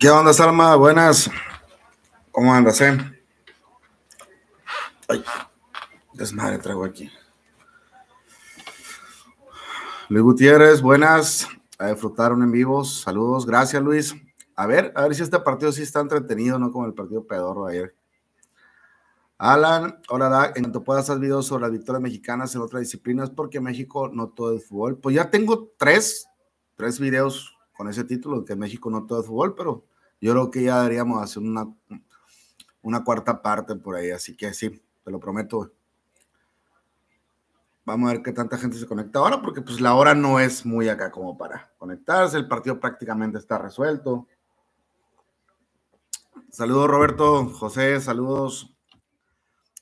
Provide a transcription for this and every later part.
¿Qué onda, Salma? Buenas. ¿Cómo andas, eh? Ay, desmadre traigo aquí. Luis Gutiérrez, buenas. A disfrutar en vivos. Saludos, gracias, Luis. A ver, a ver si este partido sí está entretenido, no como el partido pedorro ayer. Alan, hola, En cuanto puedas, hacer videos sobre las victorias mexicanas en otras disciplinas, porque México no todo es fútbol. Pues ya tengo tres, tres videos con ese título, que México no todo es fútbol, pero yo creo que ya deberíamos hacer una, una cuarta parte por ahí, así que sí, te lo prometo. Vamos a ver qué tanta gente se conecta ahora, porque pues la hora no es muy acá como para conectarse, el partido prácticamente está resuelto. Saludos Roberto, José, saludos.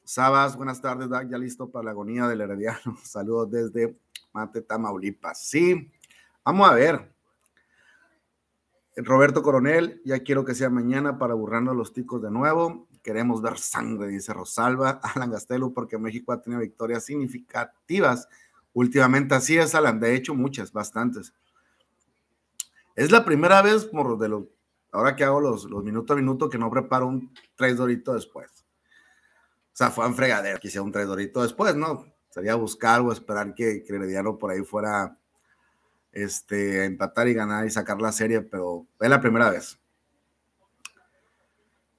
Sabas, buenas tardes, ya listo para la agonía del herediano. Saludos desde Mate, Tamaulipas. Sí, vamos a ver. Roberto Coronel, ya quiero que sea mañana para burrando a los ticos de nuevo. Queremos ver sangre, dice Rosalba. Alan Gastelu, porque México ha tenido victorias significativas últimamente. Así es, Alan. De hecho, muchas, bastantes. Es la primera vez, por de lo, ahora que hago los, los minuto a minuto, que no preparo un tres dorito después. O sea, fue en fregadero que un tres dorito después, ¿no? Sería buscar o esperar que, que Herediano por ahí fuera este, empatar y ganar y sacar la serie, pero es la primera vez.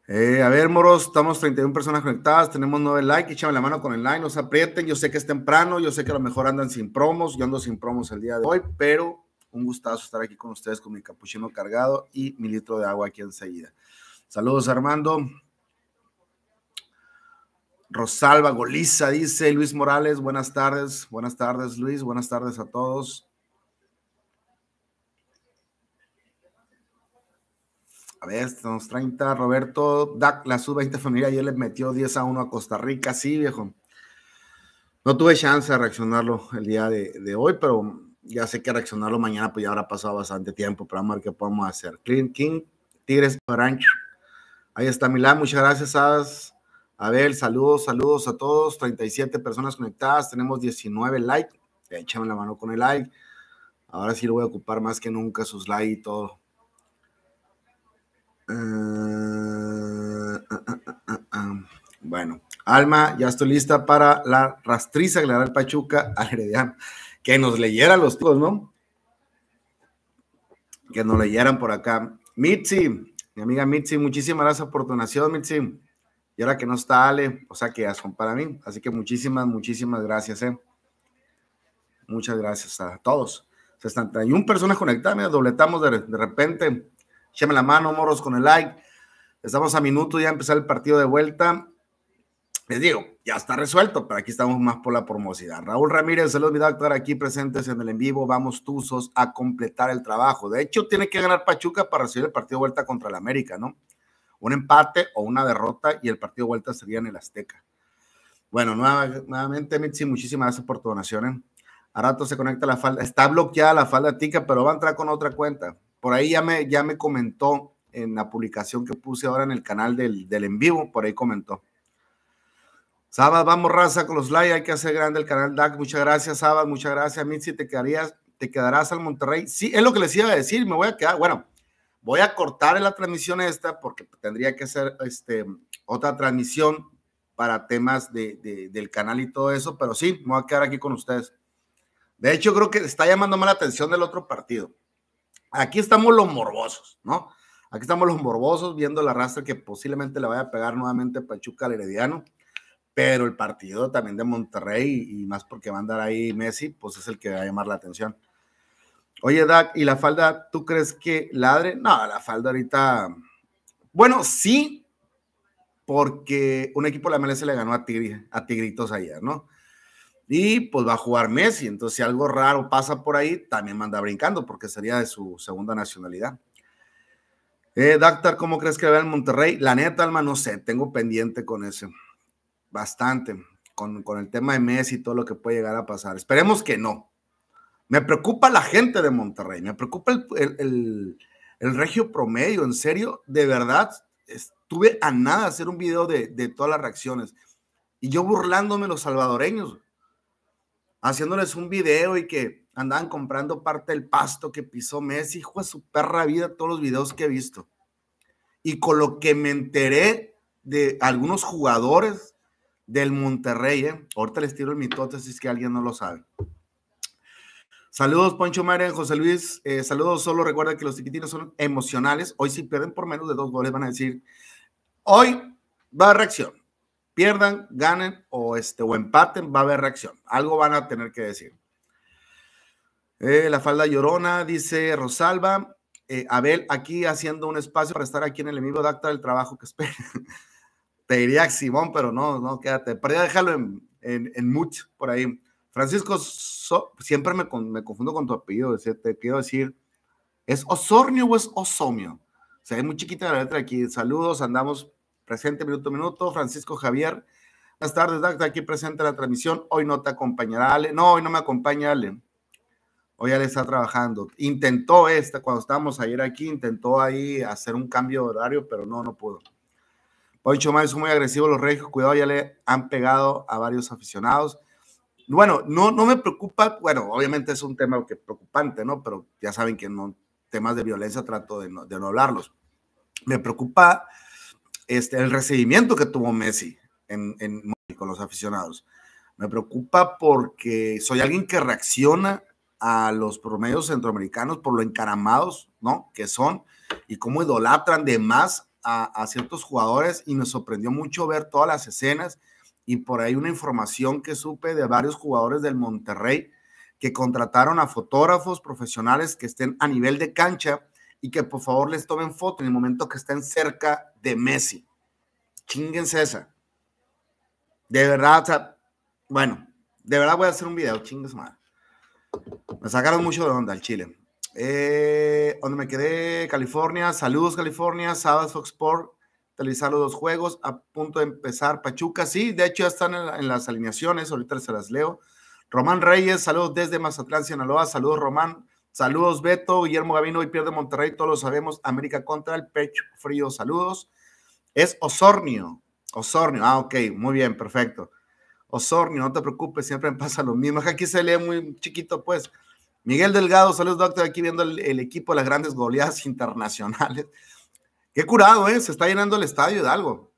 Eh, a ver, moros, estamos 31 personas conectadas, tenemos 9 likes, échame la mano con el like, nos se aprieten, yo sé que es temprano, yo sé que a lo mejor andan sin promos, yo ando sin promos el día de hoy, pero un gustazo estar aquí con ustedes con mi capuchino cargado y mi litro de agua aquí enseguida. Saludos, Armando. Rosalba Goliza dice Luis Morales, buenas tardes, buenas tardes Luis, buenas tardes a todos. A ver, estamos 30. Roberto Dak, la sub-20 familia, ayer le metió 10 a 1 a Costa Rica. Sí, viejo. No tuve chance de reaccionarlo el día de, hoy, pero ya sé que reaccionarlo mañana, pues ya habrá pasado bastante tiempo. Pero vamos a ver qué podemos hacer. Clean King, Tigres Orange. Ahí está Milán, muchas gracias. a Abel, saludos, saludos a todos. 37 personas conectadas, tenemos 19 likes. Échame la mano con el like. Ahora sí lo voy a ocupar más que nunca sus likes y todo Ah, ah, ah, bueno, Alma, ya estoy lista para la rastriza que le el Pachuca al Herediano. Que nos leyera los tíos, ¿no? Que nos leyeran por acá. Mitzi, mi amiga Mitzi, muchísimas gracias por tu nación, Mitzi. Y ahora que no está Ale, o sea que ya para mí. Así que muchísimas, muchísimas gracias, ¿eh? Muchas gracias a todos. 61 personas conectadas, dobletamos de, de repente. Écheme la mano, morros, con el like. Estamos a minutos ya a empezar el partido de vuelta. Les digo, ya está resuelto, pero aquí estamos más por la promocidad. Raúl Ramírez, saludos, mi doctor, aquí presentes en el en vivo. Vamos Tuzos a completar el trabajo. De hecho, tiene que ganar Pachuca para recibir el partido de vuelta contra el América, ¿no? Un empate o una derrota y el partido de vuelta sería en el Azteca. Bueno, nuevamente, Mitzi, muchísimas gracias por tu donación. ¿eh? A rato se conecta la falda. Está bloqueada la falda tica, pero va a entrar con otra cuenta. Por ahí ya me, ya me comentó en la publicación que puse ahora en el canal del, del en vivo, por ahí comentó. Sabas, vamos raza con los likes, hay que hacer grande el canal DAC. Muchas gracias, Sabas, muchas gracias, Mitzi, te quedarías, te quedarás al Monterrey. Sí, es lo que les iba a decir, me voy a quedar. Bueno, voy a cortar la transmisión esta porque tendría que hacer este, otra transmisión para temas de, del canal y todo eso, pero sí, me voy a quedar aquí con ustedes. De hecho, creo que está llamando más la atención del otro partido aquí estamos los morbosos, ¿no? Aquí estamos los morbosos viendo la rastra que posiblemente le vaya a pegar nuevamente Pachuca al Herediano, pero el partido también de Monterrey y más porque va a andar ahí Messi, pues es el que va a llamar la atención. Oye, Dak, ¿y la falda tú crees que ladre? No, la falda ahorita. Bueno, sí, porque un equipo de la MLS le ganó a, a Tigritos ayer, ¿no? Y pues va a jugar Messi, entonces si algo raro pasa por ahí, también manda brincando porque sería de su segunda nacionalidad. Eh, ¿cómo crees que va el Monterrey? La neta, Alma, no sé, tengo pendiente con ese. Bastante. Con, con el tema de Messi y todo lo que puede llegar a pasar. Esperemos que no. Me preocupa la gente de Monterrey, me preocupa el, el, el, el regio promedio, en serio, de verdad, estuve a nada hacer un video de, de todas las reacciones. Y yo burlándome los salvadoreños haciéndoles un video y que andaban comprando parte del pasto que pisó Messi, hijo de su perra vida, todos los videos que he visto. Y con lo que me enteré de algunos jugadores del Monterrey, ¿eh? ahorita les tiro el mitote si es que alguien no lo sabe. Saludos, Poncho Mare, José Luis. Eh, saludos, solo recuerda que los tiquitinos son emocionales. Hoy, si pierden por menos de dos goles, van a decir: Hoy va a reacción pierdan, ganen o, este, o empaten, va a haber reacción. Algo van a tener que decir. Eh, la falda llorona, dice Rosalba. Eh, Abel, aquí haciendo un espacio para estar aquí en el enemigo de acta del trabajo que espera. Te diría Simón, pero no, no, quédate. Pero ya déjalo en, en, mucho por ahí. Francisco, siempre me, me, confundo con tu apellido. Te quiero decir, ¿es Osornio o es Osomio? O sea, es muy chiquita la letra aquí. Saludos, andamos presente minuto a minuto. Francisco Javier, buenas tardes, Dacta, aquí presente la transmisión. Hoy no te acompañará Ale. No, hoy no me acompaña Ale. Hoy Ale está trabajando. Intentó esta, cuando estábamos ayer aquí, intentó ahí hacer un cambio de horario, pero no, no pudo. Poncho Mayo es muy agresivo, los reyes, cuidado, ya le han pegado a varios aficionados. Bueno, no, no me preocupa, bueno, obviamente es un tema que preocupante, ¿no? Pero ya saben que no, temas de violencia trato de de no hablarlos. Me preocupa este, el recibimiento que tuvo Messi en, con los aficionados. Me preocupa porque soy alguien que reacciona a los promedios centroamericanos por lo encaramados, ¿no? Que son y cómo idolatran de más a, ciertos jugadores y me sorprendió mucho ver todas las escenas y por ahí una información que supe de varios jugadores del Monterrey que contrataron a fotógrafos profesionales que estén a nivel de cancha y que por favor les tomen foto en el momento que estén cerca de Messi. Chinguense esa. De verdad, bueno, de verdad voy a hacer un video, chingues madre. Me sacaron mucho de onda al Chile. Eh, donde me quedé, California, saludos California, Sabas Fox Sport, los dos juegos, a punto de empezar Pachuca, sí, de hecho ya están en, las alineaciones, ahorita se las leo. Román Reyes, saludos desde Mazatlán, Sinaloa, saludos Román, Saludos, Beto. Guillermo Gavino, hoy pierde Monterrey, todos lo sabemos. América contra el pecho frío. Saludos. Es Osornio. Osornio. Ah, ok, muy bien, perfecto. Osornio, no te preocupes, siempre pasa lo mismo. Aquí se lee muy chiquito, pues. Miguel Delgado, saludos, doctor. Aquí viendo el, equipo de las grandes goleadas internacionales. Qué curado, ¿eh? Se está llenando el estadio de algo.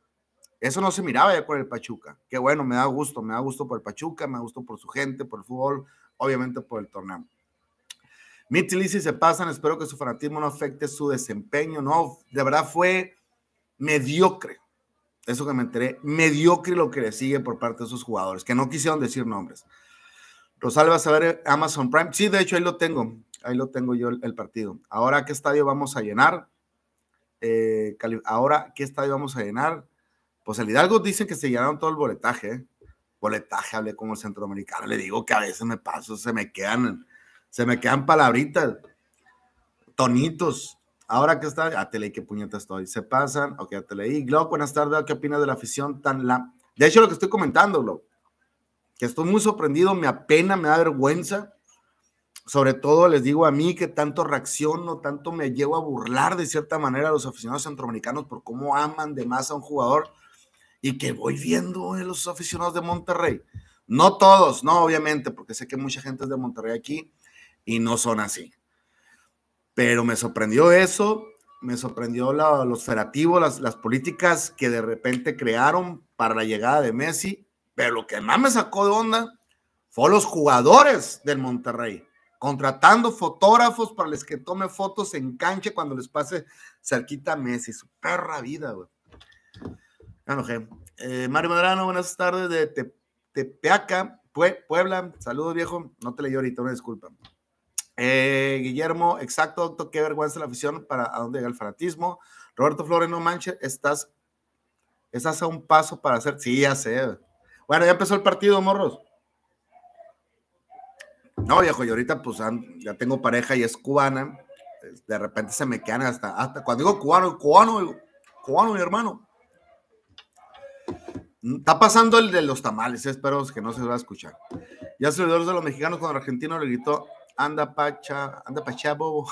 Eso no se miraba ya con el Pachuca. Qué bueno, me da gusto, me da gusto por el Pachuca, me da gusto por su gente, por el fútbol, obviamente por el torneo. Mitchell si se pasan, espero que su fanatismo no afecte su desempeño. No, de verdad fue mediocre. Eso que me enteré, mediocre lo que le sigue por parte de esos jugadores, que no quisieron decir nombres. Rosalba, a ver Amazon Prime. Sí, de hecho, ahí lo tengo. Ahí lo tengo yo el, partido. Ahora, ¿qué estadio vamos a llenar? Eh, ahora, ¿qué estadio vamos a llenar? Pues el Hidalgo dicen que se llenaron todo el boletaje. ¿eh? Boletaje, hablé con el centroamericano. Le digo que a veces me paso, se me quedan se me quedan palabritas, tonitos. Ahora que está, ya te leí qué puñetas estoy. Se pasan, ok, ya te leí. Glock, buenas tardes, ¿qué opinas de la afición tan la? De hecho, lo que estoy comentando, Glock, que estoy muy sorprendido, me apena, me da vergüenza. Sobre todo les digo a mí que tanto reacciono, tanto me llevo a burlar de cierta manera a los aficionados centroamericanos por cómo aman de más a un jugador y que voy viendo a eh, los aficionados de Monterrey. No todos, no, obviamente, porque sé que mucha gente es de Monterrey aquí, y no son así. Pero me sorprendió eso, me sorprendió los ferativos, las, las políticas que de repente crearon para la llegada de Messi, pero lo que más me sacó de onda fue los jugadores del Monterrey, contratando fotógrafos para los que tome fotos en cancha cuando les pase cerquita Messi, su perra vida, güey. Eh, Mario Madrano, buenas tardes de Tepeaca, Puebla. Saludos, viejo. No te leí ahorita, una disculpa. Eh, Guillermo, exacto, doctor, qué vergüenza la afición para a dónde llega el fanatismo. Roberto Flores, no estás, estás a un paso para hacer. Sí, ya sé. Bueno, ya empezó el partido, morros. No, viejo, y ahorita pues ya tengo pareja y es cubana. De repente se me quedan hasta, hasta cuando digo cubano, cubano, cubano, mi hermano. Mm, está pasando el de los tamales, eh, espero que no se va a escuchar. Ya servidores de los mexicanos cuando el argentino le gritó anda pacha, anda pacha bobo.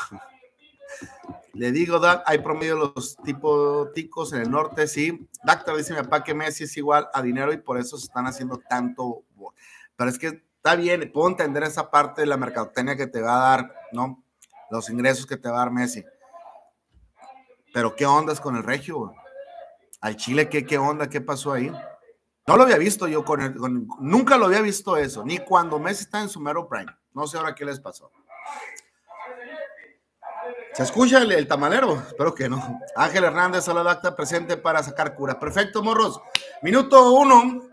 Le digo, hay promedio los tipos ticos en el norte, sí. Dacta, dice mi papá que Messi es igual a dinero y por eso se están haciendo tanto. Pero es que está bien, puedo entender esa parte de la mercadotecnia que te va a dar, ¿no? Los ingresos que te va a dar Messi. Pero ¿qué ondas con el regio? Al Chile, ¿qué, qué onda? ¿Qué pasó ahí? No lo había visto yo con, el, nunca lo había visto eso, ni cuando Messi está en su mero prime. No sé ahora qué les pasó. ¿Se escucha el, tamalero? Espero que no. Ángel Hernández a la acta presente para sacar cura. Perfecto, morros. Minuto uno.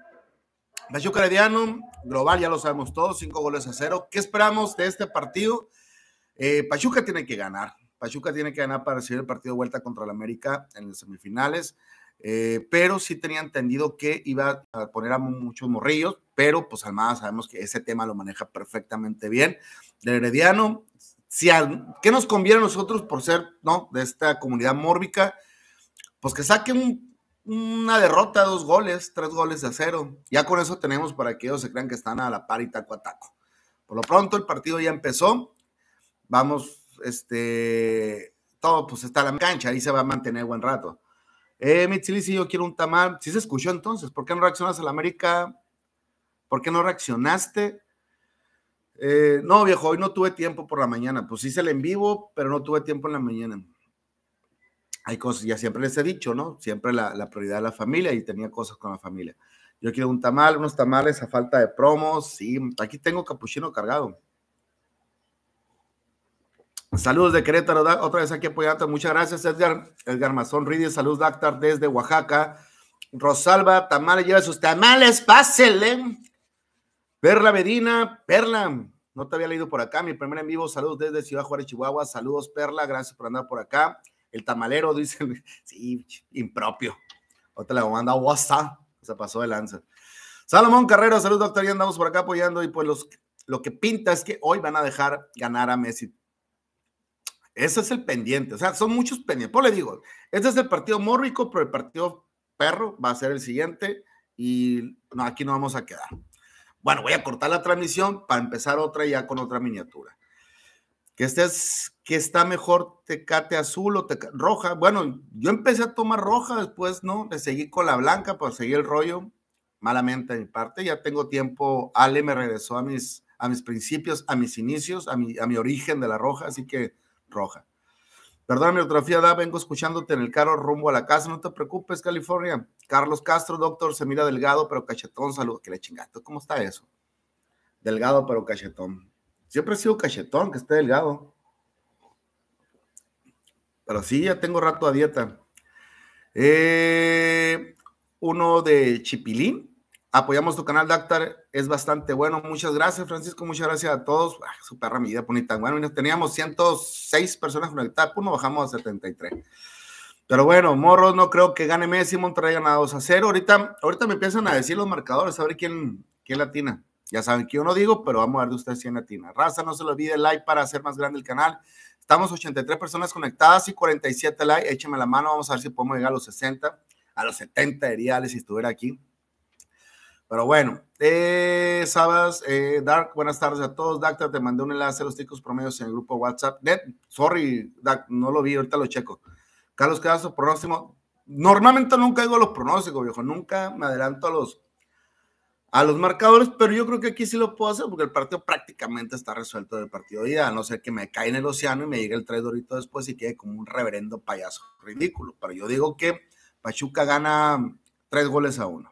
Pachuca lediano global, ya lo sabemos todos, cinco goles a cero. ¿Qué esperamos de este partido? Eh, Pachuca tiene que ganar. Pachuca tiene que ganar para recibir el partido de vuelta contra el América en las semifinales. Eh, pero sí tenía entendido que iba a poner a muchos morrillos, pero pues Almada sabemos que ese tema lo maneja perfectamente bien. De Herediano, si al, ¿qué nos conviene a nosotros por ser no de esta comunidad mórbica? Pues que saque una derrota, dos goles, tres goles de cero. Ya con eso tenemos para que ellos se crean que están a la par y taco a taco. Por lo pronto, el partido ya empezó. Vamos, este, todo pues está en la cancha, ahí se va a mantener buen rato. Eh, Mitzili, si yo quiero un tamal. Si se escuchó entonces, ¿por qué no reaccionas a la América? ¿Por qué no reaccionaste? Eh, no, viejo, hoy no tuve tiempo por la mañana. Pues hice el en vivo, pero no tuve tiempo en la mañana. Hay cosas, ya siempre les he dicho, ¿no? Siempre la, prioridad de la familia y tenía cosas con la familia. Yo quiero un tamal, unos tamales a falta de promos. Sí, aquí tengo capuchino cargado. Saludos de Querétaro, otra vez aquí apoyando. Muchas gracias, Edgar. Edgar Mazón Ridis. saludos, Dactar, desde Oaxaca. Rosalba Tamales lleva sus tamales, pásele. Perla Medina, Perla, no te había leído por acá. Mi primer en vivo, saludos desde Ciudad Juárez, Chihuahua. Saludos, Perla, gracias por andar por acá. El tamalero, dice, sí, impropio. Otra la manda WhatsApp, se pasó de lanza. Salomón Carrero, saludos, doctor. Ya andamos por acá apoyando. Y pues los, lo que pinta es que hoy van a dejar ganar a Messi. Ese es el pendiente. O sea, son muchos pendientes. Pues le digo, este es el partido mórrico, pero el partido perro va a ser el siguiente y aquí no vamos a quedar. Bueno, voy a cortar la transmisión para empezar otra ya con otra miniatura. Que este que está mejor tecate azul o roja. Bueno, yo empecé a tomar roja, después no, le seguí con la blanca para seguir el rollo. Malamente de mi parte, ya tengo tiempo. Ale me regresó a mis, a mis principios, a mis inicios, a mi, a mi origen de la roja, así que roja. Perdóname, mi ortografía, Da, vengo escuchándote en el carro rumbo a la casa. No te preocupes, California. Carlos Castro, doctor, se mira delgado, pero cachetón. Saludos, que le chingaste. ¿Cómo está eso? Delgado, pero cachetón. Siempre he sido cachetón, que esté delgado. Pero sí, ya tengo rato a dieta. Eh, uno de Chipilín. Apoyamos tu canal, Dactar. Es bastante bueno. Muchas gracias, Francisco. Muchas gracias a todos. Ay, ah, su perra, mi vida bonita. Bueno, teníamos 106 personas conectadas. Pues nos bajamos a 73. Pero bueno, Morros, no creo que gane Messi. Monterrey ganados 2 a 0. Ahorita, ahorita me empiezan a decir los marcadores, a ver quién, quién latina. Ya saben que yo no digo, pero vamos a ver de ustedes quién latina. Raza, no se lo olvide, like para hacer más grande el canal. Estamos 83 personas conectadas y 47 likes. Écheme la mano, vamos a ver si podemos llegar a los 60, a los 70 reales si estuviera aquí. Pero bueno, eh, Sabas, eh, Dark, buenas tardes a todos. Dacta, te mandé un enlace a los ticos promedios en el grupo WhatsApp. Net, sorry, Dark no lo vi, ahorita lo checo. Carlos Caso, pronóstico. Normalmente nunca digo los pronósticos, viejo. Nunca me adelanto a los, a los marcadores, pero yo creo que aquí sí lo puedo hacer porque el partido prácticamente está resuelto del partido de ida, a no ser que me cae en el océano y me llegue el traidorito después y quede como un reverendo payaso ridículo. Pero yo digo que Pachuca gana tres goles a uno.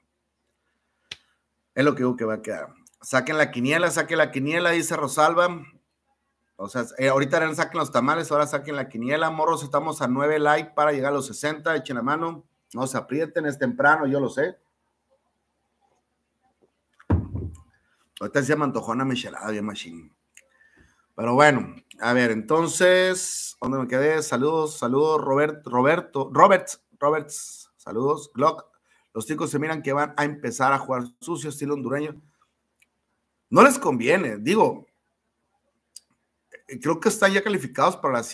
Es lo que digo que va a quedar. Saquen la quiniela, saquen la quiniela, dice Rosalba. O sea, eh, ahorita saquen los tamales, ahora saquen la quiniela. Morros, estamos a 9 like para llegar a los 60. Echen la mano. No se aprieten, es temprano, yo lo sé. Ahorita se llama Antojona michelada bien machine. Pero bueno, a ver, entonces, ¿dónde me quedé? Saludos, saludos, Robert, Roberto, Roberts, Roberts, saludos, Glock, los chicos se miran que van a empezar a jugar sucio, estilo hondureño. No les conviene, digo. Eh, creo que están ya calificados para la,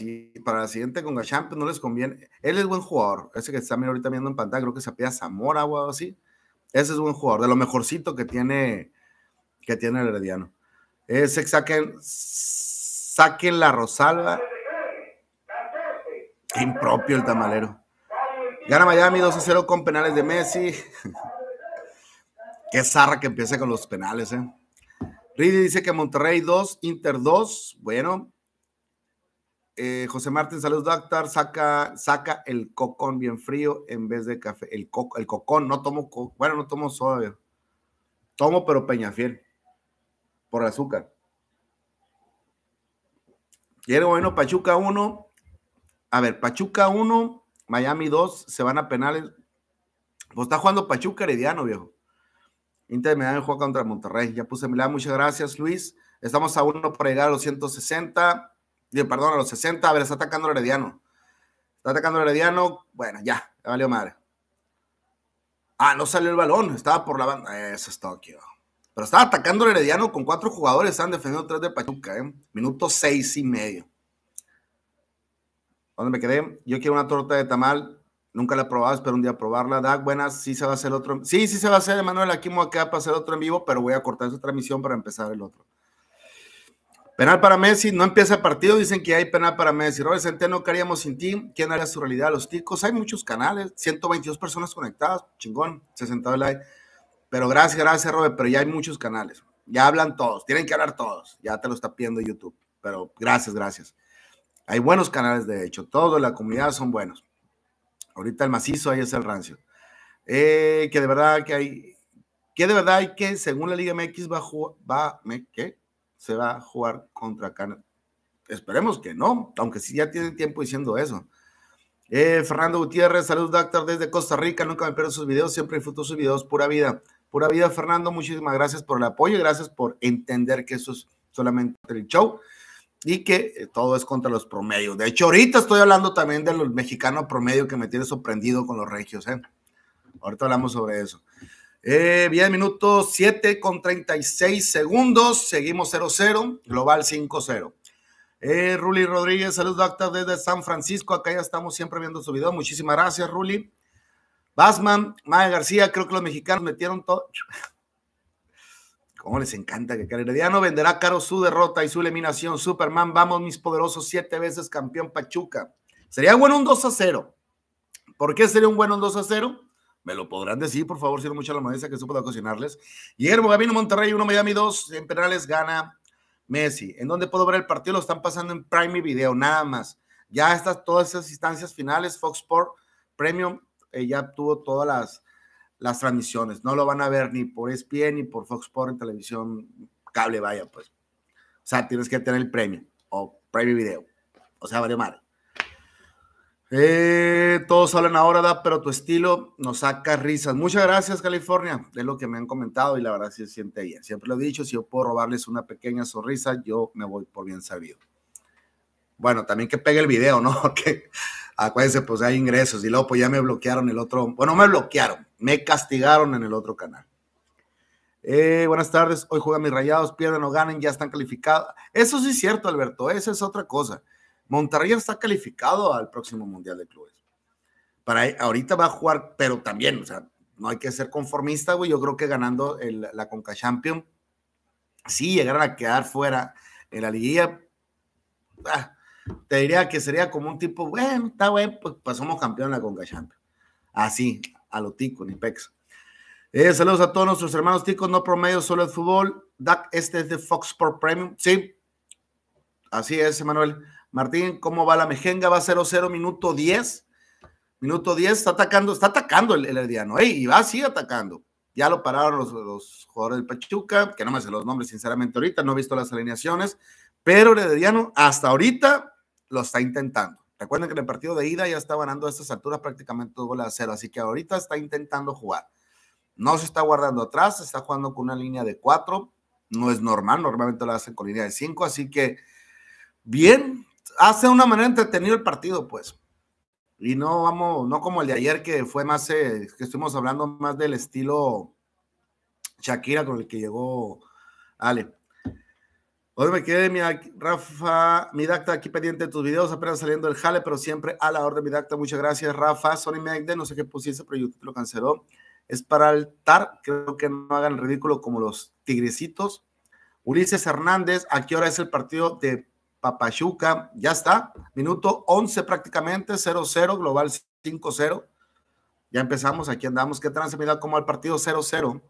para la siguiente con la no les conviene. Él es buen jugador, ese que está ahorita viendo en pantalla, creo que se apela Zamora o algo así. Ese es buen jugador, de lo mejorcito que tiene, que tiene el Herediano. Ese que saquen la Rosalba. Impropio el tamalero. Gana Miami 2 0 con penales de Messi. Qué zarra que empiece con los penales, ¿eh? Ridley dice que Monterrey 2, Inter 2. Bueno. Eh, José Martín, saludos, doctor. Saca, saca el cocón bien frío en vez de café. El, cocón, no tomo, bueno, no tomo soda. Tomo, pero Peñafiel. Por azúcar. Quiero, bueno, Pachuca 1. A ver, Pachuca 1, Miami 2, se van a penales. Pues está jugando Pachuca Herediano, viejo. Inter juega contra Monterrey. Ya puse mi lado, muchas gracias, Luis. Estamos a uno para llegar a los 160. Perdón, a los 60. A ver, está atacando el Herediano. Está atacando el Herediano. Bueno, ya, ya valió madre. Ah, no salió el balón, estaba por la banda. Eso es Tokio. Pero estaba atacando el Herediano con cuatro jugadores, están defendiendo tres de Pachuca, ¿eh? Minuto seis y medio. ¿Dónde me quedé? Yo quiero una torta de tamal. Nunca la he probado, espero un día probarla. Dag, buenas, sí se va a hacer otro. Sí, sí se va a hacer, Emanuel, aquí acá para hacer otro en vivo, pero voy a cortar esa transmisión para empezar el otro. Penal para Messi, no empieza el partido, dicen que hay penal para Messi. Robert Centeno, ¿qué haríamos sin ti? ¿Quién haría su realidad? Los ticos, hay muchos canales, 122 personas conectadas, chingón, 60 like. Pero gracias, gracias, Robert, pero ya hay muchos canales. Ya hablan todos, tienen que hablar todos. Ya te lo está pidiendo YouTube, pero gracias, gracias. Hay buenos canales, de hecho, todos la comunidad son buenos. Ahorita el macizo ahí es el rancio. Eh, que de verdad que hay, que de verdad hay que, según la Liga MX, va Se va a jugar contra Canadá. Esperemos que no, aunque sí ya tienen tiempo diciendo eso. Eh, Fernando Gutiérrez, saludos, doctor, desde Costa Rica. Nunca me pierdo sus videos, siempre disfruto sus videos, pura vida. Pura vida, Fernando. Muchísimas gracias por el apoyo y gracias por entender que eso es solamente el show y que eh, todo es contra los promedios. De hecho, ahorita estoy hablando también de los mexicanos promedio que me tiene sorprendido con los regios. ¿eh? Ahorita hablamos sobre eso. Eh, bien, 10 minutos 7 con 36 segundos. Seguimos 0-0, global 5-0. Eh, Ruli Rodríguez, saludos doctor desde San Francisco. Acá ya estamos siempre viendo su video. Muchísimas gracias, Ruli. Basman, Maya García, creo que los mexicanos metieron todo. ¿Cómo les encanta que Karen Herediano venderá caro su derrota y su eliminación? Superman, vamos mis poderosos, siete veces campeón Pachuca. Sería bueno un 2 a 0. ¿Por qué sería un bueno un 2 a 0? Me lo podrán decir, por favor, si no mucha la modestia que eso pueda cocinarles. Guillermo Gavino Monterrey, 1 Miami 2, en penales gana Messi. ¿En dónde puedo ver el partido? Lo están pasando en Prime Video, nada más. Ya estas, todas esas instancias finales, Fox Sport Premium, eh, ya tuvo todas las, las transmisiones. No lo van a ver ni por ESPN ni por Fox Sports en televisión cable, vaya, pues. O sea, tienes que tener el premio o premio video. O sea, vale mal eh, todos hablan ahora, da, pero tu estilo nos saca risas. Muchas gracias, California. Es lo que me han comentado y la verdad se siente bien. Siempre lo he dicho, si yo puedo robarles una pequeña sonrisa, yo me voy por bien sabido. Bueno, también que pegue el video, ¿no? que acuérdense, pues hay ingresos y luego pues ya me bloquearon el otro. Bueno, me bloquearon me castigaron en el otro canal. Eh, buenas tardes, hoy juegan mis rayados, pierden o ganen, ya están calificados. Eso sí es cierto, Alberto, esa es otra cosa. Monterrey está calificado al próximo Mundial de Clubes. Para ahorita va a jugar, pero también, o sea, no hay que ser conformista, güey. Yo creo que ganando la Conca Champion, sí llegaron a quedar fuera en la liguilla. Ah, te diría que sería como un tipo, bueno, está bueno, pues, pasamos pues campeón en la Conca Champion. Así, a lo tico, ni pex. Eh, saludos a todos nuestros hermanos ticos, no promedio, solo el fútbol. DAC, este es de Fox Sport Premium. Sí, así es, Emanuel. Martín, ¿cómo va la mejenga? Va 0-0, minuto 10. Minuto 10, está atacando, está atacando el, el herediano. y va así atacando. Ya lo pararon los, los, jugadores del Pachuca, que no me sé los nombres, sinceramente, ahorita no he visto las alineaciones, pero el herediano hasta ahorita lo está intentando. Recuerden que en el partido de ida ya está ganando a estas alturas prácticamente dos goles a cero, así que ahorita está intentando jugar. No se está guardando atrás, está jugando con una línea de cuatro. No es normal, normalmente lo hacen con línea de cinco, así que bien, hace una manera entretenido el partido, pues. Y no vamos, no como el de ayer que fue más, eh, que estuvimos hablando más del estilo Shakira con el que llegó Ale. Hoy me quedé, mi Rafa, mi Dacta, aquí pendiente de tus videos, apenas saliendo del jale, pero siempre a la orden, mi Dacta. Muchas gracias, Rafa. Sony Megde, no sé qué pusiste, pero YouTube lo canceló. Es para el TAR, creo que no hagan ridículo como los tigrecitos. Ulises Hernández, ¿a qué hora es el partido de Papachuca? Ya está, minuto 11 prácticamente, 0-0, global 5-0. Ya empezamos, aquí andamos. ¿Qué trance, mira, como al partido 0-0?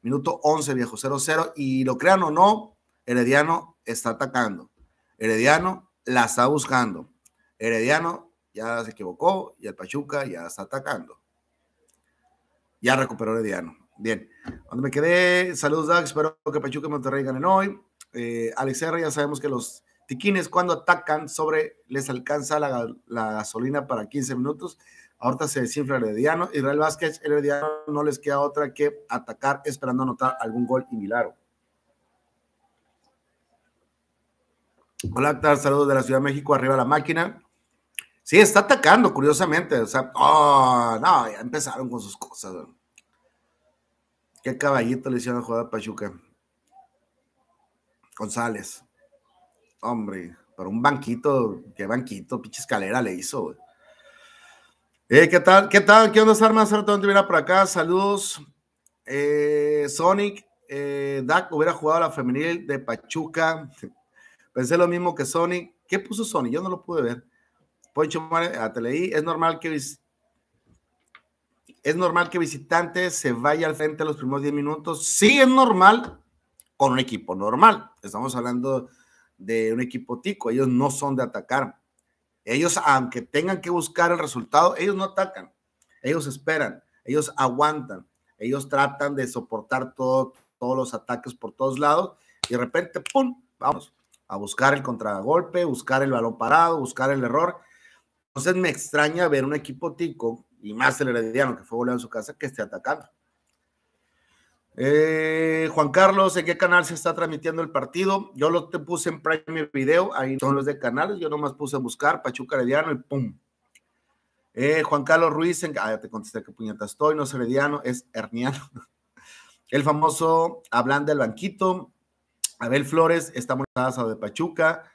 Minuto 11, viejo, 0-0. Y lo crean o no, Herediano está atacando. Herediano la está buscando. Herediano ya se equivocó y el Pachuca ya está atacando. Ya recuperó Herediano. Bien, donde me quedé, saludos Doug. espero que Pachuca y Monterrey ganen hoy. Eh, Alex R, ya sabemos que los tiquines cuando atacan sobre les alcanza la, gasolina para 15 minutos. Ahorita se desinfla Herediano. Israel Vázquez, Herediano no les queda otra que atacar esperando anotar algún gol y milagro. Hola, tal? saludos de la Ciudad de México, arriba la máquina. Sí, está atacando, curiosamente. O sea, oh, no, ya empezaron con sus cosas. Qué caballito le hicieron jugar a Pachuca. González. Hombre, por un banquito, qué banquito, pinche escalera le hizo, eh, ¿Qué tal? ¿Qué tal? ¿Qué onda, Sarma? tú por acá? Saludos. Eh, Sonic, eh, Dak hubiera jugado a la femenil de Pachuca. Pensé lo mismo que Sony. ¿Qué puso Sony? Yo no lo pude ver. Poncho, ah, te leí. Es normal que es normal que visitante se vaya al frente los primeros 10 minutos. Sí, es normal con un equipo normal. Estamos hablando de un equipo tico. Ellos no son de atacar. Ellos, aunque tengan que buscar el resultado, ellos no atacan. Ellos esperan. Ellos aguantan. Ellos tratan de soportar todos los ataques por todos lados. Y de repente, ¡pum! Vamos a buscar el contragolpe, buscar el balón parado, buscar el error. Entonces me extraña ver un equipo tico, y más el Herediano, que fue goleado en su casa, que esté atacando. Eh, Juan Carlos, ¿en qué canal se está transmitiendo el partido? Yo lo te puse en Prime Video, ahí son los de canales, yo nomás puse a buscar Pachuca Herediano y ¡pum! Eh, Juan Carlos Ruiz, en, ah, ya te contesté qué puñetas estoy, no es Herediano, es Herniano. El famoso, hablan del banquito, Abel Flores, está a de Pachuca.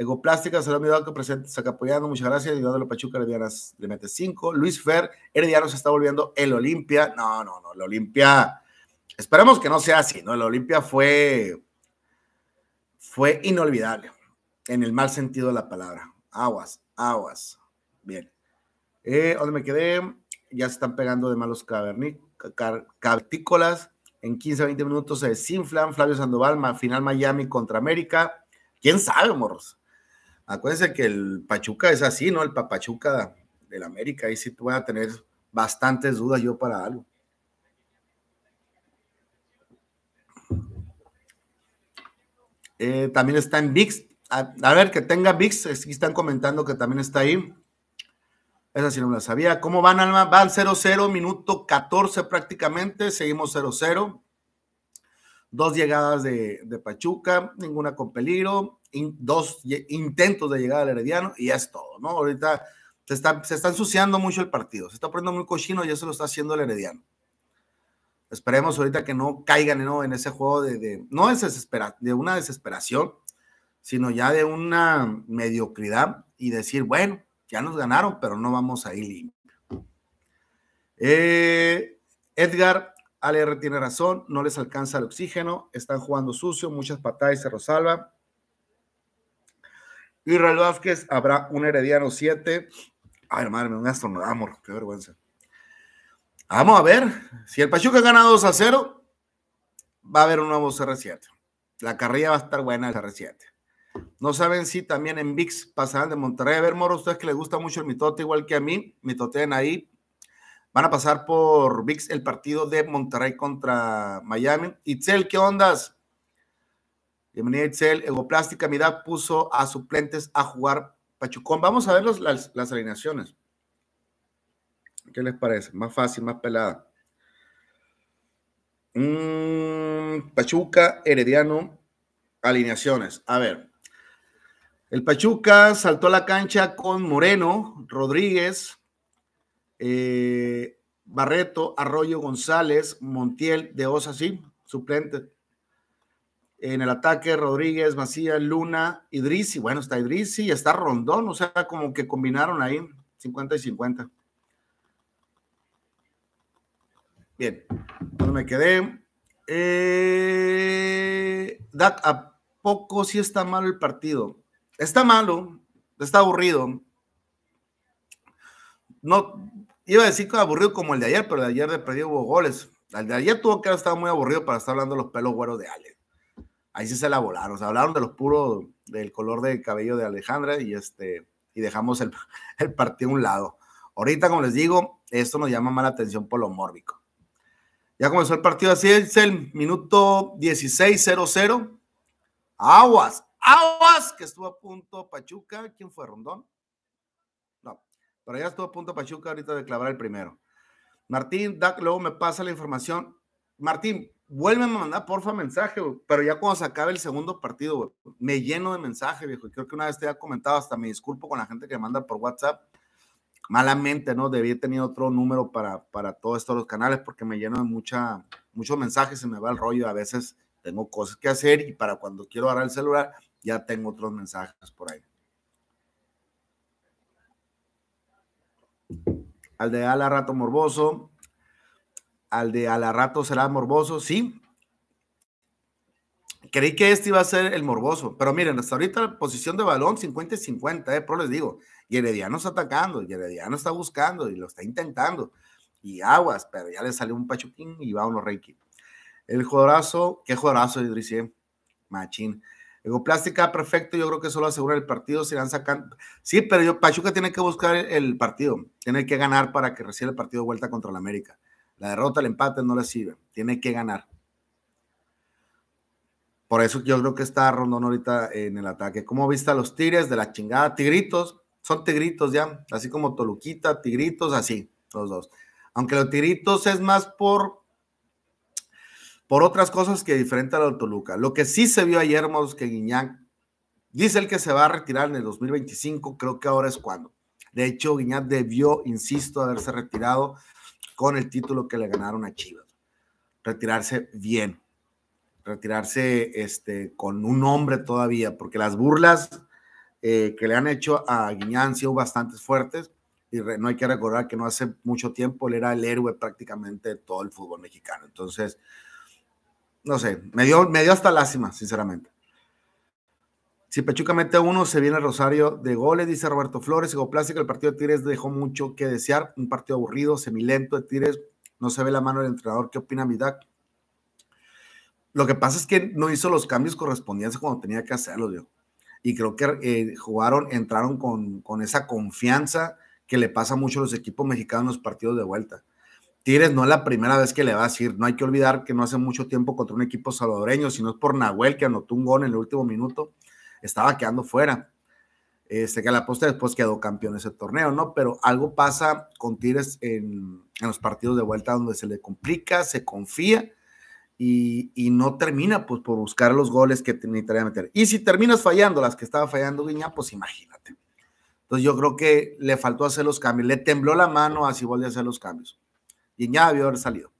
Egoplástica, Plástica, mi que presente apoyando, muchas gracias. de la Pachuca, le mete cinco. Luis Fer, Herediano se está volviendo el Olimpia. No, no, no, el Olimpia. Esperemos que no sea así, ¿no? El Olimpia fue. fue inolvidable, en el mal sentido de la palabra. Aguas, aguas. Bien. Eh, ¿Dónde me quedé? Ya se están pegando de malos cavernícolas en 15, 20 minutos se desinflan. Flavio Sandoval, final Miami contra América. ¿Quién sabe, morros? Acuérdense que el Pachuca es así, ¿no? El Papachuca del América. Ahí sí voy a tener bastantes dudas yo para algo. Eh, también está en VIX. A, ver, que tenga VIX. están comentando que también está ahí. Esa sí no me la sabía. ¿Cómo van, Alma? Van 0-0, minuto 14 prácticamente, seguimos 0-0. Dos llegadas de, Pachuca, ninguna con peligro, dos intentos de llegada al Herediano y ya es todo, ¿no? Ahorita se está, ensuciando mucho el partido, se está poniendo muy cochino y eso lo está haciendo el Herediano. Esperemos ahorita que no caigan ¿no? en ese juego de, no es de una desesperación, sino ya de una mediocridad y decir, bueno, ya nos ganaron, pero no vamos a limpio. Eh, Edgar, R tiene razón, no les alcanza el oxígeno, están jugando sucio, muchas patadas y se Y Y Vázquez, habrá un Herediano 7. Ay, madre mía, un astronauta, qué vergüenza. Vamos a ver, si el Pachuca gana 2 a 0, va a haber un nuevo CR7. La carrilla va a estar buena el CR7. No saben si también en VIX pasarán de Monterrey a ver, Moro, ustedes que les gusta mucho el mitote, igual que a mí, mitoteen ahí. Van a pasar por VIX el partido de Monterrey contra Miami. Itzel, ¿qué ondas? Bienvenida, Itzel. Egoplástica Midad puso a suplentes a jugar Pachucón. Vamos a ver las, alineaciones. ¿Qué les parece? Más fácil, más pelada. Mm, Pachuca, Herediano, alineaciones. A ver, el Pachuca saltó a la cancha con Moreno, Rodríguez, eh, Barreto, Arroyo González, Montiel, de Osa, sí, suplente. En el ataque, Rodríguez, Macías, Luna, Idrisi. Bueno, está Idrisi y está Rondón, o sea, como que combinaron ahí 50 y 50. Bien, no me quedé. Eh, ¿A poco sí está mal el partido? está malo, está aburrido. No, iba a decir que aburrido como el de ayer, pero el de ayer de perdido hubo goles. El de ayer tuvo que haber estado muy aburrido para estar hablando de los pelos güeros de Ale. Ahí sí se la volaron, o hablaron de los puros, del color del cabello de Alejandra y este, y dejamos el, partido a un lado. Ahorita, como les digo, esto nos llama mala atención por lo mórbico. Ya comenzó el partido así, es el minuto 16-0-0. Aguas, que estuvo a punto Pachuca. ¿Quién fue? ¿Rondón? No, pero ya estuvo a punto Pachuca ahorita de clavar el primero. Martín, luego me pasa la información. Martín, vuelve a mandar porfa mensaje, pero ya cuando se acabe el segundo partido, me lleno de mensaje, viejo. Y creo que una vez te había comentado, hasta me disculpo con la gente que me manda por WhatsApp. Malamente, ¿no? Debí tener otro número para, para todos estos canales porque me lleno de mucha, muchos mensajes, se me va el rollo. A veces tengo cosas que hacer y para cuando quiero agarrar el celular, ya tengo otros mensajes por ahí. Al de ala rato morboso. Al de ala rato será morboso. Sí. Creí que este iba a ser el morboso. Pero miren, hasta ahorita la posición de balón 50 y 50, eh, pero les digo. Y Herediano está atacando, y está buscando, y lo está intentando. Y aguas, pero ya le salió un pachuquín y va uno reiki. El jorazo, qué jorazo, Idrisie. Eh, machín. Plástica perfecto, yo creo que solo asegura el partido, irán sacando. Sí, pero yo, Pachuca tiene que buscar el partido, tiene que ganar para que reciba el partido de vuelta contra la América. La derrota, el empate no le sirve, tiene que ganar. Por eso yo creo que está Rondón ahorita en el ataque. ¿Cómo viste a los Tigres de la chingada? Tigritos, son Tigritos ya, así como Toluquita, Tigritos, así, los dos. Aunque los Tigritos es más por por otras cosas que diferente a la Toluca. Lo que sí se vio ayer, es que guiñán dice el que se va a retirar en el 2025, creo que ahora es cuando. De hecho, Guiñán debió, insisto, haberse retirado con el título que le ganaron a Chivas. Retirarse bien, retirarse este, con un hombre todavía, porque las burlas eh, que le han hecho a Guiñán han sido bastante fuertes y no hay que recordar que no hace mucho tiempo él era el héroe prácticamente de todo el fútbol mexicano. Entonces, no sé, me dio, hasta lástima, sinceramente. Si Pachuca mete uno, se viene Rosario de goles, dice Roberto Flores. Plástico, el partido de Tigres dejó mucho que desear. Un partido aburrido, semilento de Tigres. No se ve la mano del entrenador. ¿Qué opina Midak? Lo que pasa es que no hizo los cambios correspondientes cuando tenía que hacerlo. Y creo que eh, jugaron, entraron con, con esa confianza que le pasa mucho a los equipos mexicanos en los partidos de vuelta. Tigres no es la primera vez que le va a decir, no hay que olvidar que no hace mucho tiempo contra un equipo salvadoreño, sino es por Nahuel que anotó un gol en el último minuto, estaba quedando fuera. Este que a la posta después quedó campeón ese torneo, ¿no? Pero algo pasa con Tigres en, los partidos de vuelta donde se le complica, se confía y, no termina pues por buscar los goles que necesitaría meter. Y si terminas fallando las que estaba fallando Viña, pues imagínate. Entonces yo creo que le faltó hacer los cambios, le tembló la mano así volvió a hacer los cambios. Y ya había haber salido.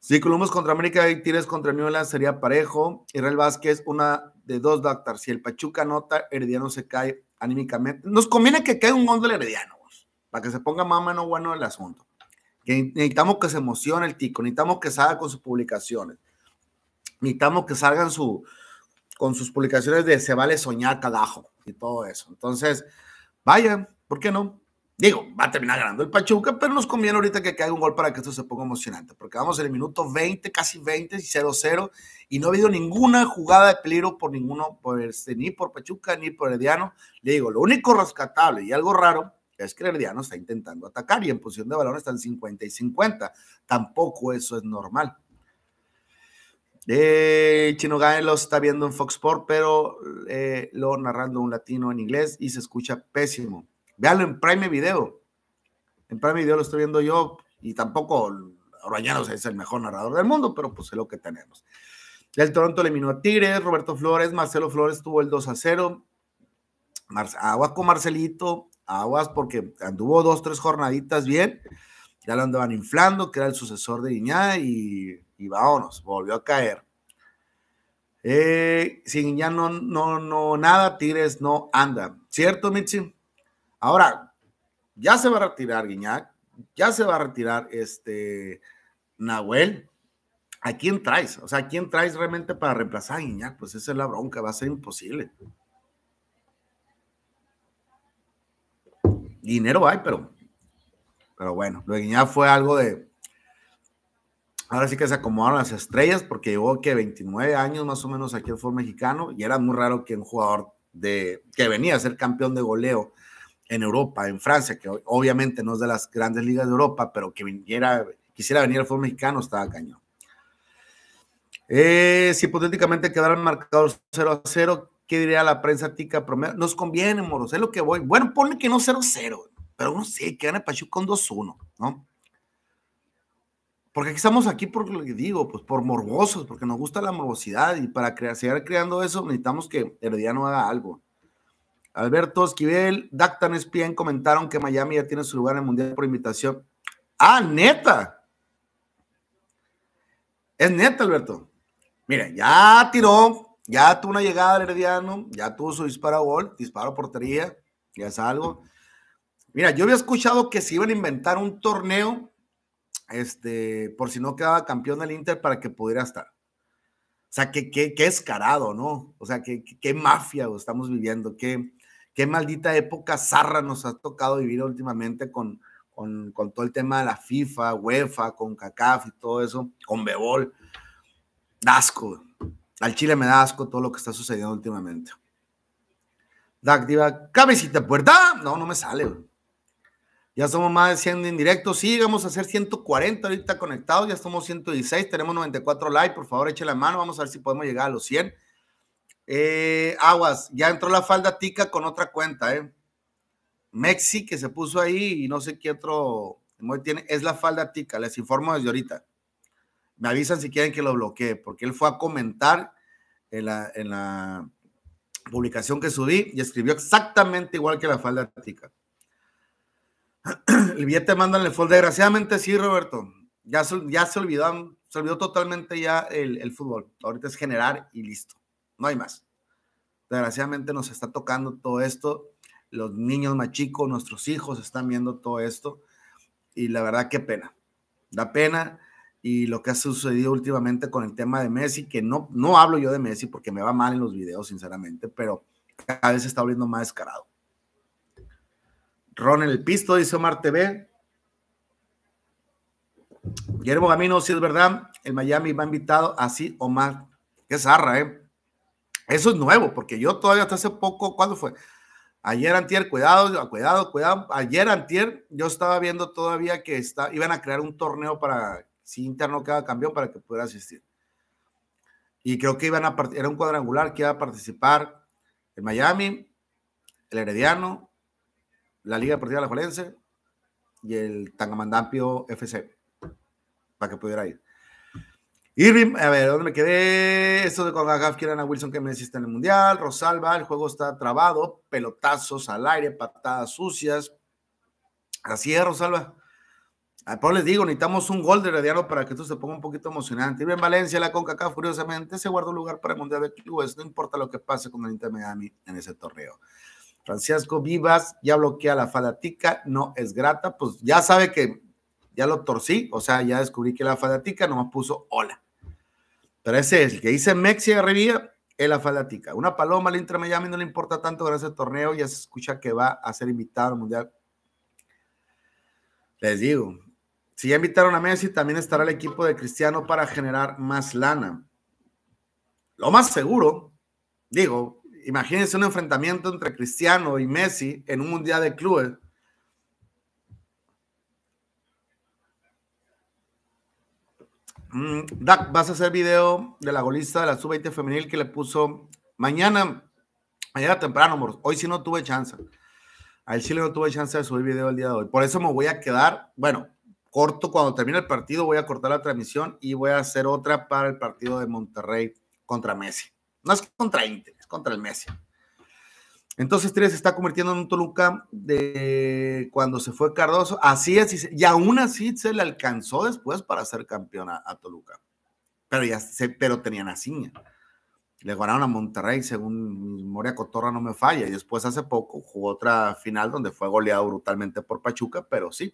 Si Columbus contra América y Tigres contra Newland sería parejo. Real Vázquez, una de dos, Dactar. Si el Pachuca anota, Herediano se cae anímicamente. Nos conviene que caiga un gol del Herediano, para que se ponga más menos bueno el asunto. necesitamos que se emocione el tico, necesitamos que salga con sus publicaciones, necesitamos que salgan su, con sus publicaciones de se vale soñar, cadajo, y todo eso. Entonces, vaya, ¿por qué no? Digo, va a terminar ganando el Pachuca, pero nos conviene ahorita que caiga un gol para que esto se ponga emocionante, porque vamos en el minuto 20, casi 20, 0-0, y no ha habido ninguna jugada de peligro por ninguno, por este, ni por Pachuca, ni por Herediano. Le digo, lo único rescatable y algo raro es que Herediano está intentando atacar y en posición de balón están 50 y 50. Tampoco eso es normal. Eh, Chino lo está viendo en Fox Sport, pero eh, lo narrando un latino en inglés y se escucha pésimo. Véanlo en Prime Video. En Prime Video lo estoy viendo yo y tampoco se es el mejor narrador del mundo, pero pues es lo que tenemos. El Toronto eliminó a Tigres, Roberto Flores, Marcelo Flores tuvo el 2 a 0. aguas con Marcelito, aguas porque anduvo dos, tres jornaditas bien. Ya lo andaban inflando, que era el sucesor de Iñá y, vámonos, volvió a caer. Eh, sin Iñá no, no, no, nada, Tigres no anda. ¿Cierto, Mitzi? Ahora, ya se va a retirar Guiñac, ya se va a retirar este Nahuel. ¿A quién traes? O sea, ¿a quién traes realmente para reemplazar a Guiñac? Pues esa es la bronca, va a ser imposible. Dinero hay, pero, pero bueno, lo de Guiñac fue algo de. Ahora sí que se acomodaron las estrellas porque llegó que 29 años más o menos aquí el fútbol mexicano y era muy raro que un jugador de, que venía a ser campeón de goleo en Europa, en Francia, que obviamente no es de las grandes ligas de Europa, pero que viniera, quisiera venir al fútbol mexicano, estaba cañón. Eh, si hipotéticamente quedaran marcados 0 a 0, ¿qué diría la prensa tica Nos conviene, Moros, es lo que voy. Bueno, ponle que no 0 a 0, pero uno sé, que gana Pachuca con 2-1, ¿no? Porque aquí estamos aquí por lo que digo, pues por morbosos, porque nos gusta la morbosidad y para crear, seguir creando eso necesitamos que Herediano haga algo. Alberto Esquivel, Dactan Espien comentaron que Miami ya tiene su lugar en el Mundial por invitación. ¡Ah, neta! Es neta, Alberto. Mira, ya tiró, ya tuvo una llegada al Herediano, ya tuvo su disparo a gol, disparo a portería, ya es algo. Mira, yo había escuchado que se iban a inventar un torneo, este, por si no quedaba campeón del Inter para que pudiera estar. O sea, que que, escarado, ¿no? O sea, que mafia estamos viviendo, qué, qué maldita época zarra nos ha tocado vivir últimamente con, con, todo el tema de la FIFA, UEFA, con CACAF y todo eso, con Bebol. Dasco. Al Chile me da asco todo lo que está sucediendo últimamente. Dactiva, activa cabecita puerta. No, no me sale. Ya somos más de 100 en directo. Sí, vamos a hacer 140 ahorita conectados. Ya somos 116. Tenemos 94 likes. Por favor, eche la mano. Vamos a ver si podemos llegar a los 100. Eh, aguas, ya entró la falda tica con otra cuenta, ¿eh? Mexi que se puso ahí y no sé qué otro tiene, es la falda tica, les informo desde ahorita. Me avisan si quieren que lo bloquee, porque él fue a comentar en la, publicación que subí y escribió exactamente igual que la falda tica. El billete mandan el folder. Desgraciadamente sí, Roberto. Ya, ya se olvidó se olvidó totalmente ya el fútbol. Ahorita es generar y listo no hay más. Desgraciadamente nos está tocando todo esto, los niños más chicos, nuestros hijos están viendo todo esto y la verdad qué pena, da pena y lo que ha sucedido últimamente con el tema de Messi, que no, no hablo yo de Messi porque me va mal en los videos, sinceramente, pero cada vez se está volviendo más descarado. Ron en el pisto, dice Omar TV. Guillermo Gamino, si es verdad, el Miami va invitado, así o más Qué zarra, ¿eh? Eso es nuevo, porque yo todavía hasta hace poco, ¿cuándo fue? Ayer antier, cuidado, cuidado, cuidado. Ayer antier yo estaba viendo todavía que iban a crear un torneo para, si interno cada campeón, para que pudiera asistir. Y creo que iban a, era un cuadrangular que iba a participar el Miami, el Herediano, la Liga Deportiva La Valencia y el Tangamandampio FC, para que pudiera ir. Irving, a ver, ¿dónde me quedé? Esto de Concacaf quieren a Wilson que me está en el Mundial. Rosalba, el juego está trabado, pelotazos al aire, patadas sucias. Así es, Rosalba. Ah, Por les digo, necesitamos un gol de Radiano para que esto se ponga un poquito emocionante. Irving Valencia, la CONCACAF, furiosamente se guardó lugar para el Mundial de Clubes. No importa lo que pase con el Inter Miami en ese torneo. Francisco Vivas ya bloquea la falatica, no es grata. Pues ya sabe que ya lo torcí, o sea, ya descubrí que la falatica me puso hola. Pero ese es el que dice Mexi Guerrería es la fanática. Una paloma al Inter Miami no le importa tanto gracias ese torneo, ya se escucha que va a ser invitado al Mundial. Les digo, si ya invitaron a Messi, también estará el equipo de Cristiano para generar más lana. Lo más seguro, digo, imagínense un enfrentamiento entre Cristiano y Messi en un Mundial de Clubes Mm, Dak, vas a hacer video de la golista de la sub-20 femenil que le puso mañana, mañana temprano, amor. Hoy sí no tuve chance. Al Chile no tuve chance de subir video el día de hoy. Por eso me voy a quedar, bueno, corto cuando termine el partido, voy a cortar la transmisión y voy a hacer otra para el partido de Monterrey contra Messi. No es contra Inter, es contra el Messi. Entonces Tres se está convirtiendo en un Toluca de cuando se fue Cardoso. Así es, y aún así se le alcanzó después para ser campeona a Toluca. Pero ya se, pero tenían a Le ganaron a Monterrey, según Moria Cotorra no me falla. Y después hace poco jugó otra final donde fue goleado brutalmente por Pachuca, pero sí,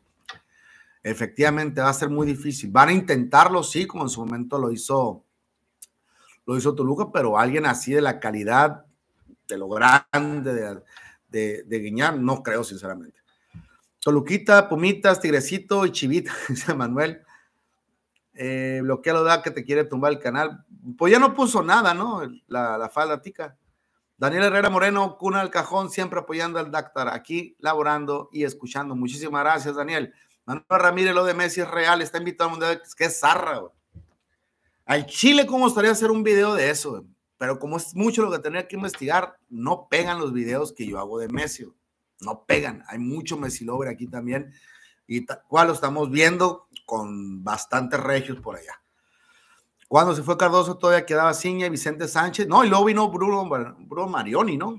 efectivamente va a ser muy difícil. Van a intentarlo, sí, como en su momento lo hizo, lo hizo Toluca, pero alguien así de la calidad de lo grande de, de, Guiñar, no creo, sinceramente. Toluquita, Pumitas, Tigrecito y Chivita, dice Manuel. Eh, bloquea lo da que te quiere tumbar el canal. Pues ya no puso nada, ¿no? La, la falda tica. Daniel Herrera Moreno, cuna al cajón, siempre apoyando al DACTAR, aquí laborando y escuchando. Muchísimas gracias, Daniel. Manuel Ramírez, lo de Messi es real, está invitado al mundial. que es zarra, güey. Al Chile, ¿cómo gustaría hacer un video de eso? Güey? Pero como es mucho lo que tenía que investigar, no pegan los videos que yo hago de Messi. No pegan. Hay mucho Messi lobre aquí también. Y tal cual lo estamos viendo con bastantes regios por allá. Cuando se fue Cardoso todavía quedaba Ciña y Vicente Sánchez. No, y luego vino Bruno, Bruno Marioni, ¿no?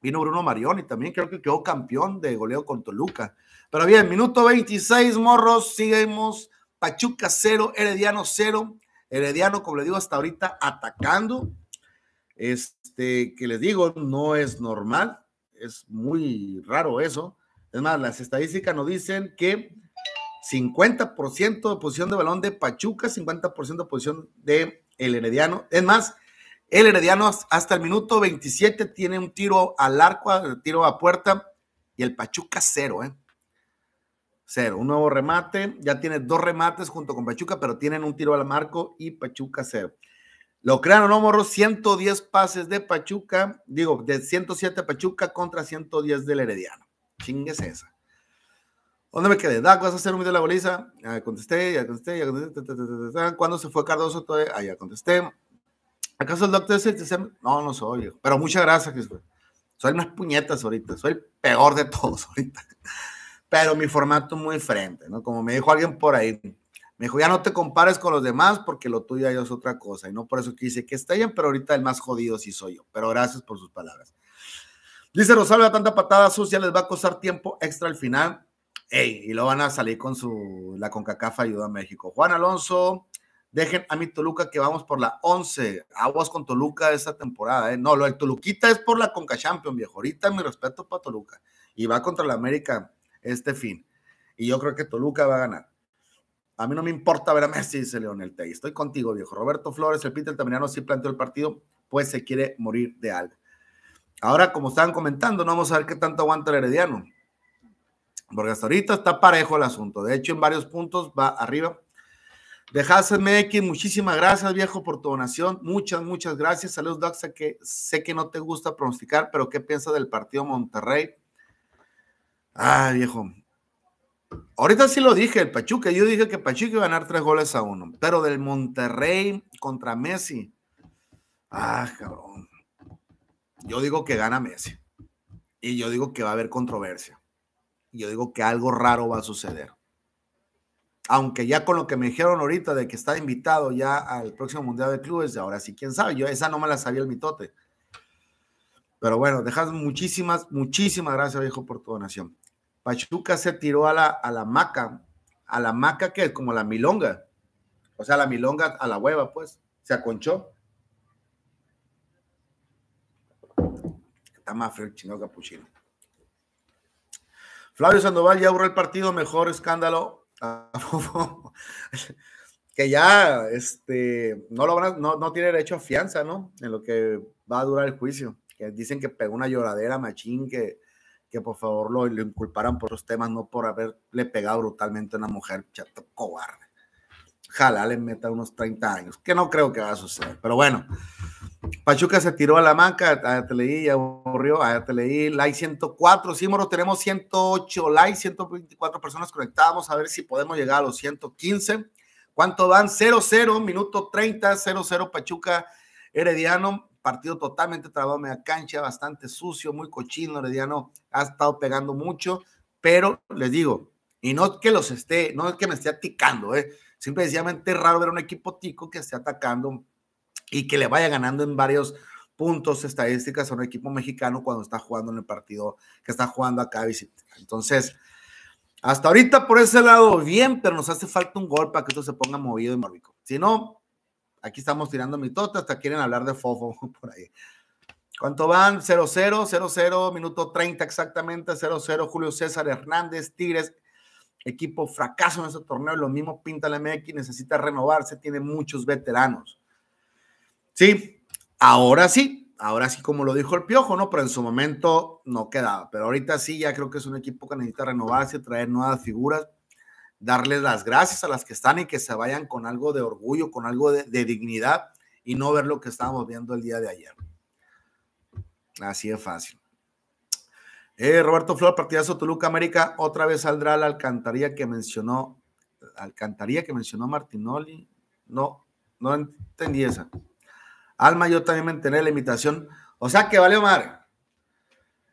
Vino Bruno Marioni también. Creo que quedó campeón de goleo con Toluca. Pero bien, minuto 26, morros. Seguimos. Pachuca 0, Herediano 0. Herediano, como le digo, hasta ahorita atacando este, que les digo, no es normal, es muy raro eso. Es más, las estadísticas nos dicen que 50% de posición de balón de Pachuca, 50% de posición de el Herediano. Es más, el Herediano hasta el minuto 27 tiene un tiro al arco, tiro a puerta, y el Pachuca cero, ¿eh? Cero. Un nuevo remate, ya tiene dos remates junto con Pachuca, pero tienen un tiro al marco y Pachuca cero. Lo crean o no, morro, 110 pases de Pachuca, digo, de 107 Pachuca contra 110 del Herediano. Chingues esa. ¿Dónde me quedé? Dac, ¿vas a hacer un video de la boliza? Ya ah, contesté, ya contesté, ya contesté. ¿Cuándo se fue Cardoso? Todavía? Ah, ya contesté. ¿Acaso el doctor es el que No, no soy. Yo. Pero muchas gracias, Jesús. Soy unas puñetas ahorita. Soy el peor de todos ahorita. Pero mi formato muy diferente, ¿no? Como me dijo alguien por ahí, me dijo, ya no te compares con los demás porque lo tuyo ya es otra cosa. Y no por eso quise que estallen, pero ahorita el más jodido sí soy yo. Pero gracias por sus palabras. Dice Rosalba, tanta patada sucia les va a costar tiempo extra al final. Ey, y lo van a salir con su, la CONCACAF ayuda a México. Juan Alonso, dejen a mi Toluca que vamos por la 11. Aguas con Toluca esta temporada, ¿eh? No, lo del Toluquita es por la Conca Champion, viejo. Ahorita mi respeto para Toluca. Y va contra la América este fin. Y yo creo que Toluca va a ganar. A mí no me importa ver a Messi, dice Leonel Tey. Estoy contigo, viejo. Roberto Flores, el Peter no sí planteó el partido, pues se quiere morir de algo. Ahora, como estaban comentando, no vamos a ver qué tanto aguanta el Herediano. Porque hasta ahorita está parejo el asunto. De hecho, en varios puntos va arriba. Dejas aquí muchísimas gracias, viejo, por tu donación. Muchas, muchas gracias. Saludos, Daxa, que sé que no te gusta pronosticar, pero ¿qué piensas del partido Monterrey? Ah, viejo, Ahorita sí lo dije, el Pachuca. Yo dije que Pachuca iba a ganar tres goles a uno. Pero del Monterrey contra Messi. Ah, cabrón. Yo digo que gana Messi. Y yo digo que va a haber controversia. Yo digo que algo raro va a suceder. Aunque ya con lo que me dijeron ahorita de que está invitado ya al próximo Mundial de Clubes, ahora sí, quién sabe. Yo esa no me la sabía el mitote. Pero bueno, dejas muchísimas, muchísimas gracias, viejo, por tu donación. Pachuca se tiró a la, a la maca, a la maca que es como la milonga, o sea, la milonga a la hueva, pues, se aconchó. Está más frío chino capuchino. Flavio Sandoval ya aburró el partido, mejor escándalo. que ya este, no, lo no, tiene derecho a fianza, ¿no? En lo que va a durar el juicio. Que dicen que pegó una lloradera machín, que que por favor lo, lo inculparan por los temas, no por haberle pegado brutalmente a una mujer, chato cobarde. Ojalá le meta unos 30 años, que no creo que va a suceder, pero bueno. Pachuca se tiró a la manca, ah, ya te leí, ya aburrió, ah, ya te leí, like 104, sí, moro, tenemos 108 likes, 124 personas conectadas, vamos a ver si podemos llegar a los 115. ¿Cuánto van? 0-0, minuto 30, 0-0 Pachuca Herediano, partido totalmente trabado, media cancha, bastante sucio, muy cochino, Herediano ha estado pegando mucho, pero les digo, y no que los esté, no es que me esté atacando, eh. Simple y es raro ver un equipo tico que esté atacando y que le vaya ganando en varios puntos estadísticas a un equipo mexicano cuando está jugando en el partido que está jugando acá a Entonces, hasta ahorita por ese lado, bien, pero nos hace falta un gol para que esto se ponga movido y mórbico. Si no, Aquí estamos tirando mitote, hasta quieren hablar de fofo por ahí. ¿Cuánto van? 0-0, 0-0, minuto 30 exactamente, 0-0, Julio César Hernández, Tigres, equipo fracaso en este torneo, lo mismo pinta la MX, necesita renovarse, tiene muchos veteranos. Sí, ahora sí, ahora sí como lo dijo el Piojo, ¿no? Pero en su momento no quedaba, pero ahorita sí, ya creo que es un equipo que necesita renovarse, traer nuevas figuras, darles las gracias a las que están y que se vayan con algo de orgullo, con algo de, dignidad y no ver lo que estábamos viendo el día de ayer. Así de fácil. Eh, Roberto Flor, partidazo Toluca América, otra vez saldrá la alcantarilla que mencionó, alcantarilla que mencionó Martinoli. No, no entendí esa. Alma, yo también me enteré la invitación, O sea que vale Omar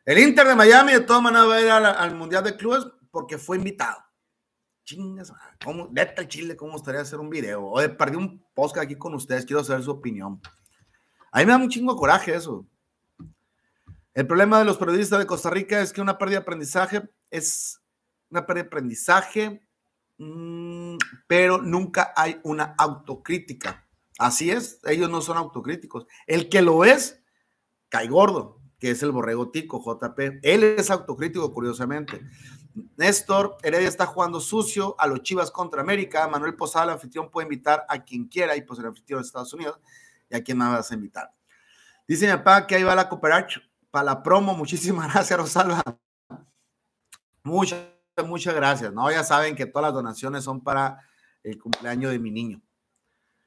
El Inter de Miami de todas maneras va a ir al Mundial de Clubes porque fue invitado. Chingas, ¿cómo? Neta, el chile, ¿cómo gustaría hacer un video? Oye, perdí un post aquí con ustedes, quiero saber su opinión. A mí me da un chingo de coraje eso. El problema de los periodistas de Costa Rica es que una pérdida de aprendizaje es una pérdida de aprendizaje, mm, pero nunca hay una autocrítica. Así es, ellos no son autocríticos. El que lo es, cae gordo, que es el borrego tico, JP. Él es autocrítico, curiosamente. Néstor Heredia está jugando sucio a los Chivas contra América. Manuel Posada, el anfitrión, puede invitar a quien quiera y pues el anfitrión de Estados Unidos. ¿Y a quien más vas a invitar? Dice mi papá que ahí va la cooperar para la promo. Muchísimas gracias, Rosalba. Muchas, muchas gracias. No, ya saben que todas las donaciones son para el cumpleaños de mi niño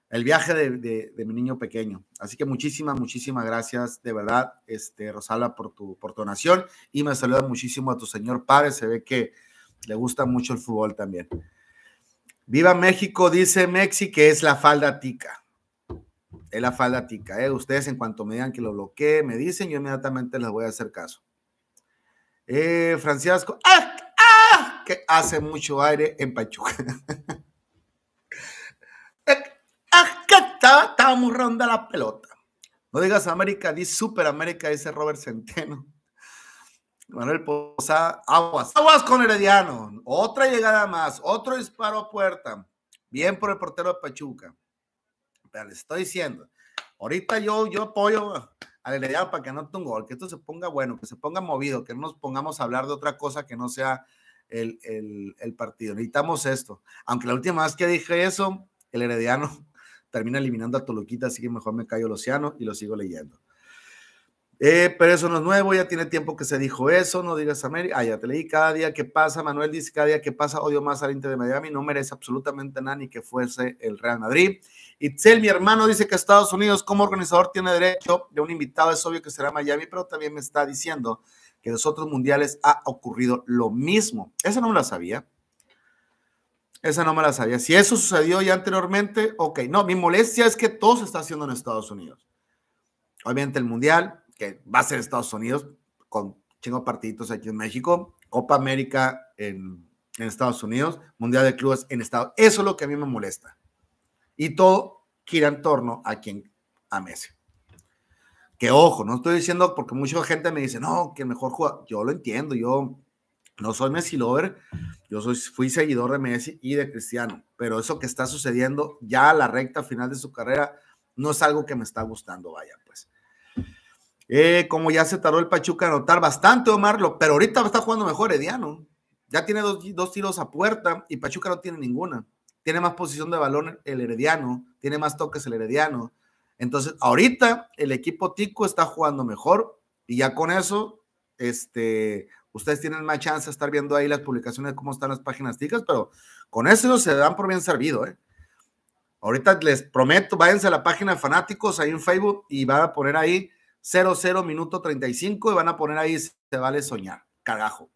el viaje de, mi niño pequeño. Así que muchísimas, muchísimas gracias de verdad, este, Rosala, por tu, por donación y me saluda muchísimo a tu señor padre. Se ve que le gusta mucho el fútbol también. Viva México, dice Mexi, que es la falda tica. Es la falda tica. ¿eh? Ustedes en cuanto me digan que lo bloquee, me dicen, yo inmediatamente les voy a hacer caso. Eh, Francisco, ¡ah! ¡ah! que hace mucho aire en Pachuca. Estamos estábamos ronda la pelota. No digas América, di Super América, dice Robert Centeno. Manuel Posada, aguas, aguas con Herediano. Otra llegada más, otro disparo a puerta. Bien por el portero de Pachuca. Pero les estoy diciendo, ahorita yo, yo apoyo al Herediano para que tenga un gol, que esto se ponga bueno, que se ponga movido, que no nos pongamos a hablar de otra cosa que no sea el, el partido. Necesitamos esto. Aunque la última vez que dije eso, el Herediano termina eliminando a Toluquita, así que mejor me callo el océano y lo sigo leyendo. Eh, pero eso no es nuevo, ya tiene tiempo que se dijo eso, no digas América. Ah, ya te leí, cada día que pasa, Manuel dice, cada día que pasa, odio más al Inter de Miami, no merece absolutamente nada ni que fuese el Real Madrid. Itzel, mi hermano, dice que Estados Unidos como organizador tiene derecho de un invitado, es obvio que será Miami, pero también me está diciendo que en los otros mundiales ha ocurrido lo mismo. Eso no lo sabía. Esa no me la sabía. Si eso sucedió ya anteriormente, ok. No, mi molestia es que todo se está haciendo en Estados Unidos. Obviamente el Mundial, que va a ser Estados Unidos, con chingo partiditos aquí en México, Copa América en, Estados Unidos, Mundial de Clubes en Estados Unidos. Eso es lo que a mí me molesta. Y todo gira en torno a quien a Messi. Que ojo, no estoy diciendo porque mucha gente me dice, no, que mejor juega. Yo lo entiendo, yo no soy Messi Lover, yo soy, fui seguidor de Messi y de Cristiano, pero eso que está sucediendo ya a la recta final de su carrera no es algo que me está gustando, vaya, pues. Eh, como ya se tardó el Pachuca en anotar bastante, Omarlo, pero ahorita está jugando mejor Herediano. Ya tiene dos, dos, tiros a puerta y Pachuca no tiene ninguna. Tiene más posición de balón el Herediano, tiene más toques el Herediano. Entonces, ahorita el equipo Tico está jugando mejor y ya con eso, este, ustedes tienen más chance de estar viendo ahí las publicaciones de cómo están las páginas ticas, pero con eso se dan por bien servido, ¿eh? Ahorita les prometo, váyanse a la página fanáticos ahí en Facebook y van a poner ahí 00 minuto 35 y van a poner ahí se vale soñar, carajo.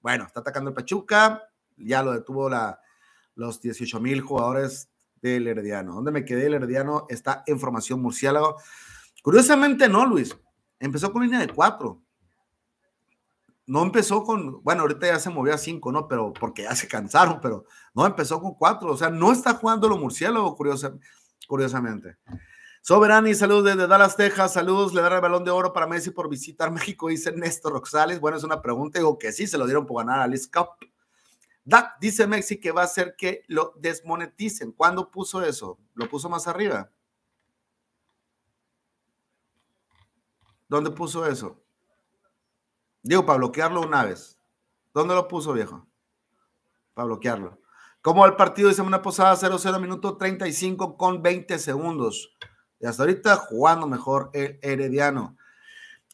Bueno, está atacando el Pachuca, ya lo detuvo la, los 18 mil jugadores del Herediano. ¿Dónde me quedé? El Herediano está en formación murciélago. Curiosamente no, Luis. Empezó con línea de cuatro no empezó con, bueno, ahorita ya se movió a cinco, ¿no? Pero porque ya se cansaron, pero no empezó con cuatro. O sea, no está jugando lo murciélago, curiosamente. Soberani, saludos desde Dallas, Texas. Saludos, le dará el balón de oro para Messi por visitar México, dice Néstor Roxales. Bueno, es una pregunta, digo que sí, se lo dieron por ganar a Liz Cup. dice Messi que va a hacer que lo desmoneticen. ¿Cuándo puso eso? ¿Lo puso más arriba? ¿Dónde puso eso? Digo, para bloquearlo una vez. ¿Dónde lo puso, viejo? Para bloquearlo. Como el partido de Semana Posada, 0-0, minuto 35 con 20 segundos. Y hasta ahorita jugando mejor el Herediano.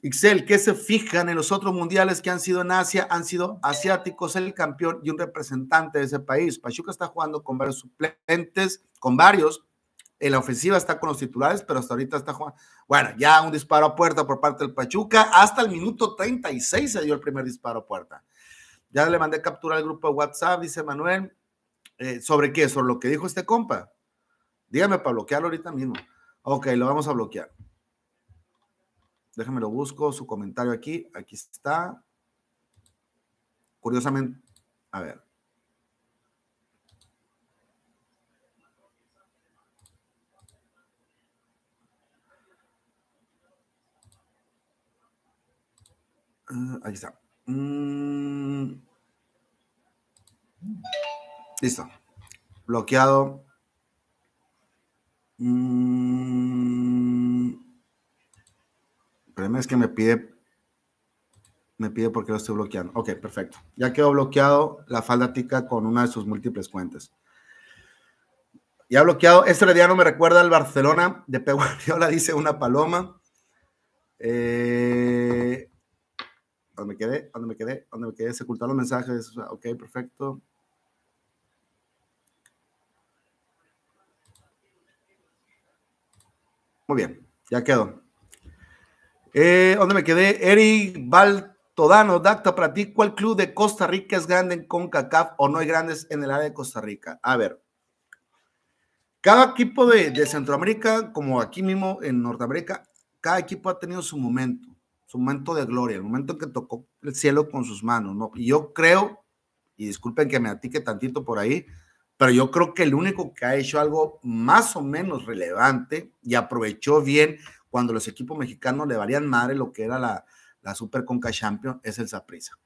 Ixel, ¿qué se fijan en los otros mundiales que han sido en Asia? Han sido asiáticos, el campeón y un representante de ese país. Pachuca está jugando con varios suplentes, con varios, en la ofensiva está con los titulares, pero hasta ahorita está jugando. Bueno, ya un disparo a puerta por parte del Pachuca. Hasta el minuto 36 se dio el primer disparo a puerta. Ya le mandé capturar al grupo de WhatsApp, dice Manuel. Eh, ¿Sobre qué? ¿Sobre lo que dijo este compa? Dígame para bloquearlo ahorita mismo. Ok, lo vamos a bloquear. Déjame lo busco, su comentario aquí. Aquí está. Curiosamente, a ver. Ah, ahí está. Mm. Listo. Bloqueado. El mm. problema es que me pide. Me pide porque lo estoy bloqueando. Ok, perfecto. Ya quedó bloqueado la falda tica con una de sus múltiples cuentas. Ya bloqueado. Este día no me recuerda al Barcelona de P. Guardiola, dice una paloma. Eh ¿Dónde me quedé? ¿Dónde me quedé? ¿Dónde me quedé? Se ocultaron los mensajes. ok, perfecto. Muy bien, ya quedó. Eh, ¿Dónde me quedé? Eric Baltodano, Dacta, para ti, ¿cuál club de Costa Rica es grande en CONCACAF o no hay grandes en el área de Costa Rica? A ver, cada equipo de, de Centroamérica, como aquí mismo en Norteamérica, cada equipo ha tenido su momento su momento de gloria, el momento en que tocó el cielo con sus manos, ¿no? Y yo creo, y disculpen que me atique tantito por ahí, pero yo creo que el único que ha hecho algo más o menos relevante y aprovechó bien cuando los equipos mexicanos le valían madre lo que era la, la Super Conca Champions es el Saprisa.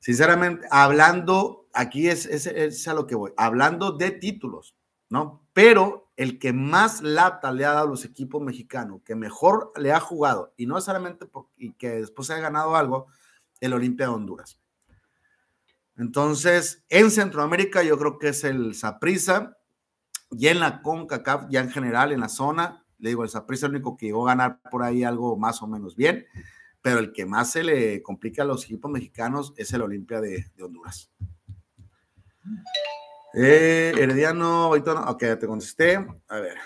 Sinceramente, hablando, aquí es, es a lo que voy, hablando de títulos, ¿no? Pero el que más lata le ha dado a los equipos mexicanos, que mejor le ha jugado, y no solamente porque que después se ha ganado algo, el Olimpia de Honduras. Entonces, en Centroamérica yo creo que es el Saprisa, y en la CONCACAF, ya en general, en la zona, le digo, el Saprisa es el único que llegó a ganar por ahí algo más o menos bien, pero el que más se le complica a los equipos mexicanos es el Olimpia de, de Honduras. Eh, Herediano, Ok, ya te contesté. A ver.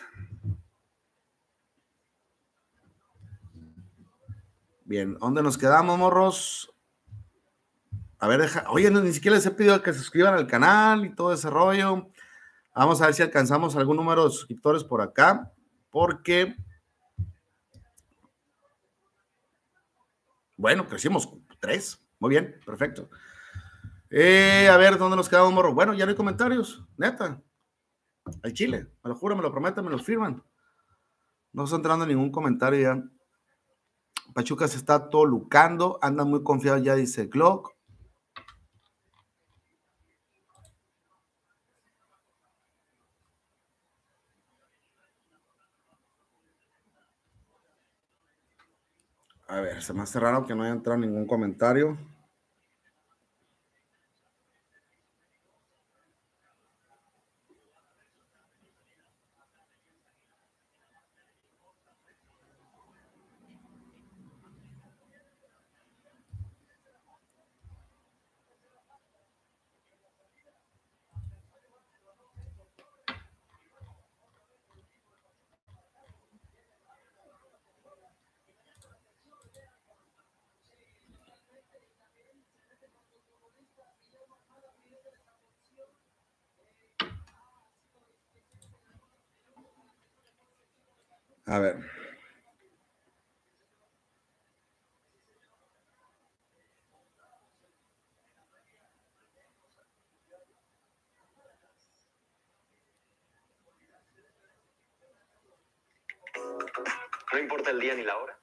Bien, ¿dónde nos quedamos, morros? A ver, deja. Oye, ni siquiera les he pedido que se suscriban al canal y todo ese rollo. Vamos a ver si alcanzamos algún número de suscriptores por acá, porque. Bueno, crecimos tres. Muy bien, perfecto. Eh, a ver, ¿dónde nos quedamos, morro? Bueno, ya no hay comentarios, neta. Hay Chile, me lo juro, me lo prometen, me lo firman. No está entrando ningún comentario ya. Pachuca se está tolucando, anda muy confiado ya, dice Glock. A ver, se me hace raro que no haya entrado ningún comentario. A ver. No importa el día ni la hora.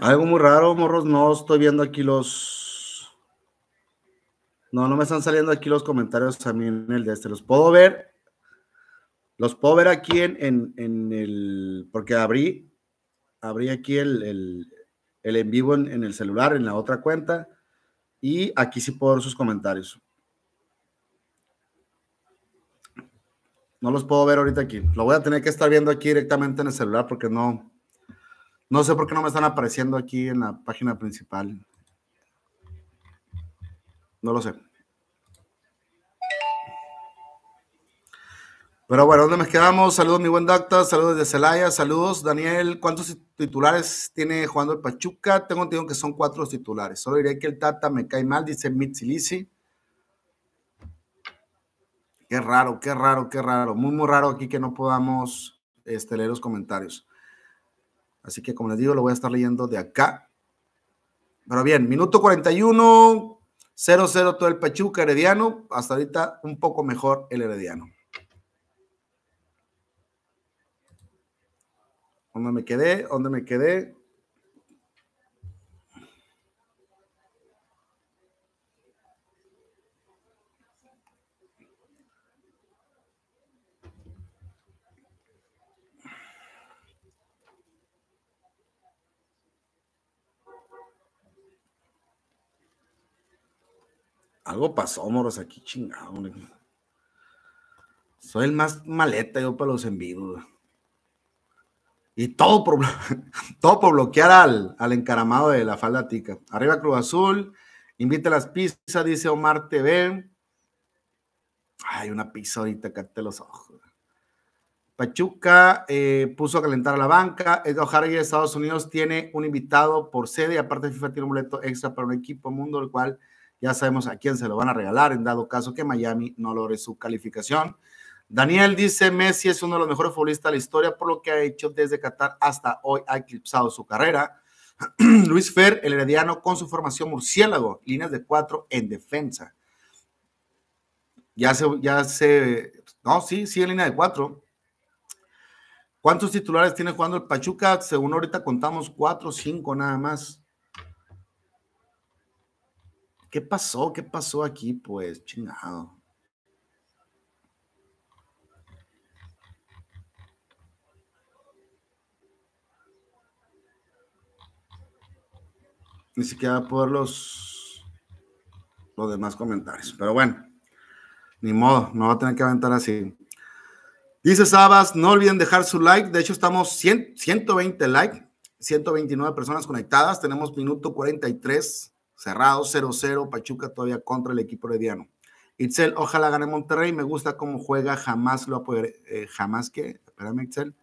Algo muy raro, morros. No estoy viendo aquí los. No, no me están saliendo aquí los comentarios a mí en el de este. Los puedo ver. Los puedo ver aquí en, el. Porque abrí. Abrí aquí el, el, en vivo en, el celular, en la otra cuenta. Y aquí sí puedo ver sus comentarios. No los puedo ver ahorita aquí. Lo voy a tener que estar viendo aquí directamente en el celular porque no no sé por qué no me están apareciendo aquí en la página principal. No lo sé. Pero bueno, ¿dónde me quedamos? Saludos, mi buen Dacta. Saludos desde Celaya. Saludos, Daniel. ¿Cuántos titulares tiene Juan el Pachuca? Tengo entendido que son cuatro titulares. Solo diré que el Tata me cae mal, dice Mitsilisi. Qué raro, qué raro, qué raro. Muy, muy raro aquí que no podamos este, leer los comentarios. Así que, como les digo, lo voy a estar leyendo de acá. Pero bien, minuto 41, 0-0 todo el Pachuca Herediano. Hasta ahorita un poco mejor el Herediano. ¿Dónde me quedé? ¿Dónde me quedé? Algo pasó, moros, aquí chingado. Soy el más maleta yo para los envíos. Y todo por, todo por bloquear al, al encaramado de la falda tica. Arriba Cruz Azul, invita a las pizzas, dice Omar TV. Hay una pizza ahorita, cate los ojos. Pachuca eh, puso a calentar la banca. Edgar Harry de Estados Unidos tiene un invitado por sede. Aparte, FIFA tiene un boleto extra para un equipo mundo, el cual ya sabemos a quién se lo van a regalar en dado caso que Miami no logre su calificación. Daniel dice, Messi es uno de los mejores futbolistas de la historia por lo que ha hecho desde Qatar hasta hoy, ha eclipsado su carrera. Luis Fer, el herediano, con su formación murciélago, líneas de cuatro en defensa. Ya se, ya se, no, sí, sí, en línea de cuatro. ¿Cuántos titulares tiene jugando el Pachuca? Según ahorita contamos cuatro o cinco nada más. ¿Qué pasó? ¿Qué pasó aquí? Pues, chingado. Ni siquiera por los, los demás comentarios. Pero bueno, ni modo, me voy a tener que aventar así. Dice Sabas, no olviden dejar su like. De hecho, estamos 120 likes, 129 personas conectadas. Tenemos minuto 43 Cerrado 0-0, Pachuca todavía contra el equipo herediano. Itzel, ojalá gane Monterrey, me gusta cómo juega, jamás lo apoyaré, eh, jamás que, espérame Itzel,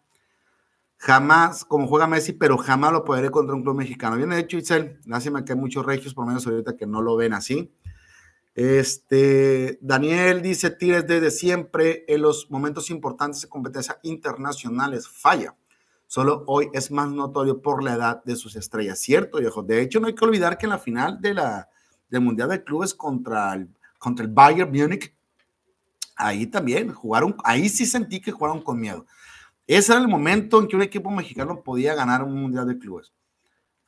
jamás, como juega Messi, pero jamás lo apoyaré contra un club mexicano. Bien hecho Itzel, lástima que hay muchos regios, por lo menos ahorita que no lo ven así. Este, Daniel dice, tires desde siempre, en los momentos importantes de competencia internacionales, falla solo hoy es más notorio por la edad de sus estrellas, ¿cierto, viejo? De hecho, no hay que olvidar que en la final de la, del Mundial de Clubes contra el, contra el Bayern Múnich, ahí también jugaron, ahí sí sentí que jugaron con miedo. Ese era el momento en que un equipo mexicano podía ganar un Mundial de Clubes.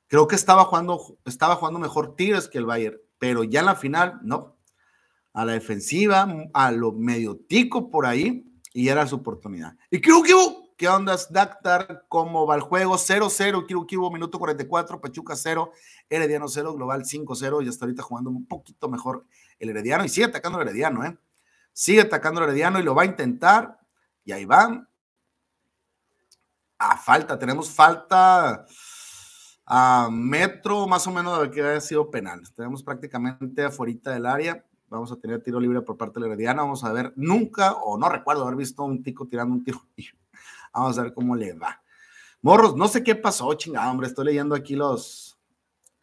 Creo que estaba jugando, estaba jugando mejor Tigres que el Bayern, pero ya en la final, no. A la defensiva, a lo medio por ahí, y era su oportunidad. Y creo que hubo ¿Qué onda, Dactar? ¿Cómo va el juego? 0-0, Kiro minuto 44, Pachuca 0, Herediano 0, Global 5-0, y está ahorita jugando un poquito mejor el Herediano, y sigue atacando el Herediano, ¿eh? Sigue atacando el Herediano y lo va a intentar, y ahí van. A ah, falta, tenemos falta a metro más o menos de que haya sido penal. Tenemos prácticamente afuera del área, vamos a tener tiro libre por parte del Herediano, vamos a ver, nunca o no recuerdo haber visto un tico tirando un tiro libre Vamos a ver cómo le va. Morros, no sé qué pasó, chingada, hombre. Estoy leyendo aquí los,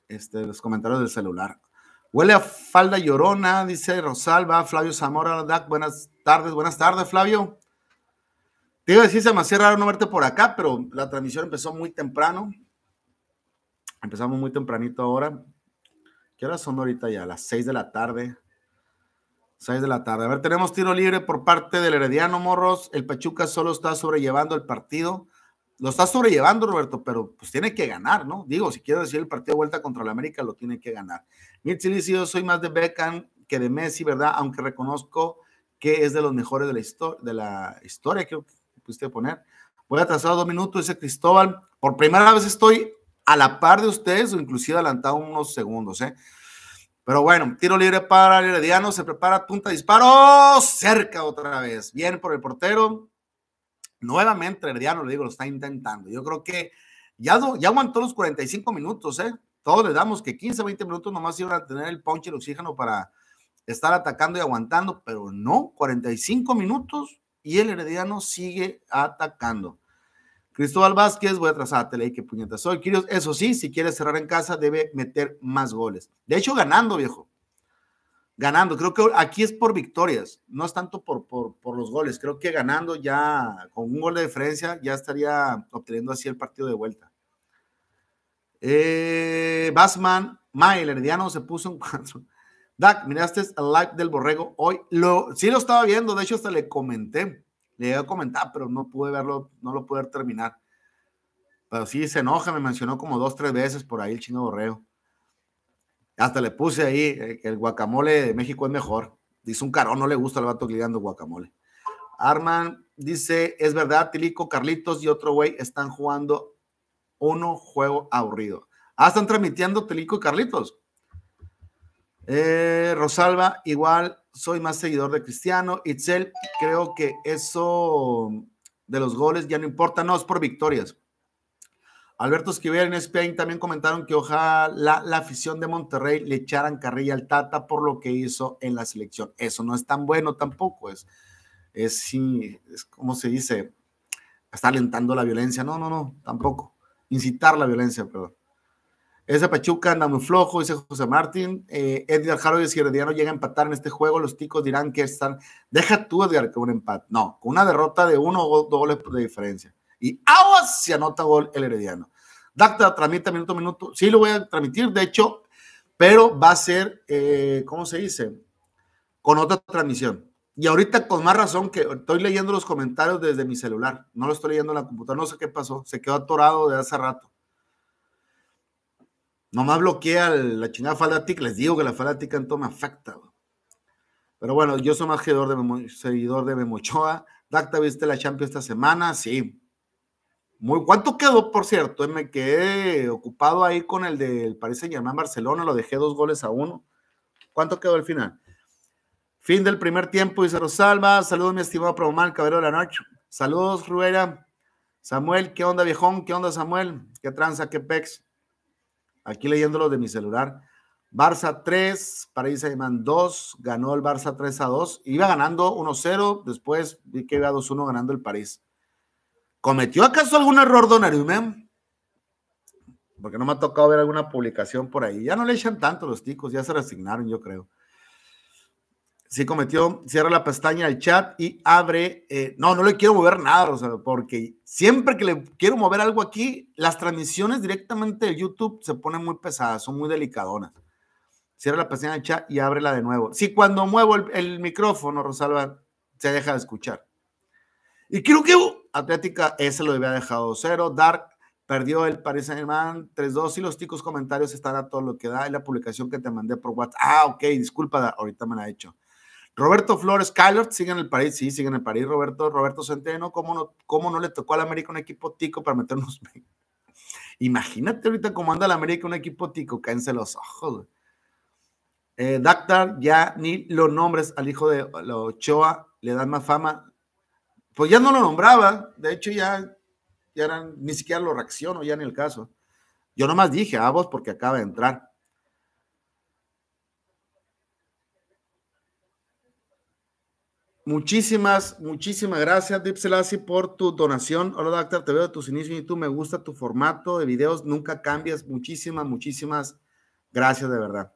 este, los comentarios del celular. Huele a falda llorona, dice Rosalba, Flavio Zamora, Dac, buenas tardes, buenas tardes, Flavio. Te iba a decir, se me hacía raro no verte por acá, pero la transmisión empezó muy temprano. Empezamos muy tempranito ahora. ¿Qué horas son ahorita ya? las seis de la tarde. 6 de la tarde. A ver, tenemos tiro libre por parte del Herediano Morros. El Pachuca solo está sobrellevando el partido. Lo está sobrellevando, Roberto, pero pues tiene que ganar, ¿no? Digo, si quiere decir el partido de vuelta contra el América, lo tiene que ganar. Mitzilis, yo soy más de Beckham que de Messi, ¿verdad? Aunque reconozco que es de los mejores de la, historia, de la historia, creo que pusiste poner. Voy atrasado dos minutos, Ese Cristóbal. Por primera vez estoy a la par de ustedes o inclusive adelantado unos segundos, ¿eh? Pero bueno, tiro libre para el Herediano, se prepara punta, disparo, cerca otra vez. Bien por el portero. Nuevamente Herediano, le digo, lo está intentando. Yo creo que ya, ya aguantó los 45 minutos, ¿eh? Todos le damos que 15, 20 minutos nomás iban a tener el ponche y el oxígeno para estar atacando y aguantando, pero no, 45 minutos y el Herediano sigue atacando. Cristóbal Vázquez, voy a a y que puñetas soy. Quirios, eso sí, si quiere cerrar en casa, debe meter más goles. De hecho, ganando, viejo. Ganando. Creo que aquí es por victorias, no es tanto por, por, los goles. Creo que ganando ya, con un gol de diferencia, ya estaría obteniendo así el partido de vuelta. Eh, Basman, ya no se puso en cuatro. Dak, miraste el live del Borrego hoy. Lo, sí lo estaba viendo, de hecho, hasta le comenté. Le iba a comentar, pero no pude verlo, no lo pude terminar. Pero sí, se enoja, me mencionó como dos, tres veces por ahí el chino borreo. Hasta le puse ahí, eh, el guacamole de México es mejor. Dice un carón, no le gusta el vato glidando guacamole. Arman dice, es verdad, Tilico, Carlitos y otro güey están jugando uno juego aburrido. Ah, están transmitiendo Tilico y Carlitos. Eh, Rosalba, igual soy más seguidor de Cristiano. Itzel, creo que eso de los goles ya no importa, no, es por victorias. Alberto Esquivel en Spain también comentaron que ojalá la afición de Monterrey le echaran carrilla al Tata por lo que hizo en la selección. Eso no es tan bueno tampoco, es, es, sí, es como se dice, está alentando la violencia. No, no, no, tampoco. Incitar la violencia, perdón. Ese Pachuca anda muy flojo, dice José Martín. Eh, Edgar Jaro si Herediano llega a empatar en este juego. Los ticos dirán que están. Deja tú, Edgar, con un empate. No, con una derrota de uno o dos goles de diferencia. Y aguas se anota gol el Herediano. Dacta transmite minuto a minuto. Sí, lo voy a transmitir, de hecho, pero va a ser, eh, ¿cómo se dice? Con otra transmisión. Y ahorita con más razón que estoy leyendo los comentarios desde mi celular. No lo estoy leyendo en la computadora. No sé qué pasó. Se quedó atorado de hace rato. Nomás bloquea la chingada falática Les digo que la fanática en toma facta. Pero bueno, yo soy más seguidor de, seguidor de Memochoa. Dacta, ¿viste la Champions esta semana? Sí. Muy, ¿Cuánto quedó, por cierto? Me quedé ocupado ahí con el del Paris Saint Germain Barcelona. Lo dejé dos goles a uno. ¿Cuánto quedó al final? Fin del primer tiempo, y dice salva. Saludos, mi estimado Promal, Cabrero de la Noche. Saludos, Ruera. Samuel, ¿qué onda, viejón? ¿Qué onda, Samuel? ¿Qué tranza? ¿Qué pex? Aquí leyéndolo de mi celular. Barça 3, París saint 2, ganó el Barça 3 a 2, iba ganando 1-0, después vi que iba 2-1 ganando el París. ¿Cometió acaso algún error Don men Porque no me ha tocado ver alguna publicación por ahí. Ya no le echan tanto los ticos, ya se resignaron, yo creo sí cometió, cierra la pestaña del chat y abre. Eh, no, no le quiero mover nada, Rosalba, porque siempre que le quiero mover algo aquí, las transmisiones directamente de YouTube se ponen muy pesadas, son muy delicadonas. Cierra la pestaña del chat y ábrela de nuevo. Si sí, cuando muevo el, micrófono, Rosalba, se deja de escuchar. Y creo que Atlética ese lo había dejado cero. Dark perdió el Paris Saint-Germain 3-2 y los ticos comentarios están a todo lo que da. en la publicación que te mandé por WhatsApp. Ah, ok, disculpa, ahorita me la he hecho. Roberto Flores, Kyler, sigue en el París, sí, sigue en el París, Roberto, Roberto Centeno, ¿cómo no, cómo no le tocó al América un equipo tico para meternos Imagínate ahorita cómo anda el América un equipo tico, cáense los ojos. Eh, Dactar, ya ni los nombres al hijo de la Ochoa le dan más fama. Pues ya no lo nombraba, de hecho ya, ya ni siquiera lo reacciono, ya en el caso. Yo nomás dije a vos porque acaba de entrar. Muchísimas, muchísimas gracias, Dip por tu donación. Hola, Doctor, te veo tus inicios y tú me gusta tu formato de videos, nunca cambias. Muchísimas, muchísimas gracias, de verdad.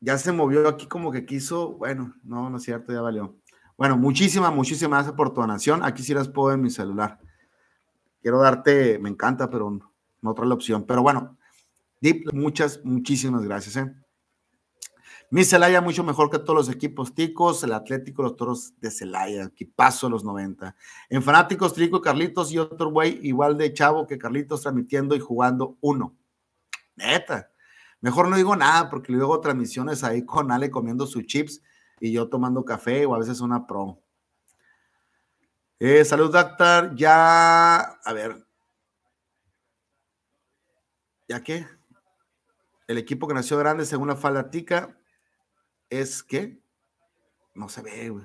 Ya se movió aquí como que quiso, bueno, no, no es cierto, ya valió. Bueno, muchísimas, muchísimas gracias por tu donación. Aquí sí las puedo en mi celular. Quiero darte, me encanta, pero no, no otra la opción. Pero bueno, Dip, muchas, muchísimas gracias, ¿eh? Mi Celaya mucho mejor que todos los equipos ticos, el Atlético, los Toros de Celaya, equipazo de los 90. En Fanáticos, Trico, Carlitos y otro güey igual de chavo que Carlitos transmitiendo y jugando uno. Neta. Mejor no digo nada porque luego transmisiones ahí con Ale comiendo sus chips y yo tomando café o a veces una pro. Eh, salud, doctor. Ya, a ver. ¿Ya qué? El equipo que nació grande según la falda tica es que no se ve, güey.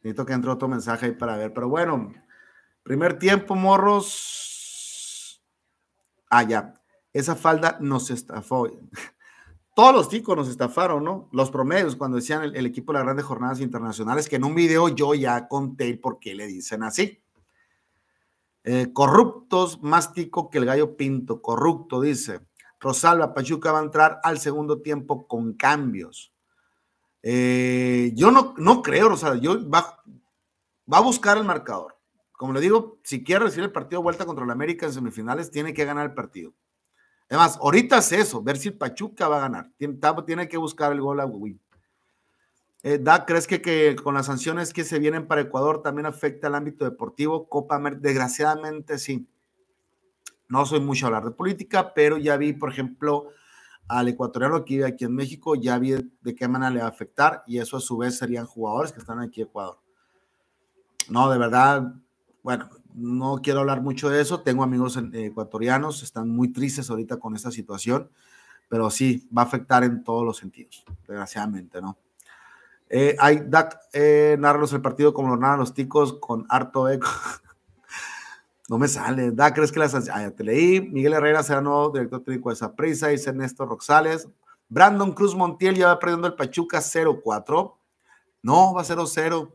Necesito que entre otro mensaje ahí para ver. Pero bueno, primer tiempo, morros. Ah, ya. Esa falda nos estafó. Todos los ticos nos estafaron, ¿no? Los promedios, cuando decían el, equipo de las grandes jornadas internacionales, que en un video yo ya conté por qué le dicen así. Eh, corruptos, más tico que el gallo pinto, corrupto, dice. Rosalba Pachuca va a entrar al segundo tiempo con cambios. Eh, yo no, no creo, o sea, yo va, va a buscar el marcador. Como le digo, si quiere recibir el partido de vuelta contra la América en semifinales, tiene que ganar el partido. Además, ahorita es eso, ver si Pachuca va a ganar. Tiene, que buscar el gol a Wii. Eh, ¿crees que, con las sanciones que se vienen para Ecuador también afecta al ámbito deportivo? Copa desgraciadamente sí. No soy mucho a hablar de política, pero ya vi, por ejemplo, al ecuatoriano que vive aquí en México, ya vi de qué manera le va a afectar y eso a su vez serían jugadores que están aquí en Ecuador. No, de verdad, bueno, no quiero hablar mucho de eso, tengo amigos eh, ecuatorianos, están muy tristes ahorita con esta situación, pero sí, va a afectar en todos los sentidos, desgraciadamente, ¿no? Eh, hay Dak eh, el partido como lo narran los ticos con harto eco. No me sale. Da, ¿crees que las... Ah, te leí. Miguel Herrera será nuevo director técnico de Saprisa. Dice Néstor Roxales. Brandon Cruz Montiel ya va perdiendo el Pachuca 0-4. No, va 0-0.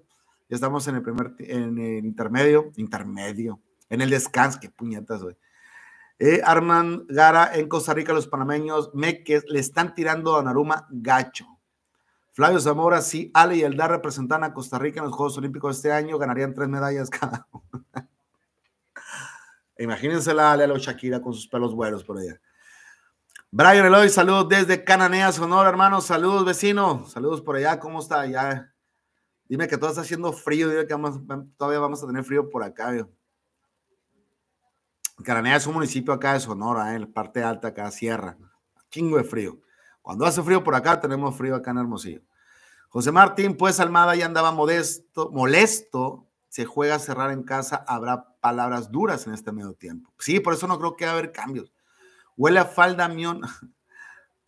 Ya estamos en el primer, en el intermedio, intermedio, en el descanso. Qué puñetas, güey. Eh, Arman Gara en Costa Rica, los panameños, Meques, le están tirando a Naruma gacho. Flavio Zamora, si Ale y Eldar representan a Costa Rica en los Juegos Olímpicos de este año, ganarían tres medallas cada uno. Imagínense la a Shakira con sus pelos buenos por allá. Brian Eloy, saludos desde Cananea, Sonora, hermanos. Saludos, vecino. Saludos por allá. ¿Cómo está? Ya. Dime que todo está haciendo frío. Dime que todavía vamos a tener frío por acá. Cananea es un municipio acá de Sonora, eh, en la parte alta, acá, sierra. Chingo de frío. Cuando hace frío por acá, tenemos frío acá en Hermosillo. José Martín, pues Almada ya andaba modesto, molesto. Se juega a cerrar en casa, habrá palabras duras en este medio tiempo. Sí, por eso no creo que va a haber cambios. Huele a falda, Mion.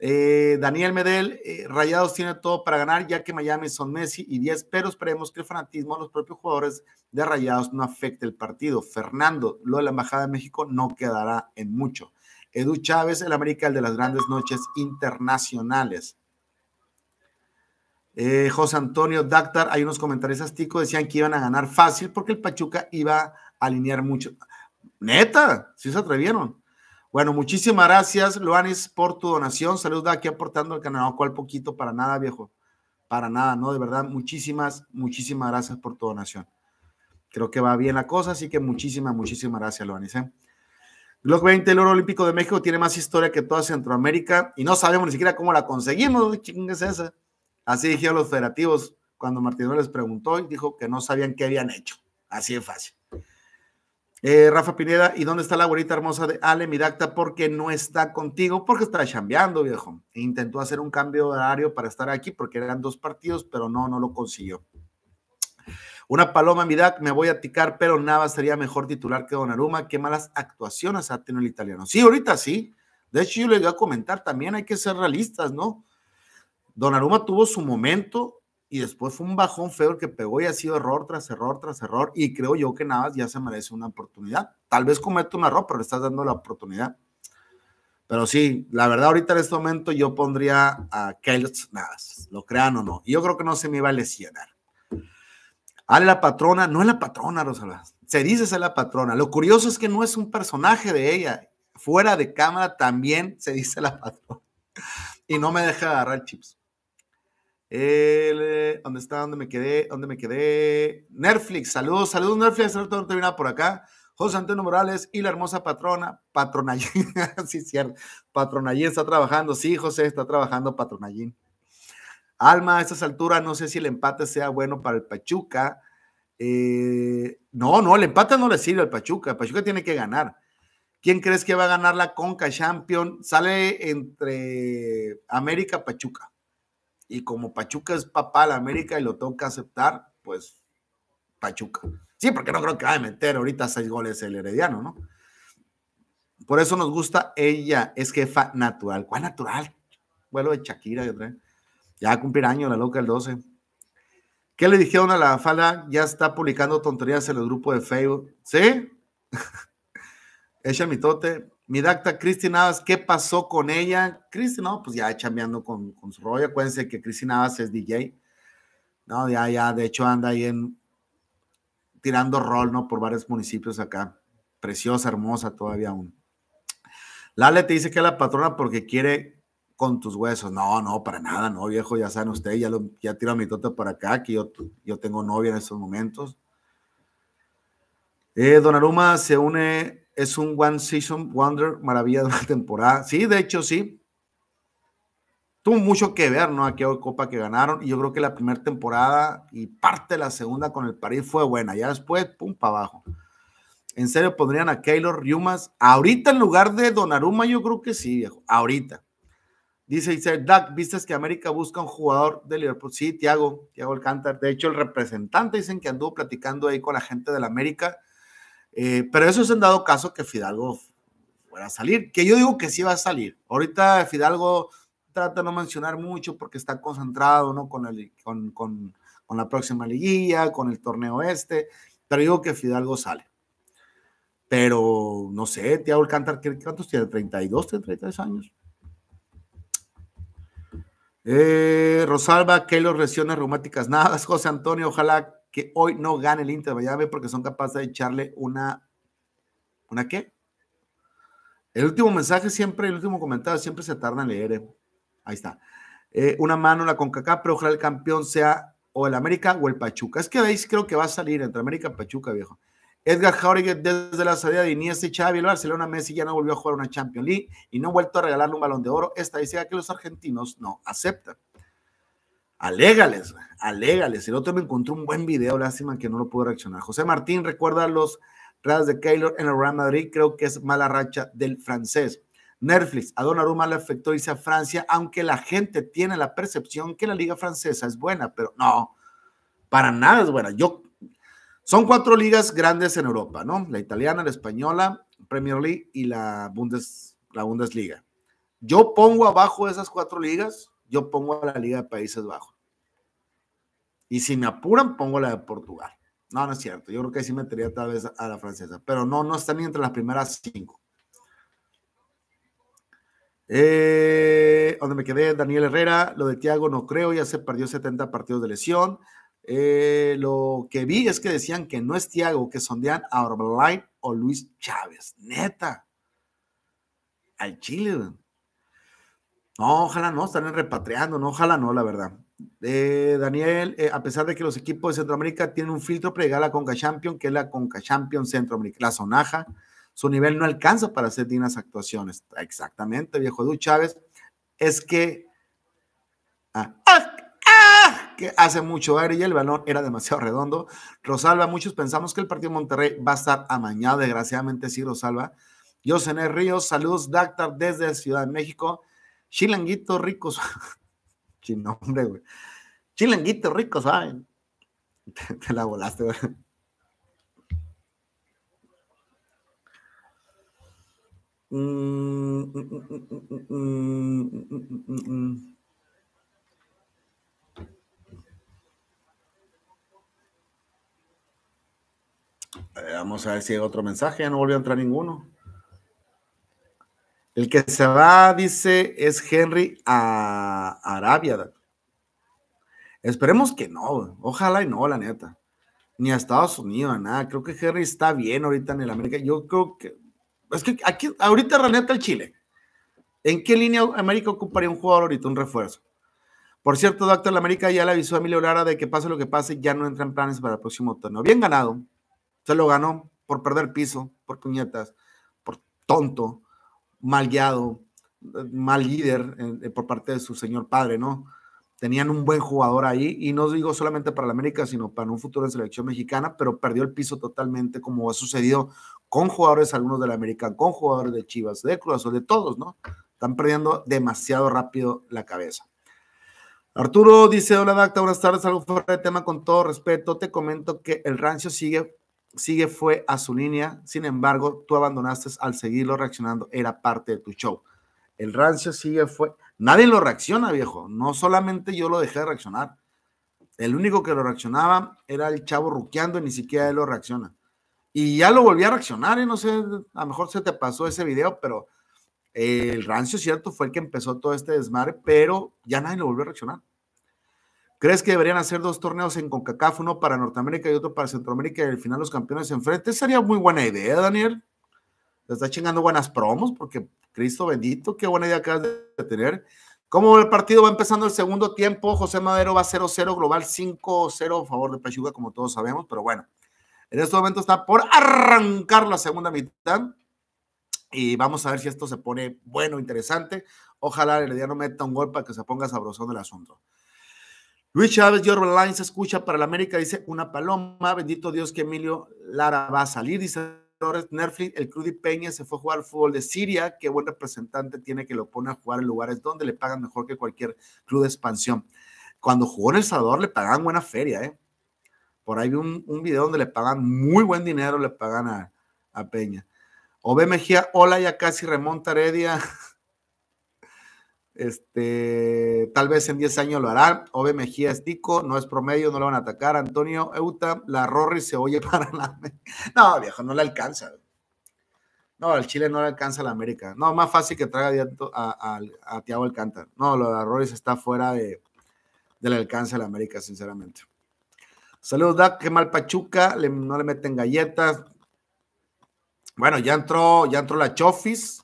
Eh, Daniel Medel, eh, Rayados tiene todo para ganar, ya que Miami son Messi y 10, pero esperemos que el fanatismo de los propios jugadores de Rayados no afecte el partido. Fernando, lo de la Embajada de México no quedará en mucho. Edu Chávez, el América, el de las grandes noches internacionales. Eh, José Antonio Dactar, hay unos comentarios asticos, decían que iban a ganar fácil porque el Pachuca iba alinear mucho. Neta, sí se atrevieron. Bueno, muchísimas gracias, Luanis, por tu donación. Saluda aquí aportando al canal, cuál cual poquito, para nada, viejo. Para nada, ¿no? De verdad, muchísimas, muchísimas gracias por tu donación. Creo que va bien la cosa, así que muchísimas, muchísimas gracias, Luanis. los ¿eh? Glock 20, el oro olímpico de México, tiene más historia que toda Centroamérica y no sabemos ni siquiera cómo la conseguimos. ¿Qué es esa? Así dijeron los federativos cuando Martínez les preguntó y dijo que no sabían qué habían hecho. Así de fácil. Eh, Rafa Pineda, ¿y dónde está la abuelita hermosa de Ale ¿Por Porque no está contigo, porque está chambeando, viejo. E intentó hacer un cambio de horario para estar aquí porque eran dos partidos, pero no, no lo consiguió. Una paloma, Mirac, me voy a ticar, pero nada sería mejor titular que Aruma. Qué malas actuaciones ha tenido el italiano. Sí, ahorita sí. De hecho, yo le voy a comentar también, hay que ser realistas, ¿no? Donnarumma tuvo su momento, y después fue un bajón feo que pegó y ha sido error tras error tras error. Y creo yo que Navas ya se merece una oportunidad. Tal vez cometa un error, pero le estás dando la oportunidad. Pero sí, la verdad, ahorita en este momento yo pondría a Kelts Navas, lo crean o no. Y yo creo que no se me iba a lesionar. A la patrona, no es la patrona, Rosalba. Se dice ser la patrona. Lo curioso es que no es un personaje de ella. Fuera de cámara también se dice la patrona. Y no me deja agarrar chips. Eh, ¿Dónde está? ¿Dónde me quedé? ¿Dónde me quedé? Netflix, saludos, saludos Netflix, saludos termina por acá. José Antonio Morales y la hermosa patrona, Patronallín, sí, cierto, Patronallín está trabajando, sí, José está trabajando Patronallín. Alma, a estas alturas no sé si el empate sea bueno para el Pachuca. Eh, no, no, el empate no le sirve al Pachuca, el Pachuca tiene que ganar. ¿Quién crees que va a ganar la Conca Champion? Sale entre América Pachuca y como Pachuca es papá de América y lo toca aceptar, pues Pachuca. Sí, porque no creo que vaya a meter ahorita seis goles el Herediano, ¿no? Por eso nos gusta, ella es jefa natural. ¿Cuál natural? Vuelo de Shakira Ya va a cumplir año la loca el 12. ¿Qué le dijeron a la fala? Ya está publicando tonterías en el grupo de Facebook. ¿Sí? Echa mitote. Mi dacta Cristi Navas, ¿qué pasó con ella? Cristina, no, pues ya chambeando con, con su rollo. Acuérdense que Cristina Navas es DJ. No, ya, ya, de hecho anda ahí en tirando rol, ¿no? Por varios municipios acá. Preciosa, hermosa todavía aún. Lale te dice que es la patrona porque quiere con tus huesos. No, no, para nada, no, viejo, ya saben ustedes, ya, lo, ya tiro a mi tota para acá, que yo, yo tengo novia en estos momentos. Eh, don Aruma se une es un One Season Wonder, maravilla de la temporada. Sí, de hecho, sí. Tuvo mucho que ver, ¿no? Aquella copa que ganaron. Y yo creo que la primera temporada y parte de la segunda con el París fue buena. Ya después, pum, para abajo. En serio, pondrían a Keylor Yumas ahorita en lugar de Donnarumma, yo creo que sí, viejo. Ahorita. Dice Doug, ¿viste que América busca un jugador de Liverpool? Sí, Tiago, Tiago Alcántara. De hecho, el representante dicen que anduvo platicando ahí con la gente del América eh, pero eso se han dado caso que Fidalgo fuera a salir, que yo digo que sí va a salir. Ahorita Fidalgo trata de no mencionar mucho porque está concentrado ¿no? con, el, con, la próxima liguilla, con el torneo este, pero digo que Fidalgo sale. Pero no sé, Tiago Alcántara, ¿cuántos tiene? ¿32, 33 años? Eh, Rosalba, que los lesiones reumáticas? Nada, José Antonio, ojalá que hoy no gane el Inter ver porque son capaces de echarle una. ¿Una qué? El último mensaje siempre, el último comentario siempre se tarda en leer. Eh. Ahí está. Eh, una mano, la CONCACAF, pero ojalá el campeón sea o el América o el Pachuca. Es que veis, creo que va a salir entre América y Pachuca, viejo. Edgar Jauregui desde la salida de Iniesta y Xavi, el Barcelona Messi ya no volvió a jugar una Champions League y no ha vuelto a regalarle un balón de oro. esta dice que los argentinos no aceptan. Alégales, alégales. El otro me encontró un buen video, lástima que no lo pude reaccionar. José Martín recuerda los redes de Keylor en el Real Madrid, creo que es mala racha del francés. Netflix, a Donnarumma le afectó se a Francia, aunque la gente tiene la percepción que la liga francesa es buena, pero no, para nada es buena. Yo, son cuatro ligas grandes en Europa, ¿no? La italiana, la española, Premier League y la, la Bundesliga. Yo pongo abajo esas cuatro ligas, yo pongo a la Liga de Países Bajos. Y si me apuran, pongo la de Portugal. No, no es cierto. Yo creo que sí metería tal vez a la francesa. Pero no, no están ni entre las primeras cinco. Eh, donde me quedé, Daniel Herrera, lo de Tiago no creo, ya se perdió 70 partidos de lesión. Eh, lo que vi es que decían que no es Tiago, que sondean a Orbelín o Luis Chávez. Neta. Al Chile. No, ojalá no, están repatriando, no, ojalá no, la verdad. Eh, Daniel, eh, a pesar de que los equipos de Centroamérica tienen un filtro llegar a la Conca Champion, que es la Conca Champion Centroamérica, la Sonaja, su nivel no alcanza para hacer dignas actuaciones. Exactamente, viejo Edu Chávez. Es que, ah, ah, que hace mucho aire y el balón era demasiado redondo. Rosalba, muchos pensamos que el partido de Monterrey va a estar amañado. Desgraciadamente, sí, Rosalba. Yosené Ríos, saludos, Dactar, desde Ciudad de México. Chilanguito ricos sin nombre, güey. Chilanguito rico, ¿saben? Te, la volaste, güey. Vamos a ver si hay otro mensaje, ya no volvió a entrar ninguno. El que se va, dice, es Henry a Arabia. Esperemos que no, ojalá y no, la neta. Ni a Estados Unidos, nada. Creo que Henry está bien ahorita en el América. Yo creo que. Es que aquí, ahorita la neta el Chile. ¿En qué línea América ocuparía un jugador ahorita, un refuerzo? Por cierto, Doctor, la América ya le avisó a Emilio Lara de que pase lo que pase, ya no entran planes para el próximo torneo. Bien ganado. Se lo ganó por perder piso, por puñetas, por tonto mal guiado, mal líder eh, por parte de su señor padre, ¿no? Tenían un buen jugador ahí, y no digo solamente para la América, sino para un futuro en selección mexicana, pero perdió el piso totalmente, como ha sucedido con jugadores algunos de la América, con jugadores de Chivas, de Cruz o de todos, ¿no? Están perdiendo demasiado rápido la cabeza. Arturo dice, hola Dacta, buenas tardes, algo fuera de tema con todo respeto, te comento que el rancio sigue sigue fue a su línea, sin embargo, tú abandonaste al seguirlo reaccionando, era parte de tu show. El rancio sigue fue, nadie lo reacciona, viejo, no solamente yo lo dejé de reaccionar. El único que lo reaccionaba era el chavo ruqueando y ni siquiera él lo reacciona. Y ya lo volví a reaccionar, y no sé, a lo mejor se te pasó ese video, pero eh, el rancio, cierto, fue el que empezó todo este desmadre, pero ya nadie lo volvió a reaccionar. ¿Crees que deberían hacer dos torneos en CONCACAF, uno para Norteamérica y otro para Centroamérica y al final los campeones se enfrenten? Sería muy buena idea, Daniel. Te está chingando buenas promos porque Cristo bendito, qué buena idea acabas de tener. Como el partido va empezando el segundo tiempo, José Madero va 0-0, global 5-0 a favor de Pachuca, como todos sabemos, pero bueno, en este momento está por arrancar la segunda mitad y vamos a ver si esto se pone bueno, interesante. Ojalá el día no meta un gol para que se ponga sabrosón el asunto. Luis Chávez, Your Lines, escucha para la América, dice una paloma. Bendito Dios que Emilio Lara va a salir. Dice Torres el Crudy Peña se fue a jugar al fútbol de Siria. Qué buen representante tiene que lo pone a jugar en lugares donde le pagan mejor que cualquier club de expansión. Cuando jugó en El Salvador le pagaban buena feria, ¿eh? Por ahí vi un, video donde le pagan muy buen dinero, le pagan a, a Peña. Ove Mejía, hola, ya casi remonta Heredia. Este, tal vez en 10 años lo hará. Ove Mejía es tico, no es promedio, no lo van a atacar. Antonio Euta, la Rory se oye para la. No, viejo, no le alcanza. No, al Chile no le alcanza a la América. No, más fácil que traiga a, a, Tiago Alcántara. No, la de Rory está fuera de, del alcance de la América, sinceramente. Saludos, Dak, qué mal Pachuca, no le meten galletas. Bueno, ya entró, ya entró la Chofis,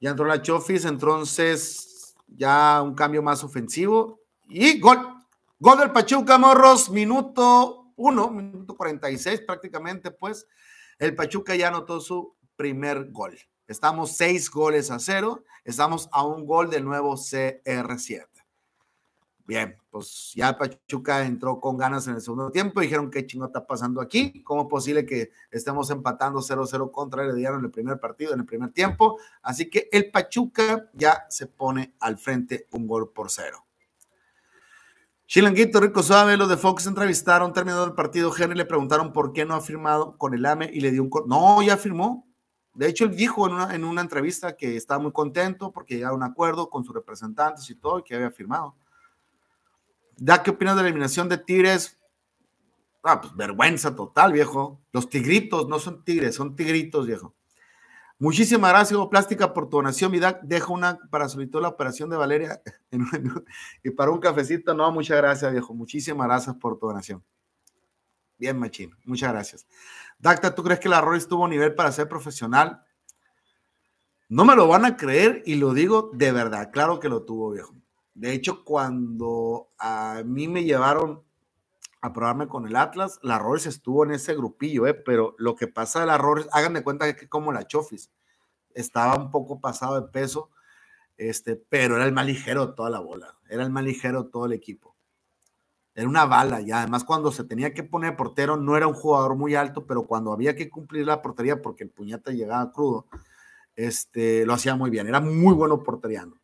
ya entró la Chofis, entonces ya un cambio más ofensivo. Y gol. Gol del Pachuca, Morros, minuto 1, minuto 46 prácticamente, pues. El Pachuca ya anotó su primer gol. Estamos seis goles a cero. Estamos a un gol del nuevo CR7. Bien, pues ya Pachuca entró con ganas en el segundo tiempo. Dijeron ¿qué chingo está pasando aquí. ¿Cómo es posible que estemos empatando 0-0 contra Herediano en el primer partido, en el primer tiempo? Así que el Pachuca ya se pone al frente un gol por cero. Chilanguito Rico Suave, los de Fox entrevistaron, terminado el partido, Henry le preguntaron por qué no ha firmado con el AME y le dio un... No, ya firmó. De hecho, él dijo en una, en una entrevista que estaba muy contento porque llegaba a un acuerdo con sus representantes y todo y que había firmado. ¿Dac, qué opinas de la eliminación de Tigres? Ah, pues vergüenza total, viejo. Los tigritos no son tigres, son tigritos, viejo. Muchísimas gracias, Plástica, por tu donación. Mi DAC dejo una para solicitar la operación de Valeria y para un cafecito. No, muchas gracias, viejo. Muchísimas gracias por tu donación. Bien, machín. Muchas gracias. Dacta, ¿tú crees que la estuvo a nivel para ser profesional? No me lo van a creer y lo digo de verdad. Claro que lo tuvo, viejo. De hecho, cuando a mí me llevaron a probarme con el Atlas, la Rolls estuvo en ese grupillo, eh, pero lo que pasa de la Rolls, háganme cuenta que como la Chofis, estaba un poco pasado de peso, este, pero era el más ligero toda la bola, era el más ligero todo el equipo. Era una bala y además cuando se tenía que poner portero no era un jugador muy alto, pero cuando había que cumplir la portería porque el puñate llegaba crudo, este, lo hacía muy bien, era muy bueno porteriano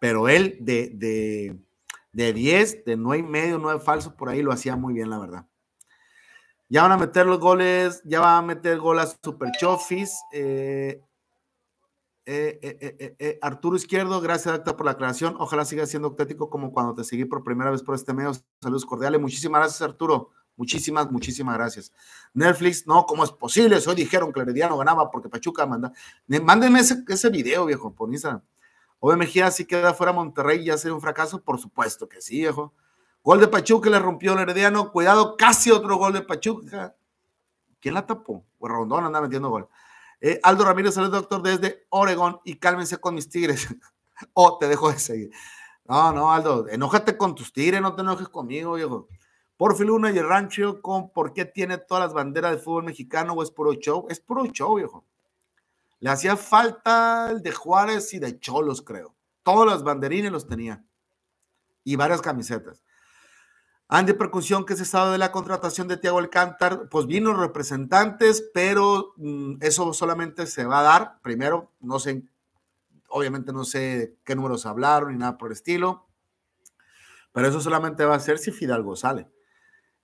pero él de, 10, de 9 y medio, 9 falso, por ahí lo hacía muy bien, la verdad. Ya van a meter los goles, ya va a meter golas Super Chofis. Eh, eh, eh, Arturo Izquierdo, gracias acta por la aclaración. Ojalá siga siendo octético como cuando te seguí por primera vez por este medio. Saludos cordiales. Muchísimas gracias, Arturo. Muchísimas, muchísimas gracias. Netflix, no, ¿cómo es posible? Hoy dijeron que Herediano ganaba porque Pachuca manda. Mándenme ese, ese video, viejo, por Instagram. Ove Mejía si queda fuera Monterrey ya sería un fracaso, por supuesto que sí, viejo. Gol de Pachuca le rompió el Herediano, cuidado, casi otro gol de Pachuca. ¿Quién la tapó? Pues Rondón anda metiendo gol. Eh, Aldo Ramírez, salud doctor desde Oregón y cálmense con mis tigres. o oh, te dejo de seguir. No, no, Aldo, enójate con tus tigres, no te enojes conmigo, viejo. Porfi Luna y el rancho con por qué tiene todas las banderas de fútbol mexicano o es puro show. Es puro show, viejo. Le hacía falta el de Juárez y de Cholos, creo. Todos los banderines los tenía. Y varias camisetas. Andy Percusión, que se sabe de la contratación de Tiago Alcántara, pues vino representantes, pero mm, eso solamente se va a dar. Primero, no sé, obviamente no sé qué números hablaron ni nada por el estilo, pero eso solamente va a ser si Fidalgo sale.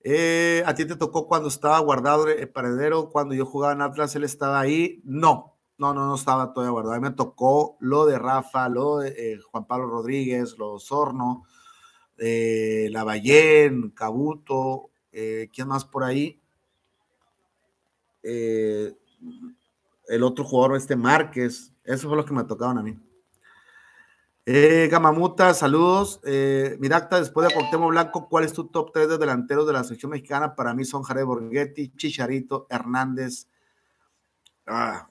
Eh, ¿A ti te tocó cuando estaba guardado el eh, paredero, cuando yo jugaba en Atlas, él estaba ahí? No, no, no, no estaba todavía guardado. A mí me tocó lo de Rafa, lo de eh, Juan Pablo Rodríguez, lo de Sorno, eh, Lavallén, Cabuto, eh, ¿quién más por ahí? el otro jugador, este Márquez. Esos fue los que me tocaban a mí. Gamamuta, saludos. Miracta, después de Cuauhtémoc Blanco, ¿cuál es tu top 3 de delanteros de la selección mexicana? Para mí son Jared Borghetti, Chicharito, Hernández. Ah,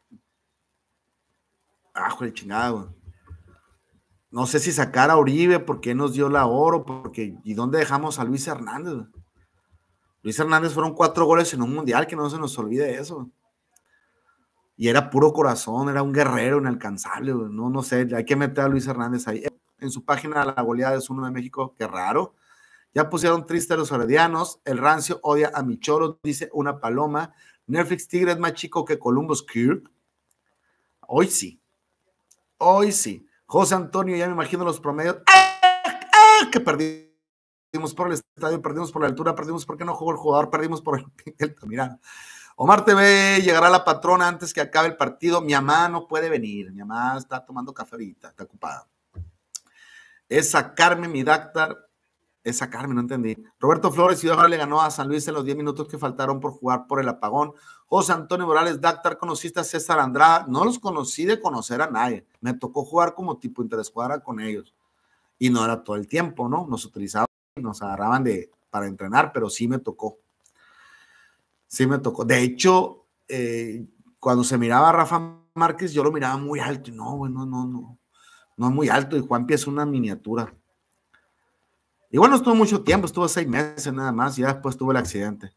Ah, el chingado. No sé si sacar a Uribe porque nos dio la oro, porque ¿y dónde dejamos a Luis Hernández? Luis Hernández fueron cuatro goles en un mundial, que no se nos olvide eso. Y era puro corazón, era un guerrero inalcanzable, no, no sé, hay que meter a Luis Hernández ahí. En su página La goleada es uno de México, qué raro. Ya pusieron triste los heredianos, el rancio odia a Michoro, dice una paloma. Netflix Tigre es más chico que Columbus Kirk. Hoy sí. Hoy sí. José Antonio, ya me imagino los promedios. ¡Ah! ¡Ah! Que perdimos por el estadio, perdimos por la altura, perdimos porque no jugó el jugador, perdimos por el, Mira, Omar TV, llegará la patrona antes que acabe el partido. Mi mamá no puede venir, mi mamá está tomando café ahorita, está ocupada. Es sacarme mi dactar esa Carmen, no entendí. Roberto Flores, y ahora le ganó a San Luis en los 10 minutos que faltaron por jugar por el apagón. José Antonio Morales, Dactar, ¿conociste a César Andrada? No los conocí de conocer a nadie. Me tocó jugar como tipo interescuadra con ellos. Y no era todo el tiempo, ¿no? Nos utilizaban, nos agarraban de, para entrenar, pero sí me tocó. Sí me tocó. De hecho, eh, cuando se miraba a Rafa Márquez, yo lo miraba muy alto. no, bueno, no, no. No es muy alto. Y Juanpi es una miniatura. Igual no estuvo mucho tiempo, estuvo seis meses nada más, y ya después tuvo el accidente.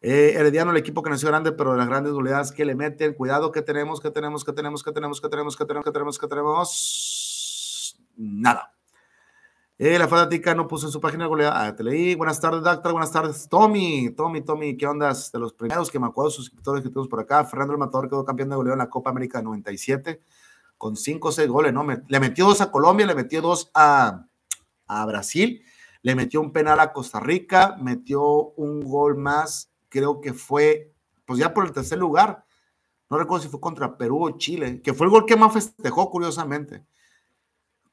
Eh, Herediano, el equipo que nació grande, pero las grandes goleadas que le meten, cuidado que tenemos, que tenemos, que tenemos, que tenemos, que tenemos, que tenemos, que tenemos, que tenemos, nada. Eh, la fanática no puso en su página goleada. Ah, te leí. Buenas tardes, Doctor. Buenas tardes, Tommy. Tommy, Tommy, ¿qué onda? De los primeros que me acuerdo, suscriptores que tenemos por acá. Fernando El Matador quedó campeón de goleo en la Copa América 97 con 5 o 6 goles, ¿no? le metió dos a Colombia, le metió dos a, a Brasil le metió un penal a Costa Rica, metió un gol más, creo que fue, pues ya por el tercer lugar, no recuerdo si fue contra Perú o Chile, que fue el gol que más festejó, curiosamente.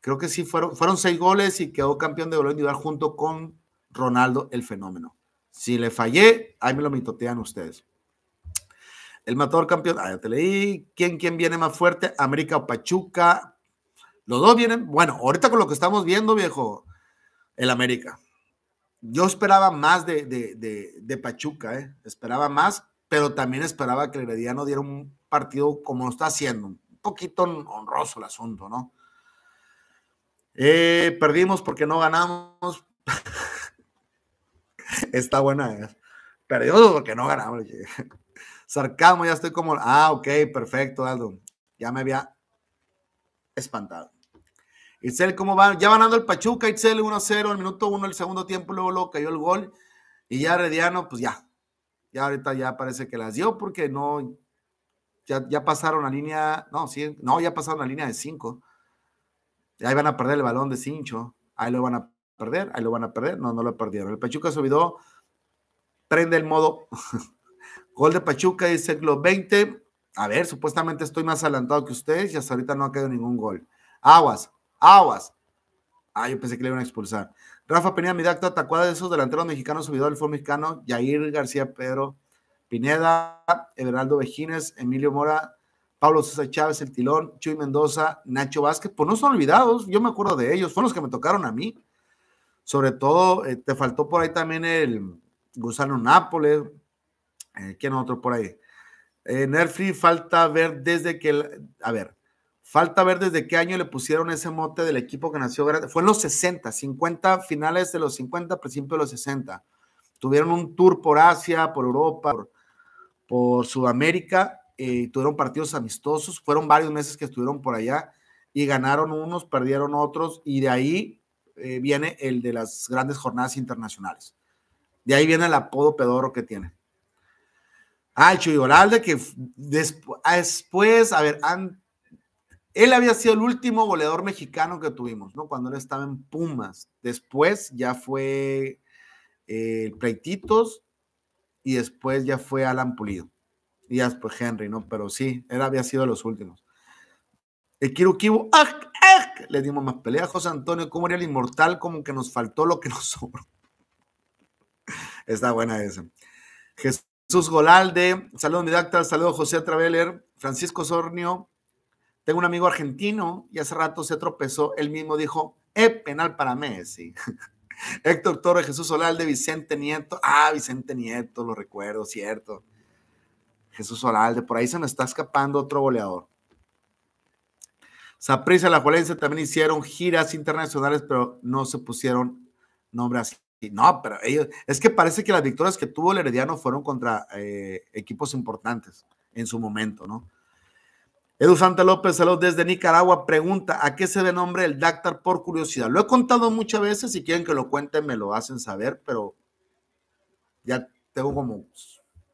Creo que sí, fueron, fueron seis goles y quedó campeón de gol junto con Ronaldo el fenómeno. Si le fallé, ahí me lo mitotean ustedes. El matador campeón, ah, ya te leí. ¿Quién, quién viene más fuerte? América o Pachuca. Los dos vienen, bueno, ahorita con lo que estamos viendo, viejo, el América. Yo esperaba más de, Pachuca, ¿eh? esperaba más, pero también esperaba que el Herediano diera un partido como lo está haciendo, un poquito honroso el asunto, ¿no? Eh, perdimos porque no ganamos. está buena. ¿eh? Perdimos porque no ganamos. Sarcasmo, ya estoy como. Ah, ok, perfecto, Aldo. Ya me había espantado. Itzel, ¿cómo van? Ya ganando el Pachuca, Itzel 1-0, el minuto 1, el segundo tiempo, luego, cayó el gol. Y ya Rediano, pues ya. Ya ahorita ya parece que las dio porque no. Ya, pasaron la línea. No, sí, no, ya pasaron la línea de 5. Ahí van a perder el balón de Cincho. Ahí lo van a perder, ahí lo van a perder. No, no lo perdieron. El Pachuca se olvidó. el modo. gol de Pachuca, dice los 20. A ver, supuestamente estoy más adelantado que ustedes y hasta ahorita no ha caído ningún gol. Aguas, Aguas. Ah, yo pensé que le iban a expulsar. Rafa Pineda Midacta Tacuada de esos delanteros mexicanos, subidor del fútbol mexicano, Jair García Pedro Pineda, Everaldo Vejines, Emilio Mora, Pablo Sosa Chávez, El Tilón, Chuy Mendoza, Nacho Vázquez, pues no son olvidados, yo me acuerdo de ellos, fueron los que me tocaron a mí. Sobre todo, eh, te faltó por ahí también el Gusano Nápoles, eh, ¿quién otro por ahí? Eh, Nerfi, falta ver desde que, el, a ver, Falta ver desde qué año le pusieron ese mote del equipo que nació grande. Fue en los 60, 50, finales de los 50, principios de los 60. Tuvieron un tour por Asia, por Europa, por, Sudamérica. Eh, tuvieron partidos amistosos. Fueron varios meses que estuvieron por allá y ganaron unos, perdieron otros. Y de ahí eh, viene el de las grandes jornadas internacionales. De ahí viene el apodo pedoro que tiene. Ah, el que ah, después, a ver, antes él había sido el último goleador mexicano que tuvimos, ¿no? Cuando él estaba en Pumas. Después ya fue eh, el Pleititos y después ya fue Alan Pulido. Y ya después Henry, ¿no? Pero sí, él había sido de los últimos. El Kirukibu, ¡ah! ¡ah! Le dimos más pelea a José Antonio. ¿Cómo era el inmortal? Como que nos faltó lo que nos sobró. Está buena esa. Jesús Golalde, saludos Midacta, saludos José Traveler, Francisco Sornio, tengo un amigo argentino y hace rato se tropezó. Él mismo dijo, es eh, penal para Messi. Héctor Torres, Jesús Olalde, Vicente Nieto. Ah, Vicente Nieto, lo recuerdo, cierto. Jesús Olalde, por ahí se me está escapando otro goleador. Saprissa y la Juelense también hicieron giras internacionales, pero no se pusieron nombres. así. No, pero ellos, es que parece que las victorias que tuvo el Herediano fueron contra eh, equipos importantes en su momento, ¿no? Edu Santa López, saludos desde Nicaragua, pregunta, ¿a qué se ve el nombre Dactar por curiosidad? Lo he contado muchas veces, si quieren que lo cuente me lo hacen saber, pero ya tengo como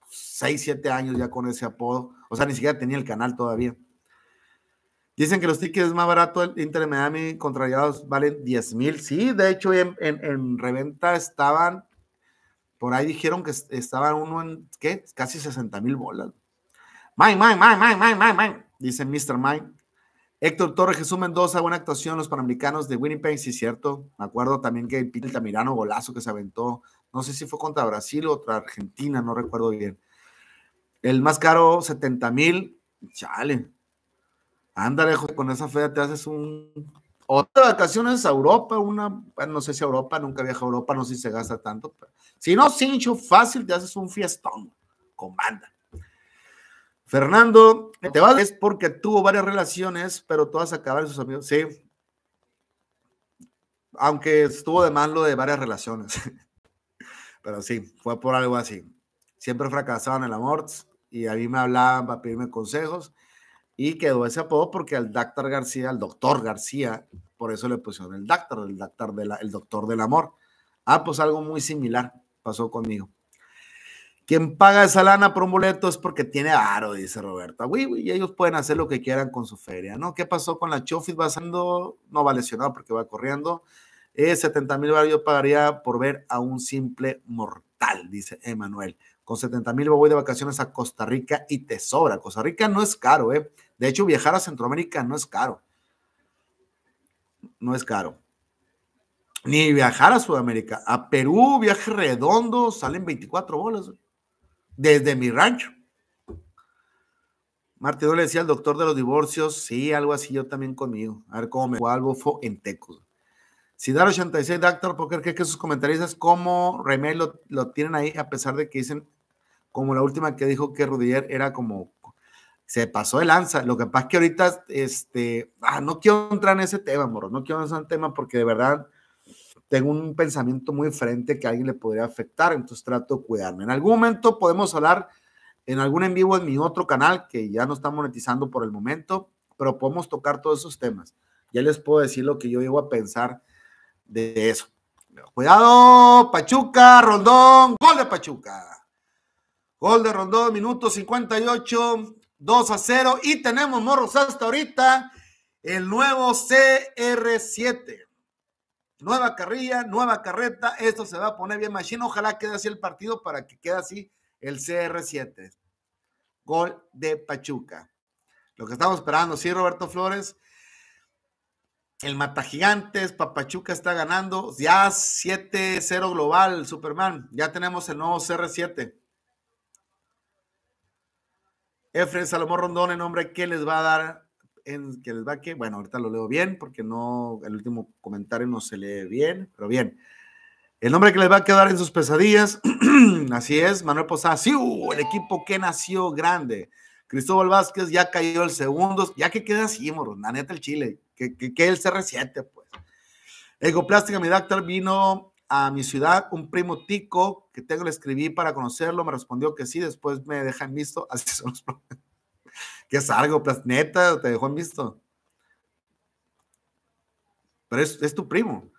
6, 7 años ya con ese apodo, o sea, ni siquiera tenía el canal todavía. Dicen que los tickets más baratos Inter Miami contra valen 10 mil, sí, de hecho en, reventa estaban, por ahí dijeron que estaban uno en, ¿qué? Casi 60 mil bolas. may, mine, mine, mine, mine, mine, dice Mr. Mike. Héctor Torres, Jesús Mendoza, buena actuación, los panamericanos de Winnipeg, sí, cierto. Me acuerdo también que el Tamirano, golazo que se aventó. No sé si fue contra Brasil o contra Argentina, no recuerdo bien. El más caro, 70 mil. Chale. lejos con esa fe te haces un. Otra vacaciones a Europa, una. No sé si a Europa, nunca viaja a Europa, no sé si se gasta tanto. Si no, Sincho, fácil, te haces un fiestón con banda. Fernando, te va es porque tuvo varias relaciones, pero todas acabaron sus amigos. Sí. Aunque estuvo de más de varias relaciones. Pero sí, fue por algo así. Siempre fracasaban en el amor y a mí me hablaban para pedirme consejos y quedó ese apodo porque al Dactar García, al doctor García, por eso le pusieron el doctor, el de la, el doctor del amor. Ah, pues algo muy similar pasó conmigo. Quien paga esa lana por un boleto es porque tiene aro, dice Roberta. Ah, Uy, y ellos pueden hacer lo que quieran con su feria, ¿no? ¿Qué pasó con la Chofis? Va siendo, no va lesionado porque va corriendo. 70 eh, mil yo pagaría por ver a un simple mortal, dice Emanuel. Con 70 mil voy de vacaciones a Costa Rica y te sobra. Costa Rica no es caro, ¿eh? De hecho, viajar a Centroamérica no es caro. No es caro ni viajar a Sudamérica. A Perú, viaje redondo, salen 24 bolas desde mi rancho. Martido le decía al doctor de los divorcios, sí, algo así yo también conmigo. A ver cómo me algo en Tecos. Sidar 86, Doctor Poker, ¿qué que sus comentaristas como Remel lo, tienen ahí a pesar de que dicen, como la última que dijo que Rudier era como, se pasó de lanza. Lo que pasa es que ahorita, este, ah, no quiero entrar en ese tema, moro, no quiero entrar en ese tema porque de verdad tengo un pensamiento muy diferente que a alguien le podría afectar, entonces trato de cuidarme. En algún momento podemos hablar en algún en vivo en mi otro canal que ya no está monetizando por el momento, pero podemos tocar todos esos temas. Ya les puedo decir lo que yo llego a pensar de eso. Cuidado, Pachuca, Rondón, gol de Pachuca. Gol de Rondón, minuto 58, 2 a 0. Y tenemos morros hasta ahorita el nuevo CR7. Nueva carrilla, nueva carreta, esto se va a poner bien machine. Ojalá quede así el partido para que quede así el CR7. Gol de Pachuca. Lo que estamos esperando, sí, Roberto Flores. El Matagigantes, Papachuca está ganando. Ya 7-0 global, Superman. Ya tenemos el nuevo CR7. Efren Salomón Rondón, el nombre, que les va a dar en que les va quedar, bueno, ahorita lo leo bien porque no, el último comentario no se lee bien, pero bien. El nombre que les va a quedar en sus pesadillas, así es, Manuel Posada, sí, uh, el equipo que nació grande. Cristóbal Vázquez ya cayó el segundo, ya que queda así, moro, la neta el Chile, que, que, el CR7, pues. Egoplástica doctor vino a mi ciudad, un primo tico que tengo, le escribí para conocerlo, me respondió que sí, después me dejan visto, así son los problemas. ¿Qué es algo, pues, te dejó en visto. Pero es, tu primo.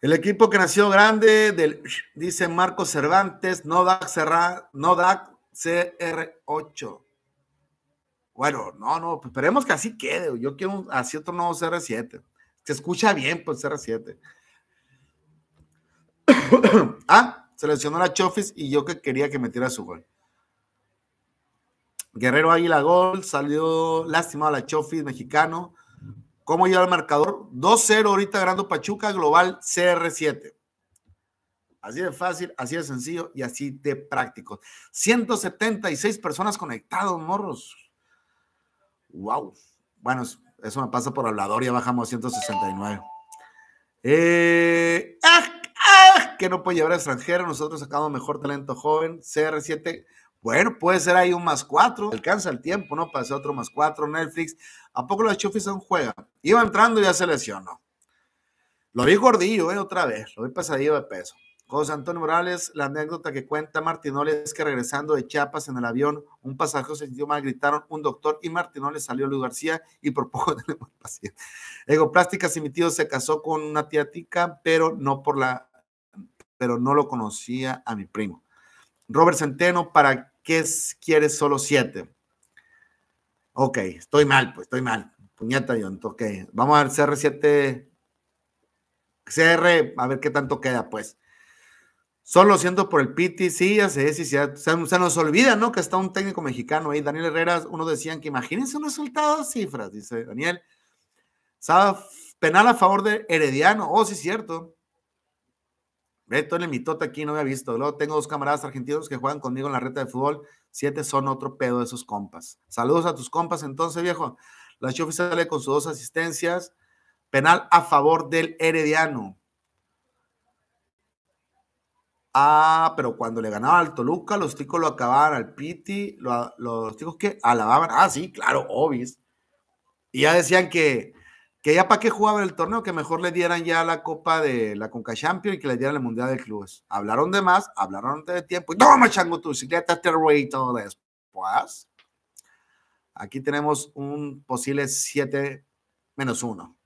El equipo que nació grande, del, dice Marco Cervantes, Nodak, no CR8. Bueno, no, no, esperemos que así quede. Yo quiero un, así otro nuevo CR7. Se escucha bien, pues CR7. ah, seleccionó la Chofis y yo que quería que metiera su gol. Guerrero Águila Gol, salió lastimado la Chofis mexicano. ¿Cómo lleva el marcador? 2-0 ahorita ganando Pachuca, global CR7. Así de fácil, así de sencillo y así de práctico. 176 personas conectados, morros. Wow. Bueno, eso me pasa por hablador, ya bajamos a 169. Eh, ah, ah! que no puede llevar a extranjero, nosotros sacamos mejor talento joven. CR7 bueno, puede ser ahí un más cuatro. Alcanza el tiempo, ¿no? Para otro más cuatro. Netflix. ¿A poco los Chufis son juega? Iba entrando y ya se lesionó. Lo vi gordillo, ¿eh? Otra vez. Lo vi pasadillo de peso. José Antonio Morales, la anécdota que cuenta Oles es que regresando de Chiapas en el avión, un pasajero se sintió mal, gritaron un doctor y Oles salió Luis García y por poco tenemos paciente. Ego Plásticas y mi tío se casó con una tía tica, pero no por la, pero no lo conocía a mi primo. Robert Centeno, para que quieres solo siete. Ok, estoy mal, pues estoy mal. Puñeta, yo, ok. Vamos a ver CR7. CR, a ver qué tanto queda, pues. Solo siento por el Piti, sí, ya sé, sí, se, nos olvida, ¿no? Que está un técnico mexicano ahí, Daniel Herrera, Uno decía que imagínense un resultados, cifras, dice Daniel. Penal a favor de Herediano, oh, sí, cierto. Beto el mitote aquí no había visto. Luego tengo dos camaradas argentinos que juegan conmigo en la reta de fútbol. Siete son otro pedo de sus compas. Saludos a tus compas entonces, viejo. La Chofi sale con sus dos asistencias. Penal a favor del Herediano. Ah, pero cuando le ganaba al Toluca, los chicos lo acababan al Piti, los chicos que alababan. Ah, sí, claro, obis. Y ya decían que que ya para qué jugaba el torneo, que mejor le dieran ya la Copa de la Conca Champions y que le dieran la Mundial de Clubes. Hablaron de más, hablaron de tiempo. Y me chango, tu bicicleta, te y todo después. Aquí tenemos un posible 7 menos 1.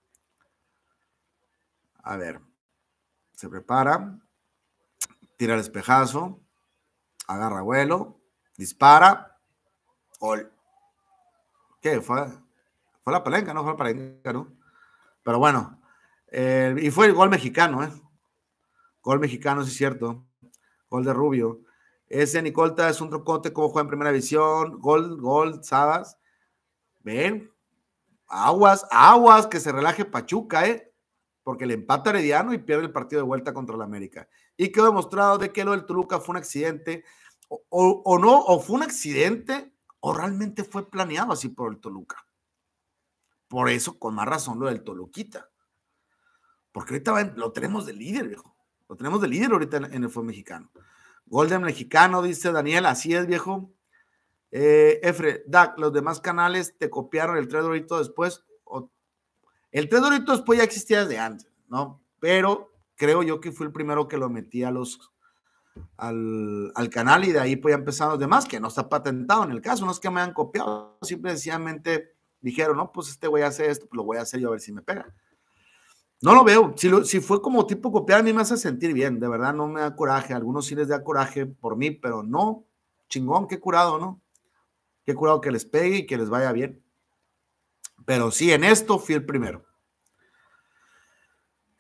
A ver, se prepara, tira el espejazo, agarra vuelo, dispara, ol ¿Qué? Fue, fue la palenca, ¿no? Fue la palenca, ¿no? Pero bueno, eh, y fue el gol mexicano, ¿eh? Gol mexicano, sí es cierto. Gol de Rubio. Ese Nicolta es un trocote como juega en primera división. Gol, gol, Sabas. Ven, aguas, aguas, que se relaje Pachuca, ¿eh? Porque le empata Herediano y pierde el partido de vuelta contra la América. Y quedó demostrado de que lo del Toluca fue un accidente, o no, o fue un accidente, o realmente fue planeado así por el Toluca. Por eso, con más razón, lo del Toluquita. Porque ahorita lo tenemos de líder, viejo. Lo tenemos de líder ahorita en, el fútbol mexicano. Golden mexicano, dice Daniel. Así es, viejo. Eh, Efre, los demás canales te copiaron el tres después. el tres después ya existía desde antes, ¿no? Pero creo yo que fue el primero que lo metí a los, al, canal y de ahí pues ya empezaron los demás, que no está patentado en el caso, no es que me han copiado, simplemente dijeron, no, pues este güey hace esto, pues lo voy a hacer yo a ver si me pega. No lo veo. Si, si fue como tipo copiar, a mí me hace sentir bien. De verdad, no me da coraje. algunos sí les da coraje por mí, pero no. Chingón, qué curado, ¿no? Qué curado que les pegue y que les vaya bien. Pero sí, en esto fui el primero.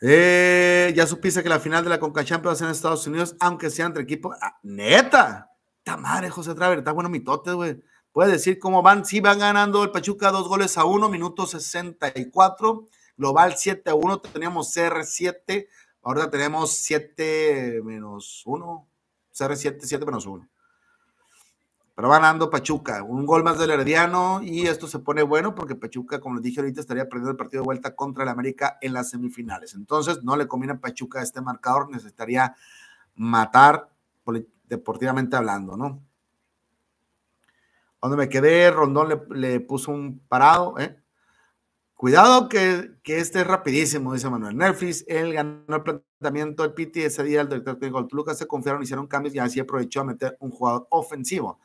Eh, ya supiste que la final de la Conca Champions en Estados Unidos, aunque sea entre equipos. Ah, ¡Neta! ¡Ta madre, José Traver! ¡Está bueno mi tote, güey! Puede decir cómo van. Sí, van ganando el Pachuca dos goles a uno, minuto 64. Global 7 a 1. Teníamos CR7. Ahora tenemos 7 menos 1. CR7, siete menos 1. Pero van ganando Pachuca. Un gol más del Herediano. Y esto se pone bueno porque Pachuca, como les dije ahorita, estaría perdiendo el partido de vuelta contra el América en las semifinales. Entonces, no le conviene a Pachuca este marcador. Necesitaría matar deportivamente hablando, ¿no? donde me quedé, Rondón le, le puso un parado, ¿eh? Cuidado que, este es rapidísimo, dice Manuel. Nerfis. él ganó el planteamiento del Piti ese día, el director técnico Lucas, se confiaron, hicieron cambios y así aprovechó a meter un jugador ofensivo.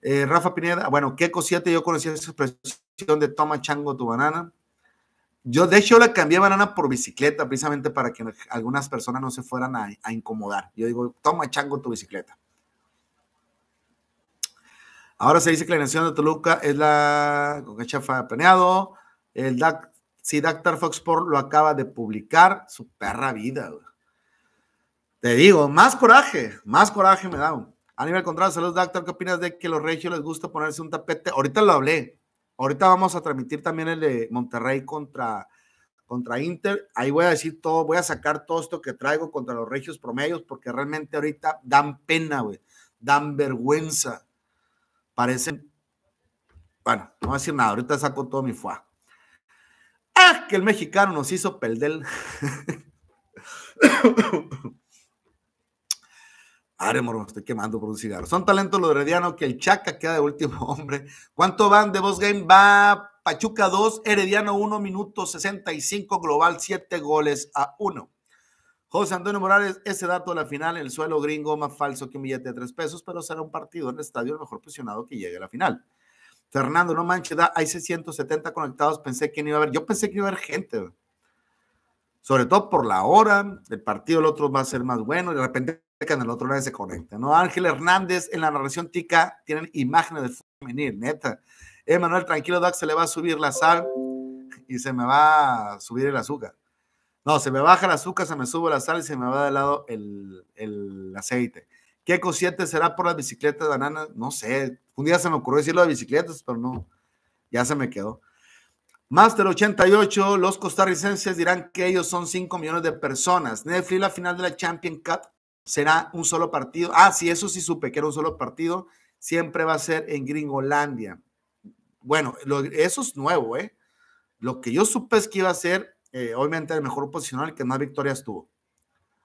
Eh, Rafa Pineda, bueno, qué cosita yo conocí esa expresión de toma chango tu banana. Yo, de hecho, la cambié banana por bicicleta precisamente para que algunas personas no se fueran a incomodar. Yo digo, toma chango tu bicicleta. Ahora se dice que la nación de Toluca es la con que chafa planeado. El DAC, si Dactar Foxport lo acaba de publicar, su perra vida, güey. Te digo, más coraje, más coraje me da. A nivel contrario, saludos, Dactar. ¿Qué opinas de que los regios les gusta ponerse un tapete? Ahorita lo hablé. Ahorita vamos a transmitir también el de Monterrey contra, contra Inter. Ahí voy a decir todo, voy a sacar todo esto que traigo contra los regios promedios, porque realmente ahorita dan pena, güey. Dan vergüenza parecen, bueno, no voy a decir nada, ahorita saco todo mi fuá. Ah, que el mexicano nos hizo peldel. Madre morro, me estoy quemando por un cigarro. Son talentos los Herediano que el Chaca queda de último hombre. ¿Cuánto van de Boss Game? Va Pachuca 2, Herediano 1, minuto 65, global 7 goles a 1. José Antonio Morales, ese dato de la final, el suelo gringo más falso que un billete de tres pesos, pero será un partido en el estadio el mejor presionado que llegue a la final. Fernando, no manches, da, hay 670 conectados, pensé que no iba a haber, yo pensé que iba a haber gente, sobre todo por la hora, el partido el otro va a ser más bueno, y de repente en el otro no se conecta, ¿no? Ángel Hernández en la narración tica tienen imágenes de femenil, neta. Emanuel, tranquilo, Doc, se le va a subir la sal y se me va a subir el azúcar. No, se me baja el azúcar, se me sube la sal y se me va de lado el, aceite. ¿Qué cociente será por las bicicletas de banana? No sé. Un día se me ocurrió decirlo de bicicletas, pero no. Ya se me quedó. Master 88, los costarricenses dirán que ellos son 5 millones de personas. Netflix, la final de la Champions Cup será un solo partido. Ah, sí, eso sí supe que era un solo partido. Siempre va a ser en Gringolandia. Bueno, eso es nuevo, ¿eh? Lo que yo supe es que iba a ser eh, obviamente el mejor posicional que más victorias tuvo.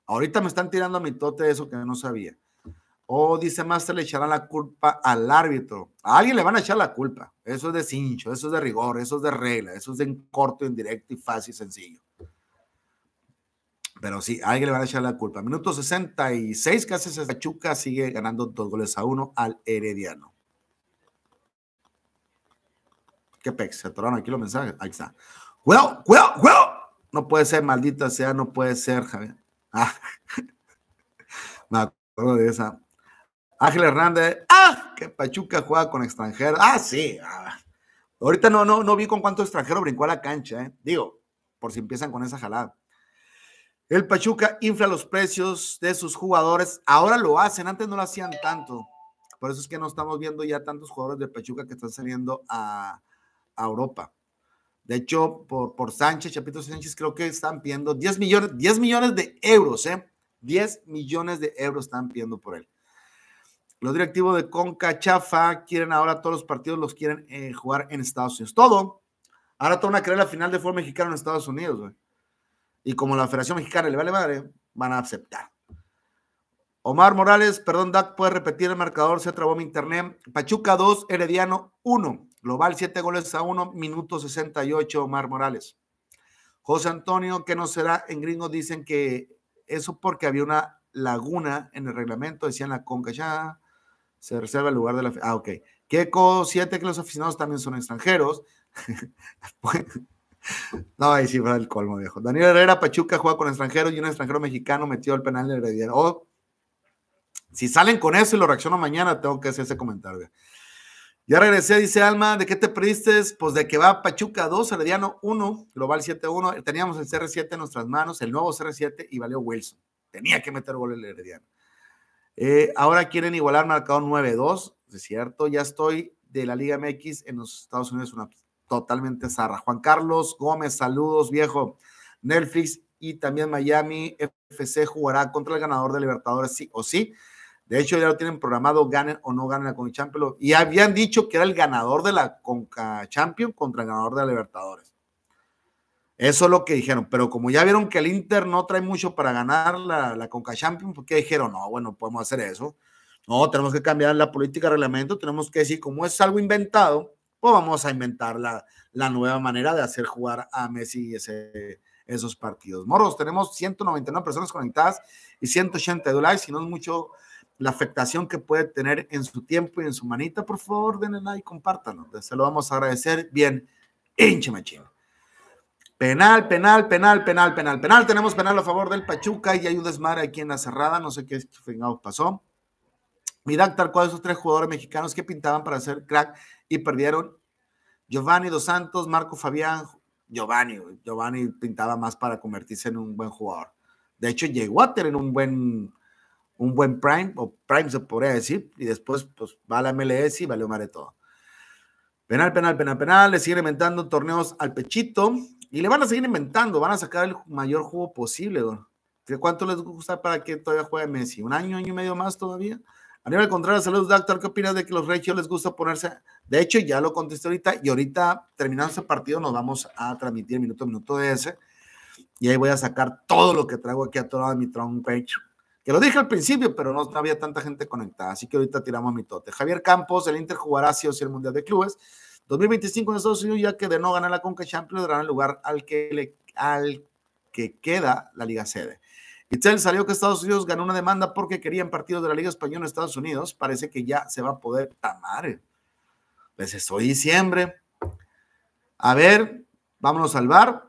Ahorita me están tirando a mi tote eso que no sabía. O oh, dice Master, le echará la culpa al árbitro. A alguien le van a echar la culpa. Eso es de cincho, eso es de rigor, eso es de regla, eso es de en corto, indirecto y fácil, y sencillo. Pero sí, a alguien le van a echar la culpa. Minuto 66, casi se chuca, sigue ganando dos goles a uno al Herediano. Qué pex, se atoraron aquí los mensajes. Ahí está. cuidado, cuidado, cuidado no puede ser, maldita sea, no puede ser, Javier. Ah. me acuerdo de esa. Ángel Hernández, ¡ah! Que Pachuca juega con extranjero. Ah, sí. Ah. Ahorita no, no, no vi con cuánto extranjero brincó a la cancha, ¿eh? Digo, por si empiezan con esa jalada. El Pachuca infla los precios de sus jugadores. Ahora lo hacen, antes no lo hacían tanto. Por eso es que no estamos viendo ya tantos jugadores de Pachuca que están saliendo a Europa. De hecho, por, por Sánchez, Chapito Sánchez, creo que están pidiendo 10 millones, 10 millones de euros, ¿eh? 10 millones de euros están pidiendo por él. Los directivos de Conca Chafa quieren ahora todos los partidos los quieren eh, jugar en Estados Unidos. Todo. Ahora toda a creer la final de fútbol mexicano en Estados Unidos, Y como la Federación Mexicana le vale madre, van a aceptar. Omar Morales, perdón, Dak, puede repetir el marcador, se trabó mi internet. Pachuca 2, Herediano 1. Global 7 goles a 1, minuto 68, Omar Morales. José Antonio, que no será? En gringo dicen que eso porque había una laguna en el reglamento, decían la conca ya se reserva el lugar de la... Ah, ok. Queco 7, que los aficionados también son extranjeros. no, ahí sí fue el colmo, viejo. Daniel Herrera, Pachuca, juega con extranjeros y un extranjero mexicano metió el penal de Heredia. Oh, si salen con eso y lo reacciono mañana, tengo que hacer ese comentario. Ya regresé, dice Alma, ¿de qué te perdiste? Pues de que va Pachuca 2, Herediano 1, Global 7-1. Teníamos el CR7 en nuestras manos, el nuevo CR7 y valió Wilson. Tenía que meter gol el Herediano. Eh, ahora quieren igualar marcado 9-2, es cierto, ya estoy de la Liga MX en los Estados Unidos, una totalmente zarra. Juan Carlos Gómez, saludos viejo. Netflix y también Miami FC jugará contra el ganador de Libertadores, sí o sí. De hecho, ya lo tienen programado, ganen o no ganen la Conca Champions. Y habían dicho que era el ganador de la Conca Champions contra el ganador de la Libertadores. Eso es lo que dijeron. Pero como ya vieron que el Inter no trae mucho para ganar la, la Conca Champions, ¿por qué dijeron? No, bueno, podemos hacer eso. No, tenemos que cambiar la política de reglamento. Tenemos que decir, como es algo inventado, pues vamos a inventar la, nueva manera de hacer jugar a Messi ese, esos partidos. Morros, tenemos 199 personas conectadas y de likes. Si no es mucho la afectación que puede tener en su tiempo y en su manita, por favor, denle like y compártanlo. Se lo vamos a agradecer bien, hinche machín. Penal, penal, penal, penal, penal, penal. Tenemos penal a favor del Pachuca y hay un desmadre aquí en la cerrada. No sé qué pasó. Miran tal cual esos tres jugadores mexicanos que pintaban para hacer crack y perdieron? Giovanni Dos Santos, Marco Fabián, Giovanni. Giovanni pintaba más para convertirse en un buen jugador. De hecho, llegó Water en un buen un buen prime, o prime se podría decir, y después pues va la MLS y vale madre todo. Penal, penal, penal, penal, le siguen inventando torneos al pechito y le van a seguir inventando, van a sacar el mayor juego posible, ¿Cuánto les gusta para que todavía juegue Messi? ¿Un año, año y medio más todavía? a nivel contrario, saludos, doctor. ¿Qué opinas de que los reyes les gusta ponerse? De hecho, ya lo contesté ahorita y ahorita terminando ese partido nos vamos a transmitir minuto a minuto de ese y ahí voy a sacar todo lo que traigo aquí a todo lado de mi page que lo dije al principio, pero no había tanta gente conectada, así que ahorita tiramos mi tote. Javier Campos, el Inter jugará sí o sí el Mundial de Clubes. 2025 en Estados Unidos, ya que de no ganar la Conca Champions, darán el lugar al que, le, al que queda la Liga Sede. Itzel salió que Estados Unidos ganó una demanda porque querían partidos de la Liga Española en Estados Unidos. Parece que ya se va a poder tamar. Pues estoy diciembre. A ver, vámonos al bar.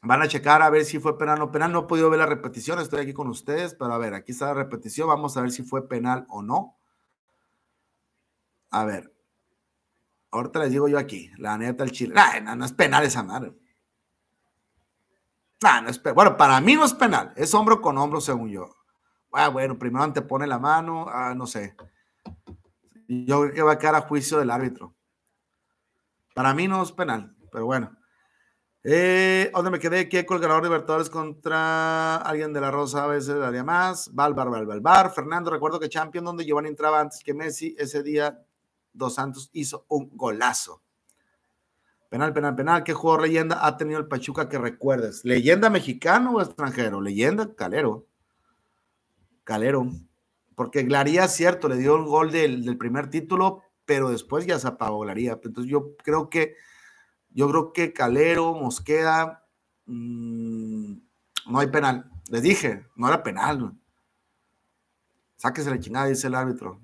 Van a checar a ver si fue penal o penal. No he podido ver la repetición, estoy aquí con ustedes, pero a ver, aquí está la repetición. Vamos a ver si fue penal o no. A ver. Ahorita les digo yo aquí, la neta el Chile. no, es penal esa madre. bueno, para mí no es penal. Es hombro con hombro, según yo. Ah, bueno, primero te pone la mano, ah, no sé. Yo creo va a quedar a juicio del árbitro. Para mí no es penal, pero bueno. Eh, ¿Dónde me quedé? ¿Qué el ganador de Libertadores contra alguien de la Rosa, a veces daría más. Valvar, Fernando, recuerdo que Champion, donde Giovanni entraba antes que Messi, ese día Dos Santos hizo un golazo. Penal, penal, penal. ¿Qué jugador leyenda ha tenido el Pachuca que recuerdes? ¿Leyenda mexicano o extranjero? Leyenda Calero. Calero. Porque Glaría, cierto, le dio el gol del, primer título, pero después ya se apagó Glaría. Entonces yo creo que yo creo que Calero, Mosqueda, mm, no hay penal. Les dije, no era penal. Sáquese la chingada, dice el árbitro.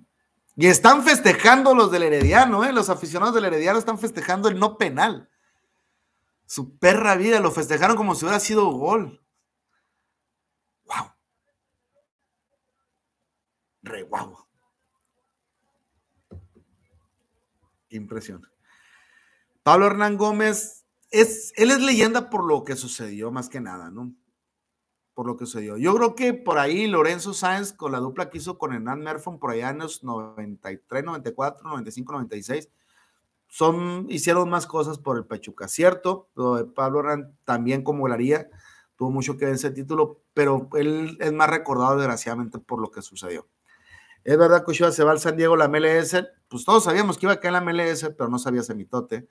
Y están festejando los del Herediano, ¿eh? Los aficionados del Herediano están festejando el no penal. Su perra vida, lo festejaron como si hubiera sido gol. ¡Wow! ¡Re guau! Impresión. Pablo Hernán Gómez, es, él es leyenda por lo que sucedió más que nada, ¿no? Por lo que sucedió. Yo creo que por ahí Lorenzo Sáenz con la dupla que hizo con Hernán Merfon por allá en los 93, 94, 95, 96, son, hicieron más cosas por el Pachuca, ¿cierto? Pablo Hernán también como haría, tuvo mucho que ver en ese título, pero él es más recordado desgraciadamente por lo que sucedió. Es verdad que Ochoa se va al San Diego, la MLS, pues todos sabíamos que iba a caer la MLS, pero no sabía semitote.